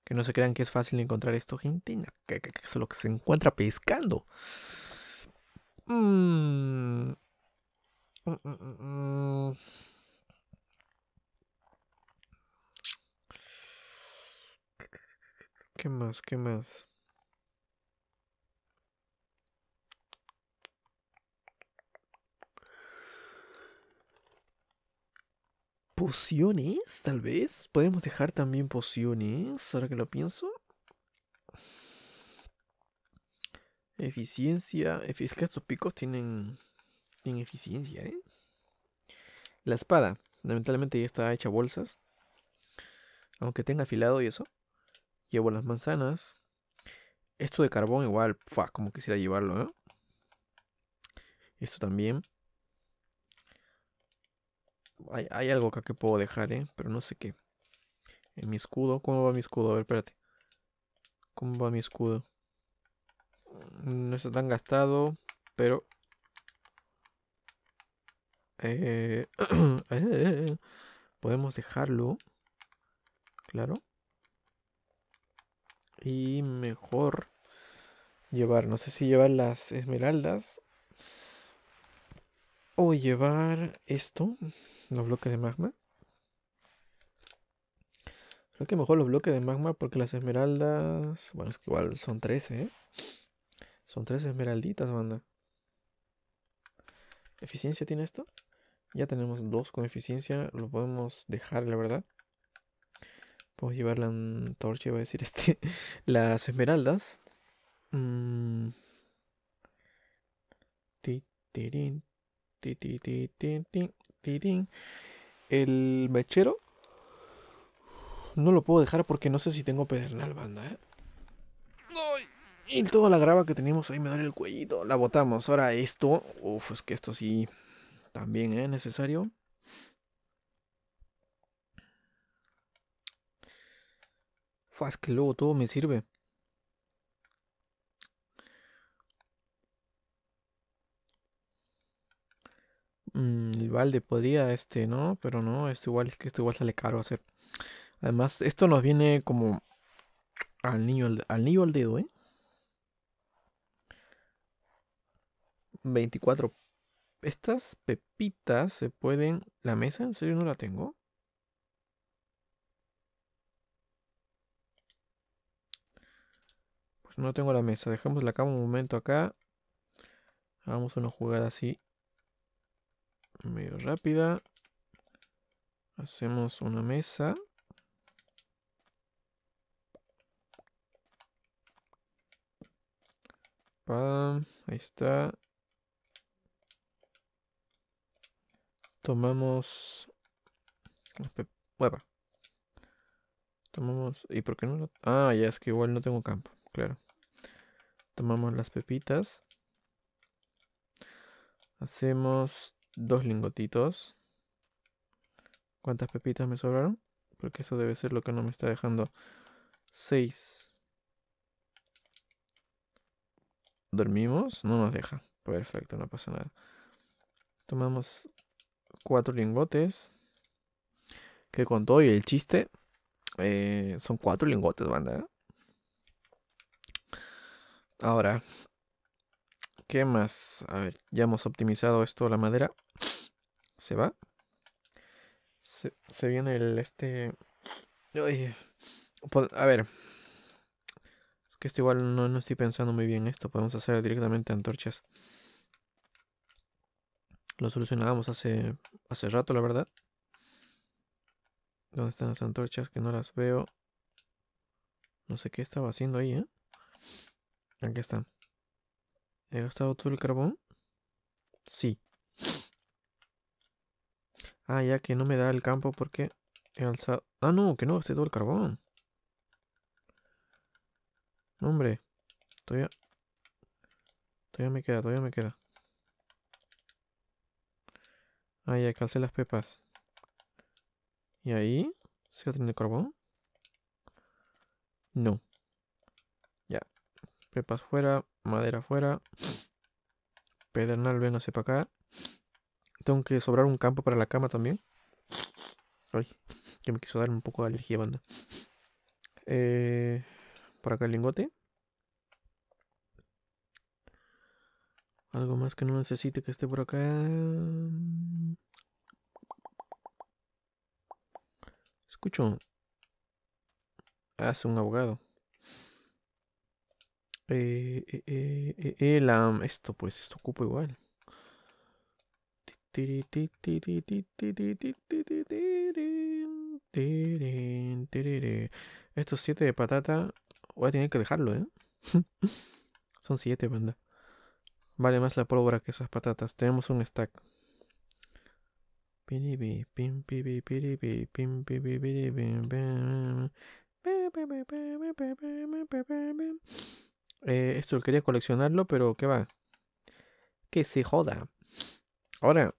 Que no se crean que es fácil encontrar esto, gente. que, es lo que se encuentra pescando. Mm. Mm, mm, ¿Qué más? ¿Qué más? Pociones, tal vez. Podemos dejar también pociones, ahora que lo pienso. Eficiencia. Es que estos picos tienen, tienen eficiencia, ¿eh? La espada. Lamentablemente ya está hecha bolsas. Aunque tenga afilado y eso. Llevo las manzanas. Esto de carbón igual, como quisiera llevarlo, Esto también. Hay, algo acá que puedo dejar, ¿eh? Pero no sé qué. En mi escudo, ¿cómo va mi escudo? A ver, espérate. ¿Cómo va mi escudo? Mm, no está tan gastado, pero... Eh, podemos dejarlo. Claro. Y mejor llevar, no sé si llevar las esmeraldas o llevar esto, los bloques de magma. Creo que mejor los bloques de magma porque las esmeraldas, bueno, es que igual son 13, ¿eh? Son 13 esmeralditas, banda. ¿Eficiencia tiene esto? Ya tenemos dos con eficiencia, lo podemos dejar, la verdad. Puedo llevar la antorcha, voy a decir este. Las esmeraldas. El mechero. No lo puedo dejar porque no sé si tengo pedernal, banda, ¿eh? Y toda la grava que tenemos ahí me duele el cuellito. La botamos. Ahora esto. Uf, es que esto sí. También es ¿eh? necesario. Fue es que luego todo me sirve. Mm, el balde podría este, ¿no? Pero no, esto igual, que esto igual sale caro hacer. Además, esto nos viene como al niño al, al niño al dedo, ¿eh? 24. Estas pepitas se pueden... ¿La mesa en serio no la tengo? No tengo la mesa. Dejamos la cama un momento acá. Hagamos una jugada así. Medio rápida. Hacemos una mesa. Pam, ahí está. Tomamos... Hueva. Tomamos... ¿Y por qué no Ah, ya es que igual no tengo campo claro. Tomamos las pepitas. Hacemos dos lingotitos. ¿Cuántas pepitas me sobraron? Porque eso debe ser lo que no me está dejando. Seis. Dormimos. No nos deja. Perfecto, no pasa nada. Tomamos cuatro lingotes. Que con todo y el chiste. Eh, son cuatro lingotes, banda. ¿eh? Ahora, ¿qué más? A ver, ya hemos optimizado esto, la madera. Se va. Se, viene el este... Pues, a ver. Es que esto igual no, no estoy pensando muy bien esto. Podemos hacer directamente antorchas. Lo solucionábamos hace, hace rato, la verdad. ¿Dónde están las antorchas? Que no las veo. No sé qué estaba haciendo ahí, ¿eh? Aquí está. ¿He gastado todo el carbón? Sí. Ah, ya que no me da el campo porque he alzado... Ah, no, que no gasté todo el carbón. hombre. Todavía... Todavía me queda, todavía me queda. Ah, ya calcé las pepas. ¿Y ahí? se ¿Sigo teniendo carbón? No. Pepas fuera, madera fuera. Pedernal, véngase para acá. Tengo que sobrar un campo para la cama también. Ay, que me quiso dar un poco de alergia, banda. Eh, por acá el lingote. Algo más que no necesite que esté por acá. Escucho. Hace ah, un abogado. Eh, esto, pues, esto ocupa igual. Estos siete de patata voy a tener que dejarlo, ¿eh? Son siete, banda. Vale más la pólvora que esas patatas. Tenemos un stack. Eh, esto quería coleccionarlo, pero ¿qué va? Que se joda. Ahora,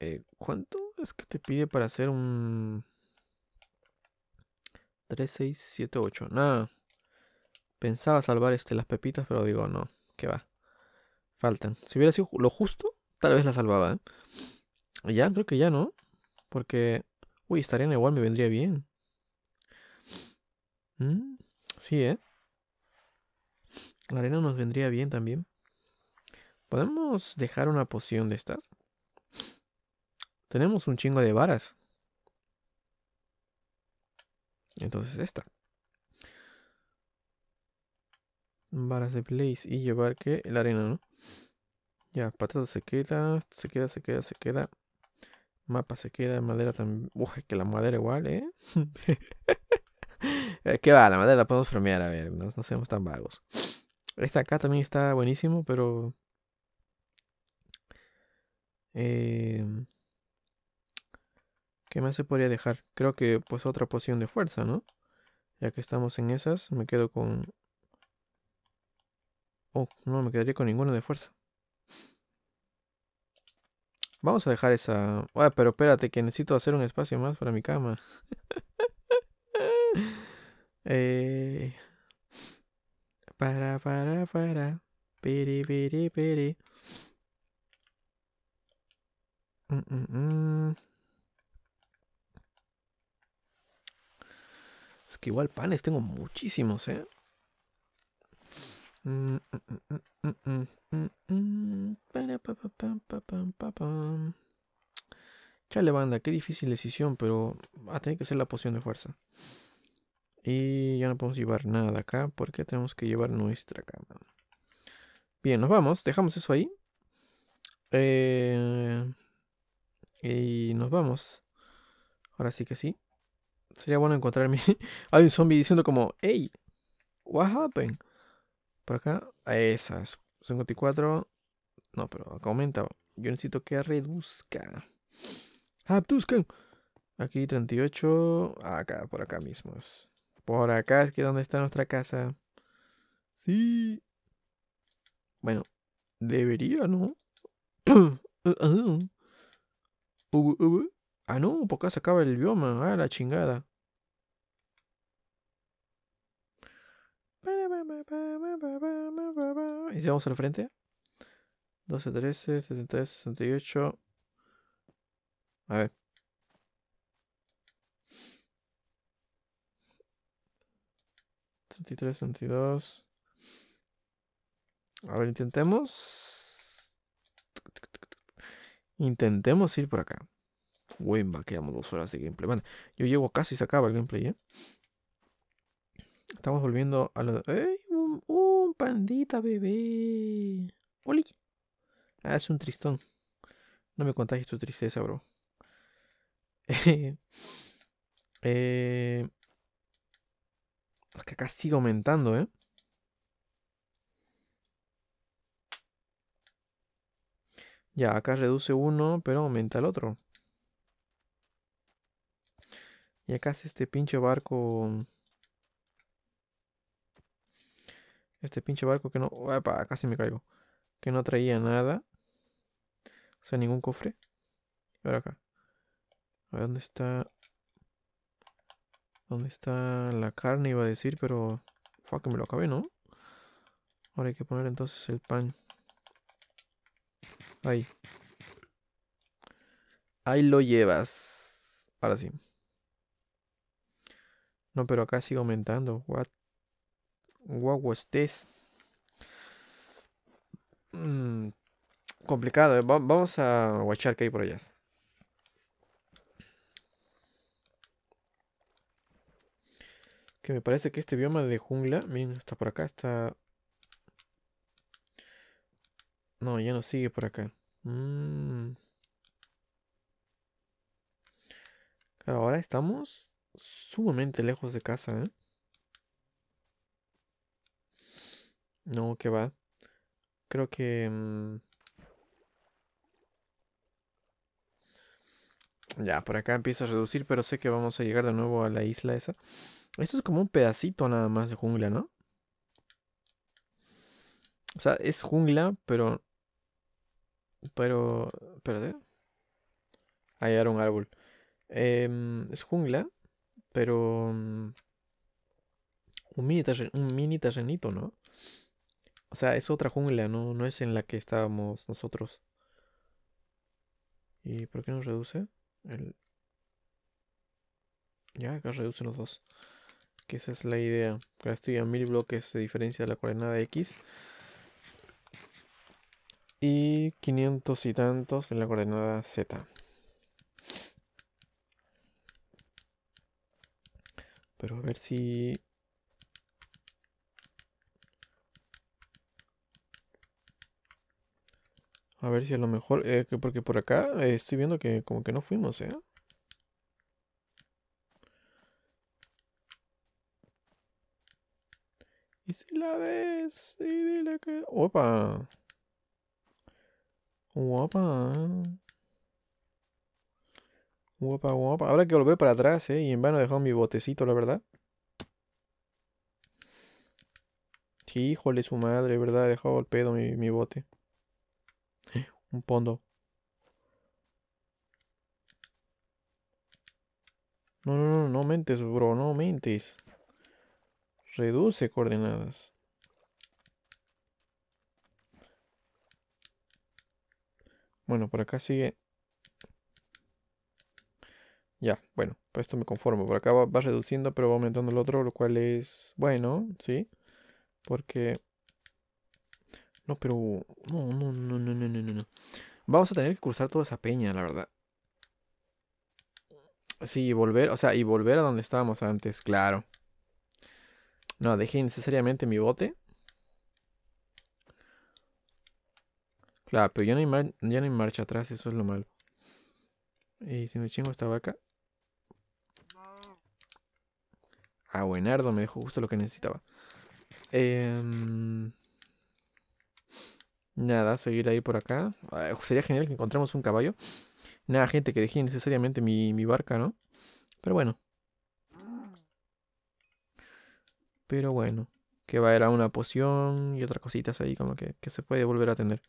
eh, ¿cuánto es que te pide para hacer un... 3, 6, 7, 8? Nada. Pensaba salvar este, las pepitas, pero digo, no, Que va? Faltan. Si hubiera sido lo justo, tal vez la salvaba. ¿eh? Ya, creo que ya no. Porque... Uy, estaría igual me vendría bien. Mm, sí, ¿eh? La arena nos vendría bien también. ¿Podemos dejar una poción de estas? Tenemos un chingo de varas. Entonces esta. Varas de Blaze y llevar que la arena, ¿no? Ya, patata se queda, se queda, se queda, se queda. Mapa se queda, madera también. Uf, que la madera igual, ¿eh? ¿Qué va? La madera la podemos premiar, a ver, no, no seamos tan vagos. Esta acá también está buenísimo, pero. Em, ¿Qué más se podría dejar? Creo que pues otra poción de fuerza, ¿no? Ya que estamos en esas, me quedo con... Oh, no me quedaría con ninguna de fuerza. Vamos a dejar esa... Ah, pero espérate, que necesito hacer un espacio más para mi cama. eh... Para, para, para. Piri, piri, piri. Mm, mm, mm. Es que igual panes tengo muchísimos, ¿eh? Chale, banda, qué difícil decisión, pero va a tener que ser la poción de fuerza. Y ya no podemos llevar nada acá porque tenemos que llevar nuestra cama. Bien, nos vamos. Dejamos eso ahí. Eh, y nos vamos. Ahora sí que sí. Sería bueno encontrarme. Hay un zombie diciendo como, hey, what happened? Por acá. a Esas. 54. No, pero acá aumenta. Yo necesito que reduzca. Abduzcan. Aquí 38. Acá, por acá mismo es. Por acá es que donde está nuestra casa. Sí. Bueno, debería, ¿no? ah, no, por acá se acaba el bioma. Ah, la chingada. Y si vamos al frente. 12, 13, 68 A ver. 23, A ver, intentemos. Intentemos ir por acá. Buen, va, quedamos dos horas de gameplay. Bueno, yo llevo casi se acaba el gameplay, ¿eh? Estamos volviendo a lo de... ¡Ey! Un, pandita, bebé! ¡Oli! Ah, es un tristón. No me contagies tu tristeza, bro. eh, es que acá sigue aumentando, ¿eh? Ya, acá reduce uno, pero aumenta el otro. Y acá hace este pinche barco... Este pinche barco que no... Epa, casi me caigo. Que no traía nada. O sea, ningún cofre. Ahora acá. A ver, ¿dónde está? ¿Dónde está la carne? Iba a decir, pero... fuck que me lo acabé, ¿no? Ahora hay que poner entonces el pan. Ahí. Ahí lo llevas. Ahora sí. No, pero acá sigue aumentando. What? What was this? complicado. ¿eh? vamos a guachar que hay por allá. me parece que este bioma de jungla, miren, está por acá está... No, ya no sigue por acá. Mm. ahora estamos sumamente lejos de casa, ¿eh? No, que va. Creo que... Mm, ya, por acá empieza a reducir, pero sé que vamos a llegar de nuevo a la isla esa. Esto es como un pedacito nada más de jungla, ¿no? O sea, es jungla, pero... Pero... Espérate. Ahí era un árbol. Em, es jungla, pero... Mm, un mini, terren, un mini terrenito, ¿no? O sea, es otra jungla, ¿no? No es en la que estábamos nosotros. ¿Y por qué nos reduce? El... Ya, acá reducen los dos que esa es la idea. Ahora estoy a mil bloques de diferencia de la coordenada X. Y 500 y tantos en la coordenada Z. Pero a ver si... A ver si a lo mejor... Eh, porque por acá eh, estoy viendo que como que no fuimos, ¿eh? Y si la ves, y dile que... ¡Opa! ¡Opa! ¡Opa, opa! Habrá que volver para atrás, ¿eh? Y en vano he dejado mi botecito, la verdad. Sí, híjole, su madre, ¿verdad? He dejado el pedo mi, mi bote. Un pondo. No, no, no, no mentes, bro, no mentes. Reduce coordenadas. Bueno, por acá sigue. Ya, bueno, pues esto me conformo. Por acá va, reduciendo, pero va aumentando el otro, lo cual es bueno, ¿sí? Porque... No, pero... No, no, no, no, no, no, no. Vamos a tener que cruzar toda esa peña, la verdad. Sí, y volver, o sea, y volver a donde estábamos antes, claro. No, dejé innecesariamente mi bote. Claro, pero ya no hay, marcha atrás, eso es lo malo. Y si me chingo esta vaca. Ah, buenardo, me dejó justo lo que necesitaba. Em, nada, seguir ahí por acá. sería genial que encontremos un caballo. Nada, gente, que dejé innecesariamente mi, mi barca, ¿no? Pero bueno, Pero bueno, que va a a una poción y otras cositas ahí como que, se puede volver a tener.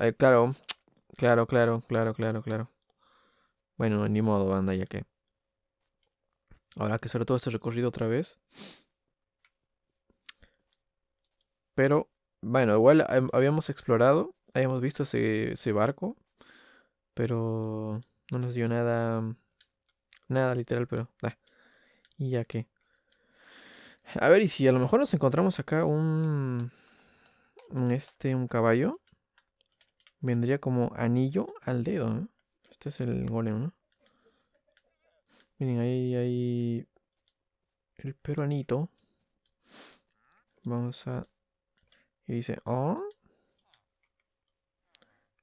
Eh, claro, claro, claro, claro, claro, claro. Bueno, ni modo, anda, ya que... Habrá que hacer todo este recorrido otra vez. Pero, bueno, igual habíamos explorado, habíamos visto ese, ese barco. Pero no nos dio nada... Nada literal, pero... Ah, y ya que... A ver, y si a lo mejor nos encontramos acá un... Este, un caballo. Vendría como anillo al dedo, ¿eh? Este es el golem, ¿no? Miren, ahí hay... El peruanito. Vamos a... Y dice, oh.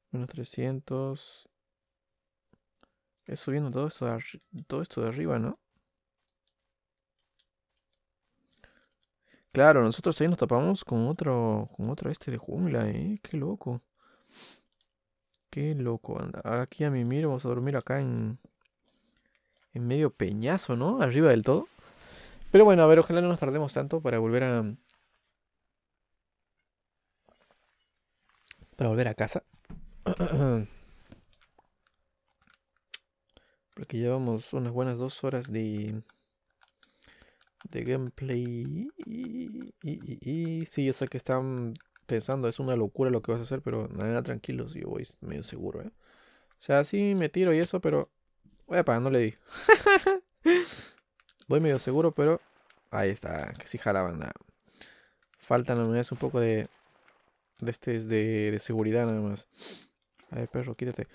Menos 300. Es subiendo todo esto todo esto de arriba, ¿no? Claro, nosotros ahí nos tapamos con otro, con otro este de jungla, ¿eh? Qué loco. Qué loco. Anda. Ahora aquí a mi miro vamos a dormir acá en, en medio peñazo, ¿no? Arriba del todo. Pero bueno, a ver, ojalá no nos tardemos tanto para volver a... Para volver a casa. Porque llevamos unas buenas dos horas de, de gameplay. Y, sí, yo sé que están pensando, es una locura lo que vas a hacer, pero nada, tranquilos, yo voy medio seguro, ¿eh? O sea, sí me tiro y eso, pero... Voy a pagar, no le di. voy medio seguro, pero... Ahí está, que sí jalaban banda. Faltan un poco de... De, este, de, de seguridad nada más. A ver, perro, quítate.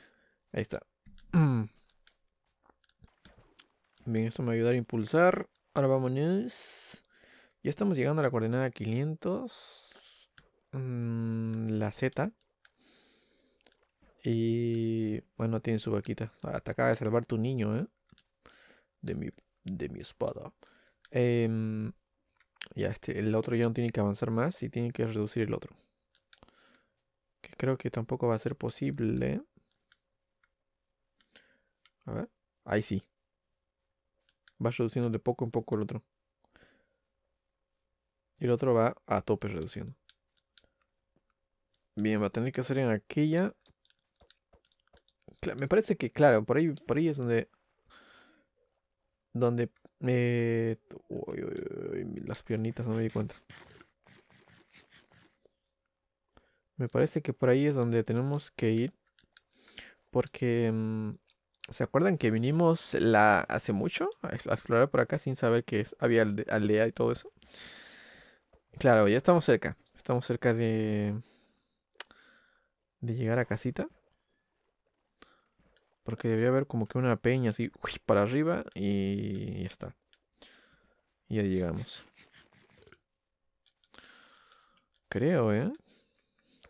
Ahí está. Bien, esto me va a ayudar a impulsar. Ahora news. Ya estamos llegando a la coordenada 500. Mm, la Z. Y bueno, tiene su vaquita. Ah, te acaba de salvar tu niño, ¿eh? De mi, de mi espada. Em, ya, este, el otro ya no tiene que avanzar más y tiene que reducir el otro. Que creo que tampoco va a ser posible. A ver, ahí sí vas reduciendo de poco en poco el otro. Y el otro va a tope reduciendo. Bien, va a tener que hacer en aquella. Me parece que, claro, por ahí, por ahí es donde. Donde. uy, uy, uy, las piernitas no me di cuenta. Me parece que por ahí es donde tenemos que ir. Porque. Mm, ¿Se acuerdan que vinimos la, hace mucho a explorar por acá sin saber que había aldea y todo eso? Claro, ya estamos cerca. Estamos cerca de... De llegar a casita. Porque debería haber como que una peña así para arriba y ya está. Y ya llegamos. Creo, ¿eh?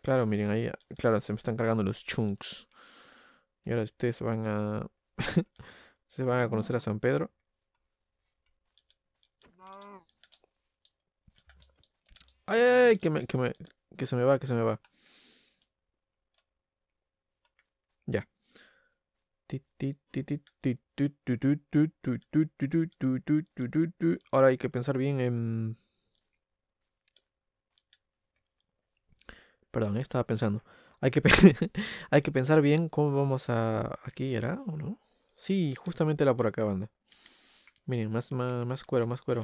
Claro, miren ahí. Claro, se me están cargando los chunks. Y ahora ustedes van a. se van a conocer a San Pedro. ¡Ay, ay, Que, me, que, me, que se me va, que se me va. Ya. Ahora hay que pensar bien en... Perdón, estaba pensando. Hay que, hay que pensar bien cómo vamos a... ¿Aquí era o no? Sí, justamente era por acá, banda. Miren, más, más, cuero, más cuero.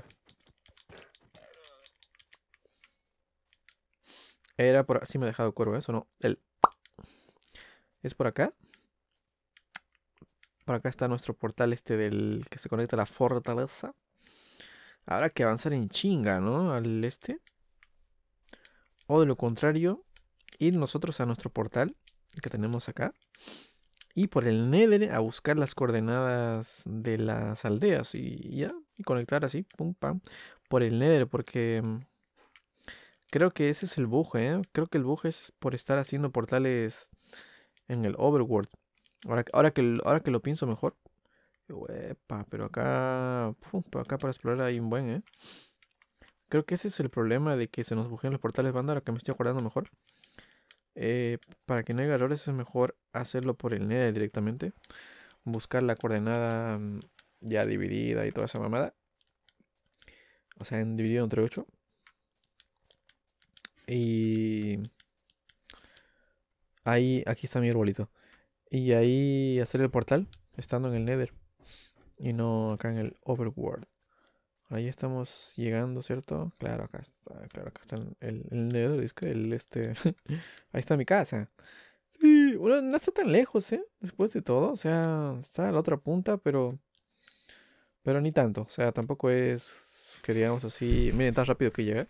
Era por... Sí me ha dejado cuero, eso no. El... Es por acá. Por acá está nuestro portal este del que se conecta a la fortaleza. Habrá que avanzar en chinga, ¿no? Al este. O de lo contrario, ir nosotros a nuestro portal que tenemos acá y por el Nether a buscar las coordenadas de las aldeas y ya, y conectar así, pum, pam, por el Nether, porque mm, creo que ese es el buje, ¿eh? creo que el buje es por estar haciendo portales en el Overworld. Ahora, ahora, que, ahora que lo pienso mejor. pero acá, acá para explorar hay un buen, ¿eh? Creo que ese es el problema de que se nos bujean los portales banda, ahora que me estoy acordando mejor. Eh, para que no haya errores es mejor hacerlo por el nether directamente. Buscar la coordenada mm, ya dividida y toda esa mamada. O sea, en dividido entre 8. Y... Ahí, aquí está mi arbolito. Y ahí hacer el portal estando en el Nether. Y no acá en el Overworld. Ahí estamos llegando, ¿cierto? Claro, acá está, claro, acá está el, el, el, el este. ahí está mi casa. Sí, no está tan lejos, ¿eh? Después de todo, o sea, está a la otra punta, pero. Pero ni tanto, o sea, tampoco es que digamos así. Miren, tan rápido que llegué.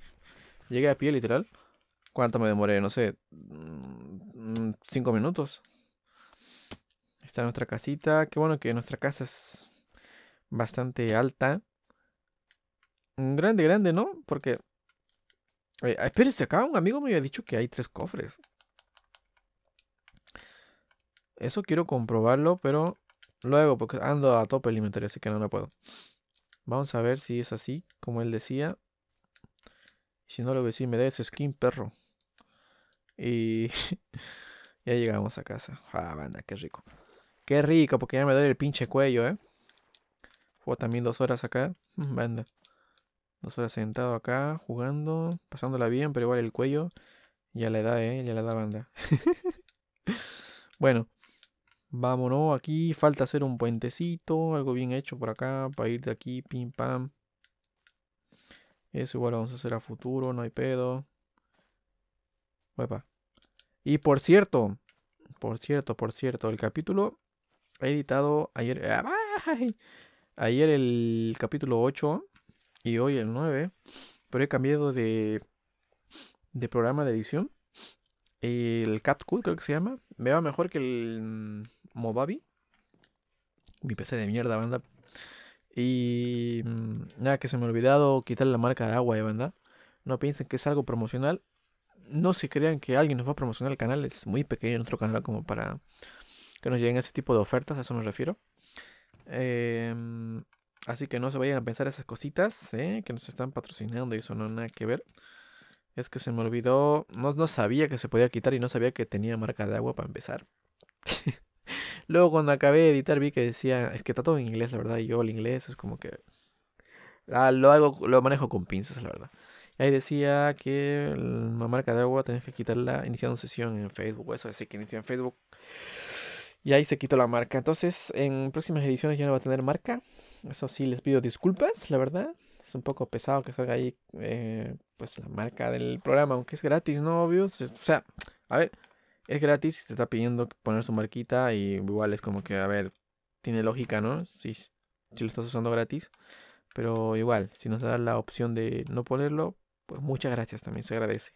Llegué a pie, literal. ¿Cuánto me demoré? No sé. Mm, cinco minutos. Está nuestra casita. Qué bueno que nuestra casa es bastante alta. Mm, grande, grande, ¿no? Porque... Eh, ah, espérense, acá un amigo me había dicho que hay tres cofres. Eso quiero comprobarlo, pero luego, porque ando a tope el inventario, así que no, lo puedo. Vamos a ver si es así, como él decía. Si no lo a decir, me da ese skin, perro. Y ya llegamos a casa. Ah, banda, qué rico. Qué rico, porque ya me duele el pinche cuello, ¿eh? Fue también dos horas acá. Banda. Dos horas sentado acá, jugando, pasándola bien, pero igual el cuello ya le da, ¿eh? Ya le da banda. bueno, vámonos aquí. Falta hacer un puentecito, algo bien hecho por acá, para ir de aquí, pim pam. Eso igual vamos a hacer a futuro, no hay pedo. Y por cierto, por cierto, por cierto, el capítulo editado ayer. Ayer el capítulo 8 y hoy el 9, pero he cambiado de, de programa de edición. El CapCut creo que se llama. Me va mejor que el Movavi Mi PC de mierda, banda. Y mm, nada, que se me ha olvidado quitar la marca de agua, de eh, banda. No piensen que es algo promocional. No se crean que alguien nos va a promocionar el canal. Es muy pequeño nuestro canal como para que nos lleguen ese tipo de ofertas. A eso me refiero. Eh, Así que no se vayan a pensar esas cositas, ¿eh? que nos están patrocinando y eso no nada que ver. Es que se me olvidó, no, sabía que se podía quitar y no sabía que tenía marca de agua para empezar. Luego cuando acabé de editar vi que decía, es que está todo en inglés, la verdad, y yo el inglés es como que... Ah, lo hago, lo manejo con pinzas, la verdad. ahí decía que la marca de agua tenés que quitarla iniciando sesión en Facebook, eso, así que inicia en Facebook. Y ahí se quitó la marca. Entonces, en próximas ediciones ya no va a tener marca. Eso sí, les pido disculpas, la verdad. Es un poco pesado que salga ahí eh, pues la marca del programa, aunque es gratis, ¿no? Obvio. O sea, a ver, es gratis y te está pidiendo poner su marquita y igual es como que, a ver, tiene lógica, ¿no? Si, si lo estás usando gratis. Pero igual, si nos da la opción de no ponerlo, pues muchas gracias también, se agradece.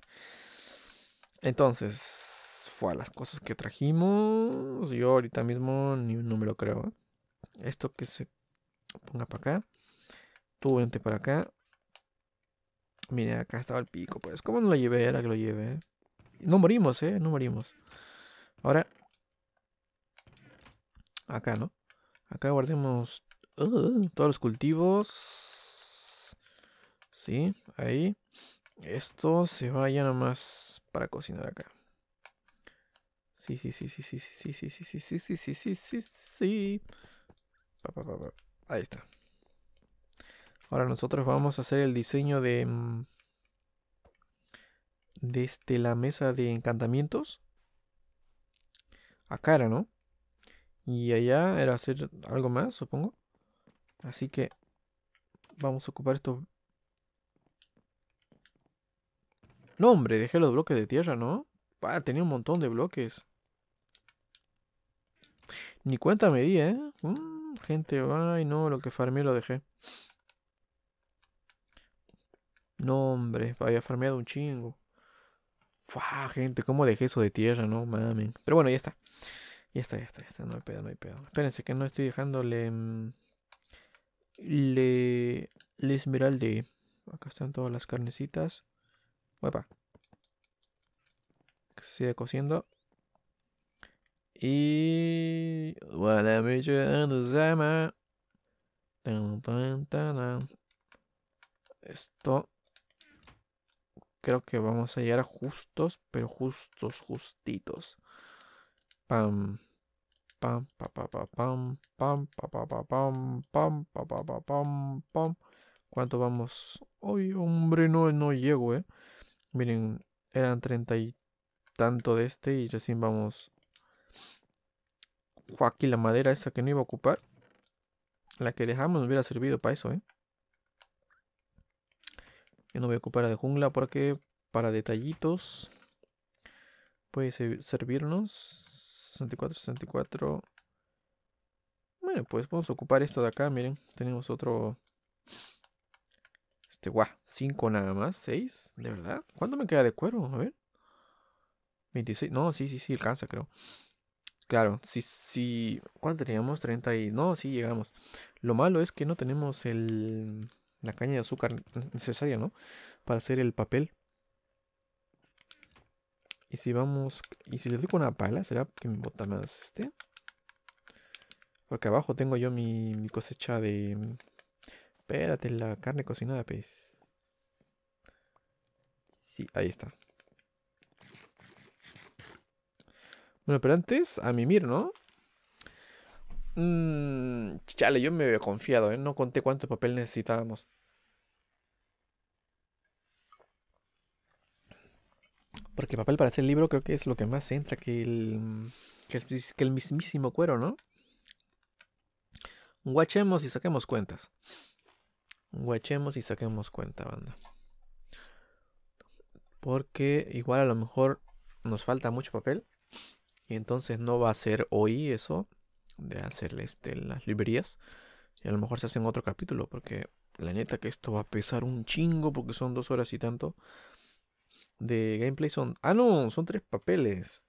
Entonces, a las cosas que trajimos. Yo ahorita mismo ni, no me lo creo. ¿eh? Esto que se ponga para acá. Tú vente para acá. Mire, acá estaba el pico, pues. como no lo llevé? Era que lo llevé. No morimos, ¿eh? No morimos. Ahora. Acá, ¿no? Acá guardemos uh, todos los cultivos. Sí, ahí. Esto se vaya nomás para cocinar acá. Sí, sí, sí, sí, sí, sí, sí, sí, sí, sí, sí, sí, sí, sí, Ahí está. Ahora nosotros vamos a hacer el diseño de... Desde la mesa de encantamientos. Acá era, ¿no? Y allá era hacer algo más, supongo. Así que vamos a ocupar esto. No, hombre, dejé los bloques de tierra, ¿no? Ah, tenía un montón de bloques. Ni cuenta me di, ¿eh? Mm, gente, ay, no, lo que farmeé lo dejé. No, hombre, había farmeado un chingo. Fua, gente, ¿cómo dejé eso de tierra? No mami, Pero bueno, ya está. Ya está, ya está, ya está. No hay pedo, no hay pedo. Espérense que no estoy dejándole. Mm, le. Le esmeralde. Acá están todas las carnecitas. guapa se sigue cociendo. Y. Voilà, me Esto. Creo que vamos a llegar justos, pero justos, justitos. Pam. Pam, pa, pa, pam, pam, pa, pa, pa, pam, pam, pam, pam. ¿Cuánto vamos? hoy hombre, no, no llego, eh. Miren, eran treinta y tanto de este y recién vamos aquí la madera esa que no iba a ocupar. La que dejamos nos hubiera servido para eso, ¿eh? Yo no voy a ocupar La de jungla porque para detallitos puede servirnos. 64, 64. Bueno, pues vamos a ocupar esto de acá, miren. Tenemos otro... Este, guau, 5 nada más, 6, de verdad. ¿Cuánto me queda de cuero? A ver. 26, no, sí, sí, sí, alcanza creo. Claro, si, si, ¿Cuánto teníamos? 30 y. No, sí llegamos. Lo malo es que no tenemos el. La caña de azúcar necesaria, ¿no? Para hacer el papel. Y si vamos. Y si le doy con una pala, ¿será que me bota más este? Porque abajo tengo yo mi, cosecha de. Espérate, la carne cocinada, pues. Sí, ahí está. Bueno, pero antes, a mimir, ¿no? Mm, chale, yo me había confiado, ¿eh? No conté cuánto papel necesitábamos. Porque papel para hacer el libro creo que es lo que más entra que el, que el, que el mismísimo cuero, ¿no? Guachemos y saquemos cuentas. Guachemos y saquemos cuenta, banda. Porque igual a lo mejor nos falta mucho papel. Y entonces no va a ser hoy eso de hacer este, las librerías. Y a lo mejor se hace en otro capítulo, porque la neta que esto va a pesar un chingo, porque son dos horas y tanto de gameplay. Son. Ah, no, son tres papeles.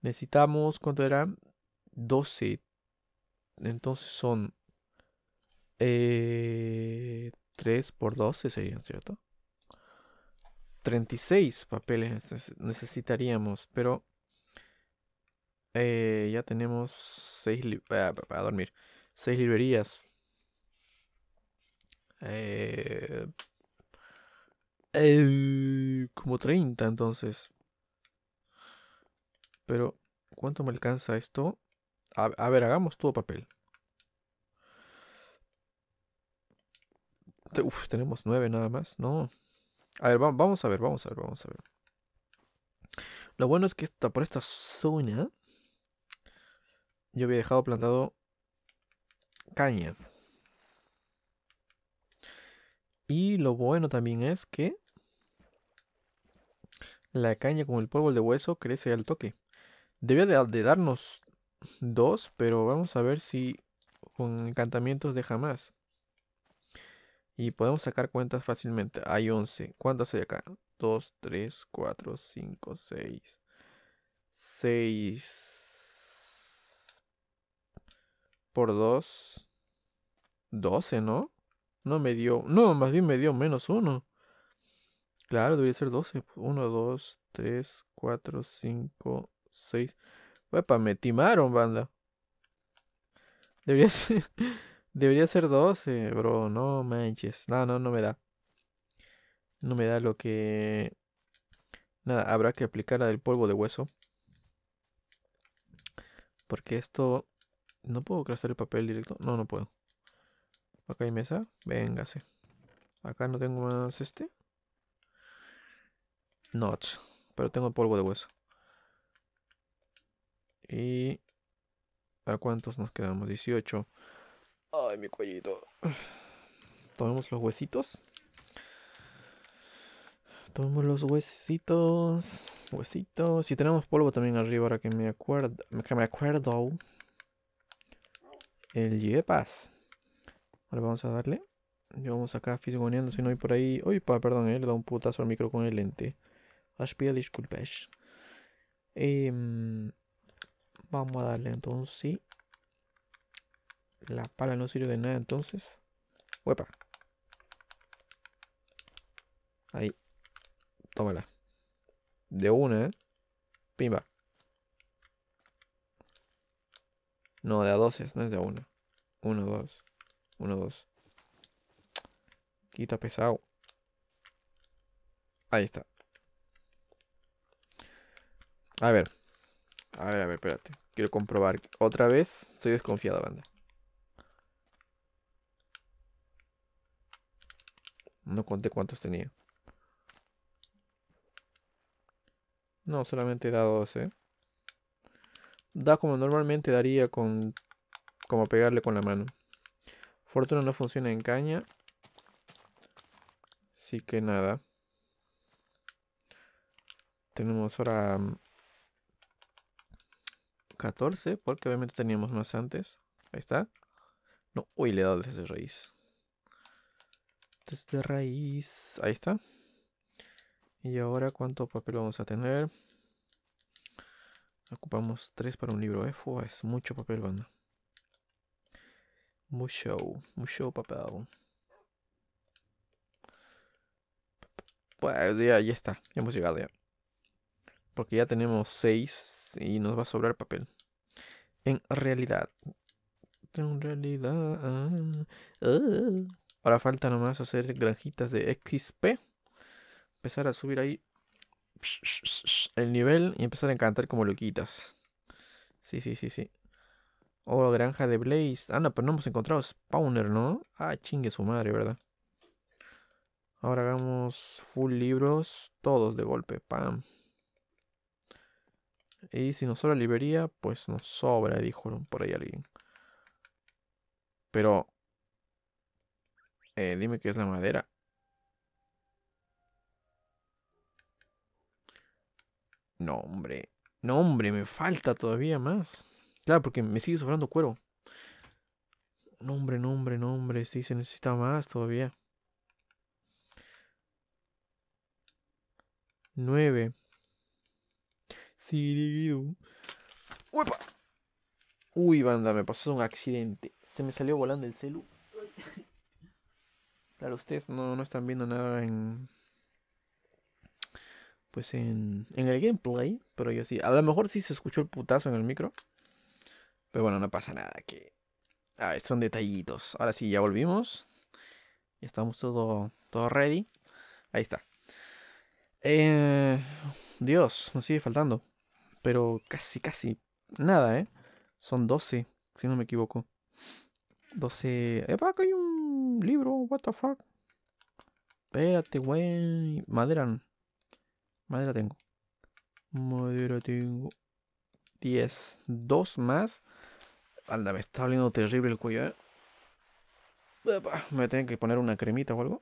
Necesitamos, ¿cuánto eran? 12. Entonces son. Eh, 3 por 12 serían, ¿cierto? 36 papeles necesitaríamos, pero eh, ya tenemos seis ah, para dormir. Seis librerías. Eh, eh, como 30 entonces. Pero, ¿cuánto me alcanza esto? A, ver, hagamos todo papel. Uf, tenemos nueve nada más. No. A ver, vamos a ver, vamos a ver, vamos a ver. Lo bueno es que está por esta zona yo había dejado plantado caña. Y lo bueno también es que la caña con el polvo de hueso crece al toque. Debía de, darnos dos, pero vamos a ver si con encantamientos deja más. Y podemos sacar cuentas fácilmente. Hay 11. ¿Cuántas hay acá? Dos, tres, cuatro, cinco, seis... Seis por 2. 12, ¿no? No me dio. No, más bien me dio menos 1. Claro, debería ser 12. 1, 2, 3, 4, 5, 6. Wepa, me timaron, banda. Debería ser. Debería ser 12, bro. No manches. No, no, no me da. No me da lo que. Nada, habrá que aplicar la del polvo de hueso. Porque esto ¿No puedo crecer el papel directo? No, no puedo. Acá hay mesa. Véngase. Acá no tengo más este. Notch. Pero tengo polvo de hueso. Y... ¿A cuántos nos quedamos? 18. Ay, mi cuellito. Tomemos los huesitos. Tomemos los huesitos. Huesitos. Si tenemos polvo también arriba, ahora que me acuerdo. Que me acuerdo el Yepas. Ahora vamos a darle. Yo vamos acá fisgoneando, si no hay por ahí. Uy, pa, perdón, él eh, le da un putazo al micro con el lente. Aspia disculpes. Em, vamos a darle entonces. La pala no sirve de nada entonces. Huepa. Ahí. Tómala. De una, ¿eh? Pimba. No, de a 12 no es de a 1. Uno, dos. Uno, dos. Quita pesado. Ahí está. A ver. A ver, a ver, espérate. Quiero comprobar. Otra vez. Soy desconfiado, banda. No conté cuántos tenía. No, solamente da 12. eh. Da como normalmente daría con... Como pegarle con la mano. Fortuna no funciona en caña. Así que nada. Tenemos ahora... 14, mm, porque obviamente teníamos más antes. Ahí está. No, uy, le he dado desde raíz. Desde raíz. Ahí está. Y ahora, ¿cuánto papel vamos a tener? Ocupamos 3 para un libro. ¿eh? es mucho papel, banda. Mucho, mucho papel. Pues ya, está, hemos llegado ya. Porque ya tenemos 6 y nos va a sobrar papel. En realidad. En realidad. Ah. Ahora falta nomás hacer granjitas de XP. Empezar a subir ahí el nivel y empezar a encantar como loquitas. Sí, sí, sí, sí. Oro, granja de Blaze. Ah, no, pero pues no hemos encontrado Spawner, ¿no? Ah, chingue su madre, ¿verdad? Ahora hagamos full libros, todos de golpe, pam. Y si nos sobra librería, pues nos sobra, dijo por ahí alguien. Pero... Eh, dime que es la madera. No, hombre. No, hombre, me falta todavía más. Claro, porque me sigue sobrando cuero. No, hombre, no, hombre, no, hombre. Sí, se necesita más todavía. 9. Sí, ¡Uepa! Uy, banda, me pasó un accidente. Se me salió volando el celu. Claro, ustedes no están viendo nada en, pues en, en el gameplay, pero yo sí, a lo mejor sí se escuchó el putazo en el micro, pero bueno, no pasa nada, que ah, son detallitos. Ahora sí, ya volvimos, ya estamos todo, todo ready, ahí está. Eh, Dios, nos sigue faltando, pero casi, casi nada, ¿eh? Son 12, si no me equivoco. 12... ¡Epa, que hay un libro! ¿What the fuck? Espérate, güey. Maderan. Madera tengo. Madera tengo. 10. Dos más. Anda, me está oliendo terrible el cuello, ¿eh? Me voy que poner una cremita o algo.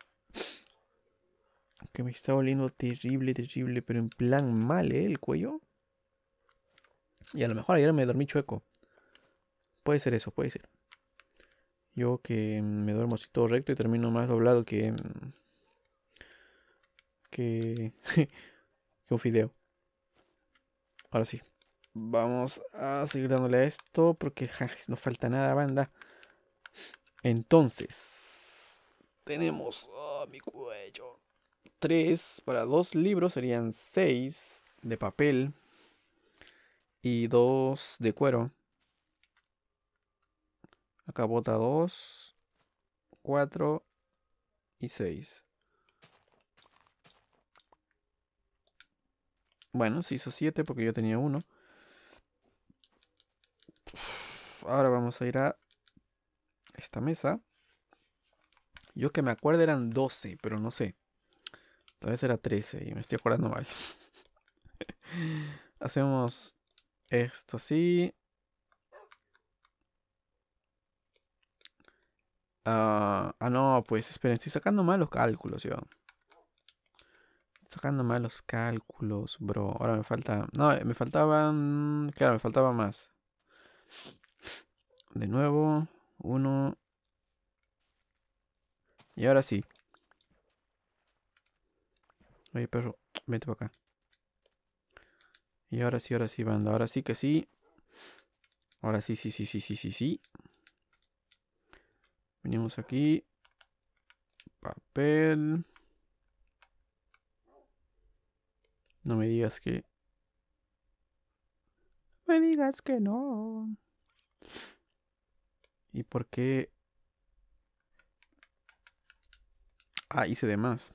Que me está oliendo terrible, terrible, pero en plan mal, ¿eh? El cuello. Y a lo mejor ayer me dormí chueco. Puede ser eso, puede ser. Yo que me duermo así todo recto y termino más doblado que... Mm, que... video ahora sí vamos a seguir dándole esto porque no falta nada banda entonces tenemos 3 para dos libros serían 6 de papel y 2 de cuero acá bota 2 4 y 6 Bueno, se hizo 7 porque yo tenía 1. Ahora vamos a ir a esta mesa. Yo que me acuerdo eran 12, pero no sé. Tal vez era 13 y me estoy acordando mal. Hacemos esto así. Ah, ah, no, pues esperen, estoy sacando mal los cálculos yo sacando malos los cálculos, bro. Ahora me falta. No, eh, me faltaban. Claro, me faltaba más. De nuevo. Uno. Y ahora sí. Oye, perro, vete para acá. Y ahora sí, ahora sí, banda. Ahora sí que sí. Ahora sí, sí, sí, sí, sí, sí, sí. Venimos aquí. Papel. No me digas que... me digas que no. ¿Y por qué? Ah, hice de más.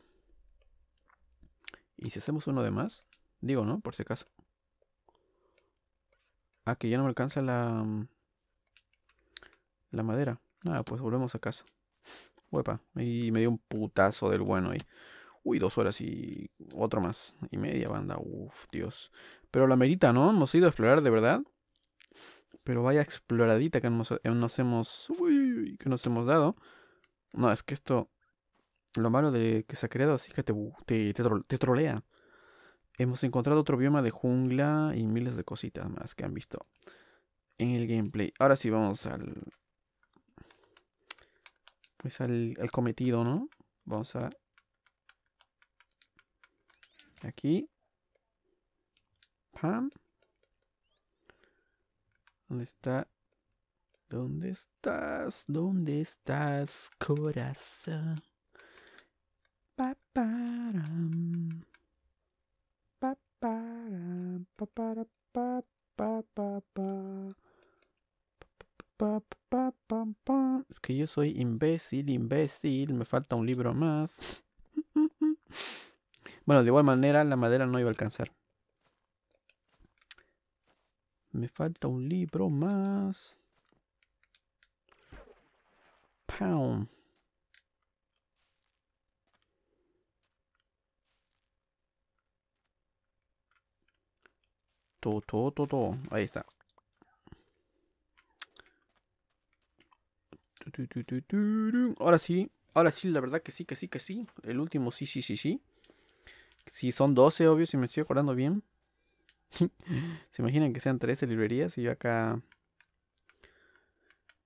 ¿Y si hacemos uno de más? Digo, ¿no? Por si acaso. Ah, que ya no me alcanza la... Mm, la madera. Nada, ah, pues volvemos a casa. Huepa. Y me dio un putazo del bueno ahí. Uy, dos horas y otro más. Y media banda. Uf, Dios. Pero la merita, ¿no? Hemos ido a explorar de verdad. Pero vaya exploradita que nos, eh, hemos. Uy, que nos hemos dado. No, es que esto. Lo malo de que se ha creado así que te, trolea. Hemos encontrado otro bioma de jungla y miles de cositas más que han visto en el gameplay. Ahora sí, vamos al. Pues al cometido, ¿no? Vamos a Aquí. Pam. ¿Dónde está? ¿Dónde estás? ¿Dónde estás, corazón? Pa pa pa, pa, pa, pa. Es que yo soy imbécil, imbécil. Me falta un libro más. Bueno, de igual manera la madera no iba a alcanzar. Me falta un libro más. ¡Pow! todo, todo, todo. Ahí está. Ahora sí, ahora sí, la verdad que sí, que sí, que sí. El último sí, sí, sí, sí. Si son 12, obvio, si me estoy acordando bien. ¿Se imaginan que sean 13 librerías y yo acá...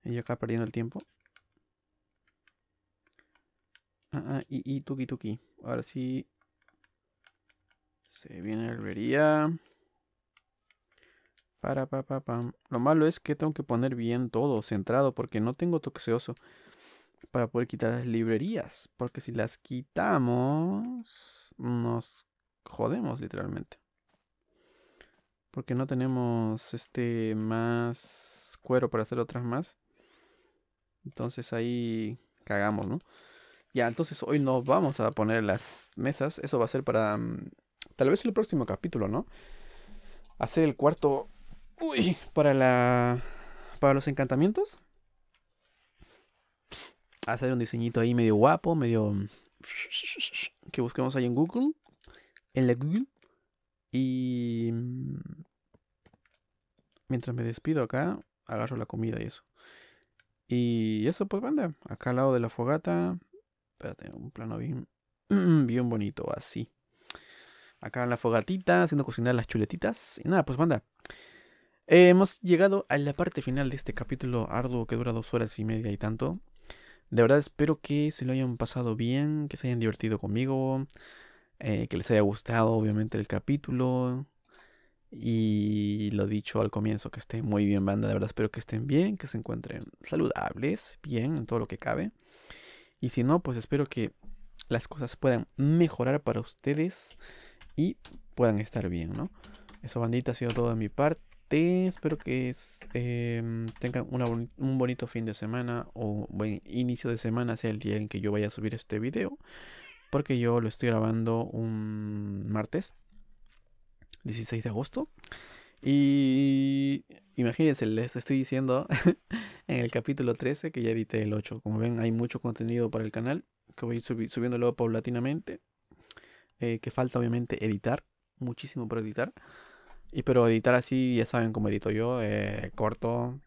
Y yo acá perdiendo el tiempo? Ah, ah y, tuki tuki. Ahora sí. Se viene la librería. Para, pa, pa, Lo malo es que tengo que poner bien todo, centrado, porque no tengo toxeoso para poder quitar las librerías. Porque si las quitamos, nos jodemos literalmente. Porque no tenemos este más cuero para hacer otras más. Entonces ahí cagamos, ¿no? Ya, entonces hoy no vamos a poner las mesas. Eso va a ser para mm, tal vez el próximo capítulo, ¿no? Hacer el cuarto... Uy, para la... Para los encantamientos hacer un diseñito ahí medio guapo, medio que busquemos ahí en Google, en la Google. Y mientras me despido acá, agarro la comida y eso. Y eso pues banda, acá al lado de la fogata, espérate, un plano bien bien bonito así. Acá en la fogatita, haciendo cocinar las chuletitas y nada, pues banda. hemos llegado a la parte final de este capítulo arduo que dura dos horas y media y tanto. De verdad espero que se lo hayan pasado bien, que se hayan divertido conmigo, eh, que les haya gustado obviamente el capítulo. Y lo dicho al comienzo, que estén muy bien, banda. De verdad espero que estén bien, que se encuentren saludables, bien en todo lo que cabe. Y si no, pues espero que las cosas puedan mejorar para ustedes y puedan estar bien, ¿no? Eso, bandita, ha sido todo de mi parte. Espero que em, tengan un bonito fin de semana o buen inicio de semana, sea el día en que yo vaya a subir este video. Porque yo lo estoy grabando un martes, 16 de agosto. Y imagínense, les estoy diciendo en el capítulo 13 que ya edité el 8. Como ven, hay mucho contenido para el canal que voy subiendo subiéndolo paulatinamente. Eh, que falta obviamente editar, muchísimo por editar. Y pero editar así, ya saben cómo edito yo, eh, corto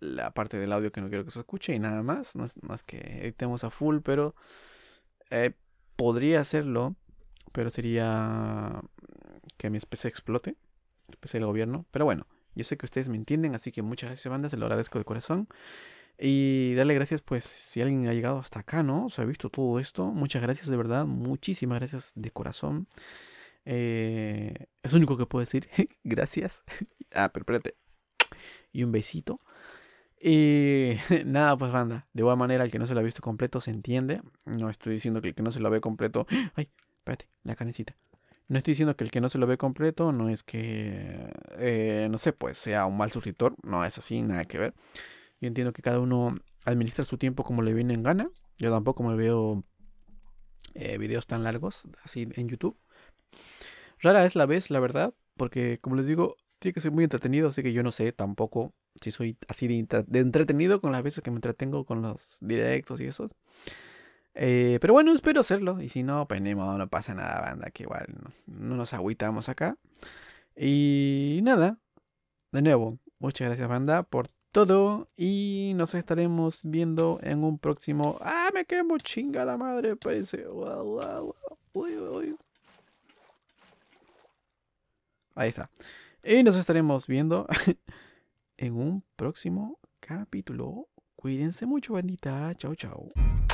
la parte del audio que no quiero que se escuche y nada más, no es, más que editemos a full, pero eh, podría hacerlo, pero sería que mi especie explote, el del gobierno, pero bueno, yo sé que ustedes me entienden, así que muchas gracias banda, se lo agradezco de corazón. Y darle gracias, pues, si alguien ha llegado hasta acá, ¿no? se ha visto todo esto. Muchas gracias, de verdad. Muchísimas gracias de corazón. Eh, es lo único que puedo decir. Gracias. ah, pero espérate. Y un besito. Y eh, nada, pues banda, de buena manera el que no se lo ha visto completo se entiende. No estoy diciendo que el que no se lo ve completo... Ay, espérate, la canecita. No estoy diciendo que el que no se lo ve completo no es que, eh, no sé, pues sea un mal suscriptor. No es así, nada que ver. Yo entiendo que cada uno administra su tiempo como le viene en gana. Yo tampoco me veo videos tan largos así en YouTube. Rara es la vez, la verdad, porque como les digo, tiene que ser muy entretenido, así que yo no sé tampoco si soy así de, entretenido con las veces que me entretengo con los directos y eso. Eh, pero bueno, espero hacerlo. Y si no, pues no, no pasa nada, banda, que igual no, nos agüitamos acá. Y nada, de nuevo, muchas gracias, banda, por todo. Y nos estaremos viendo en un próximo. ¡Ah, me quemo chinga la madre! Parece. Uy, uy. Ahí está. Y nos estaremos viendo en un próximo capítulo. Cuídense mucho, bandita. Chao, chao.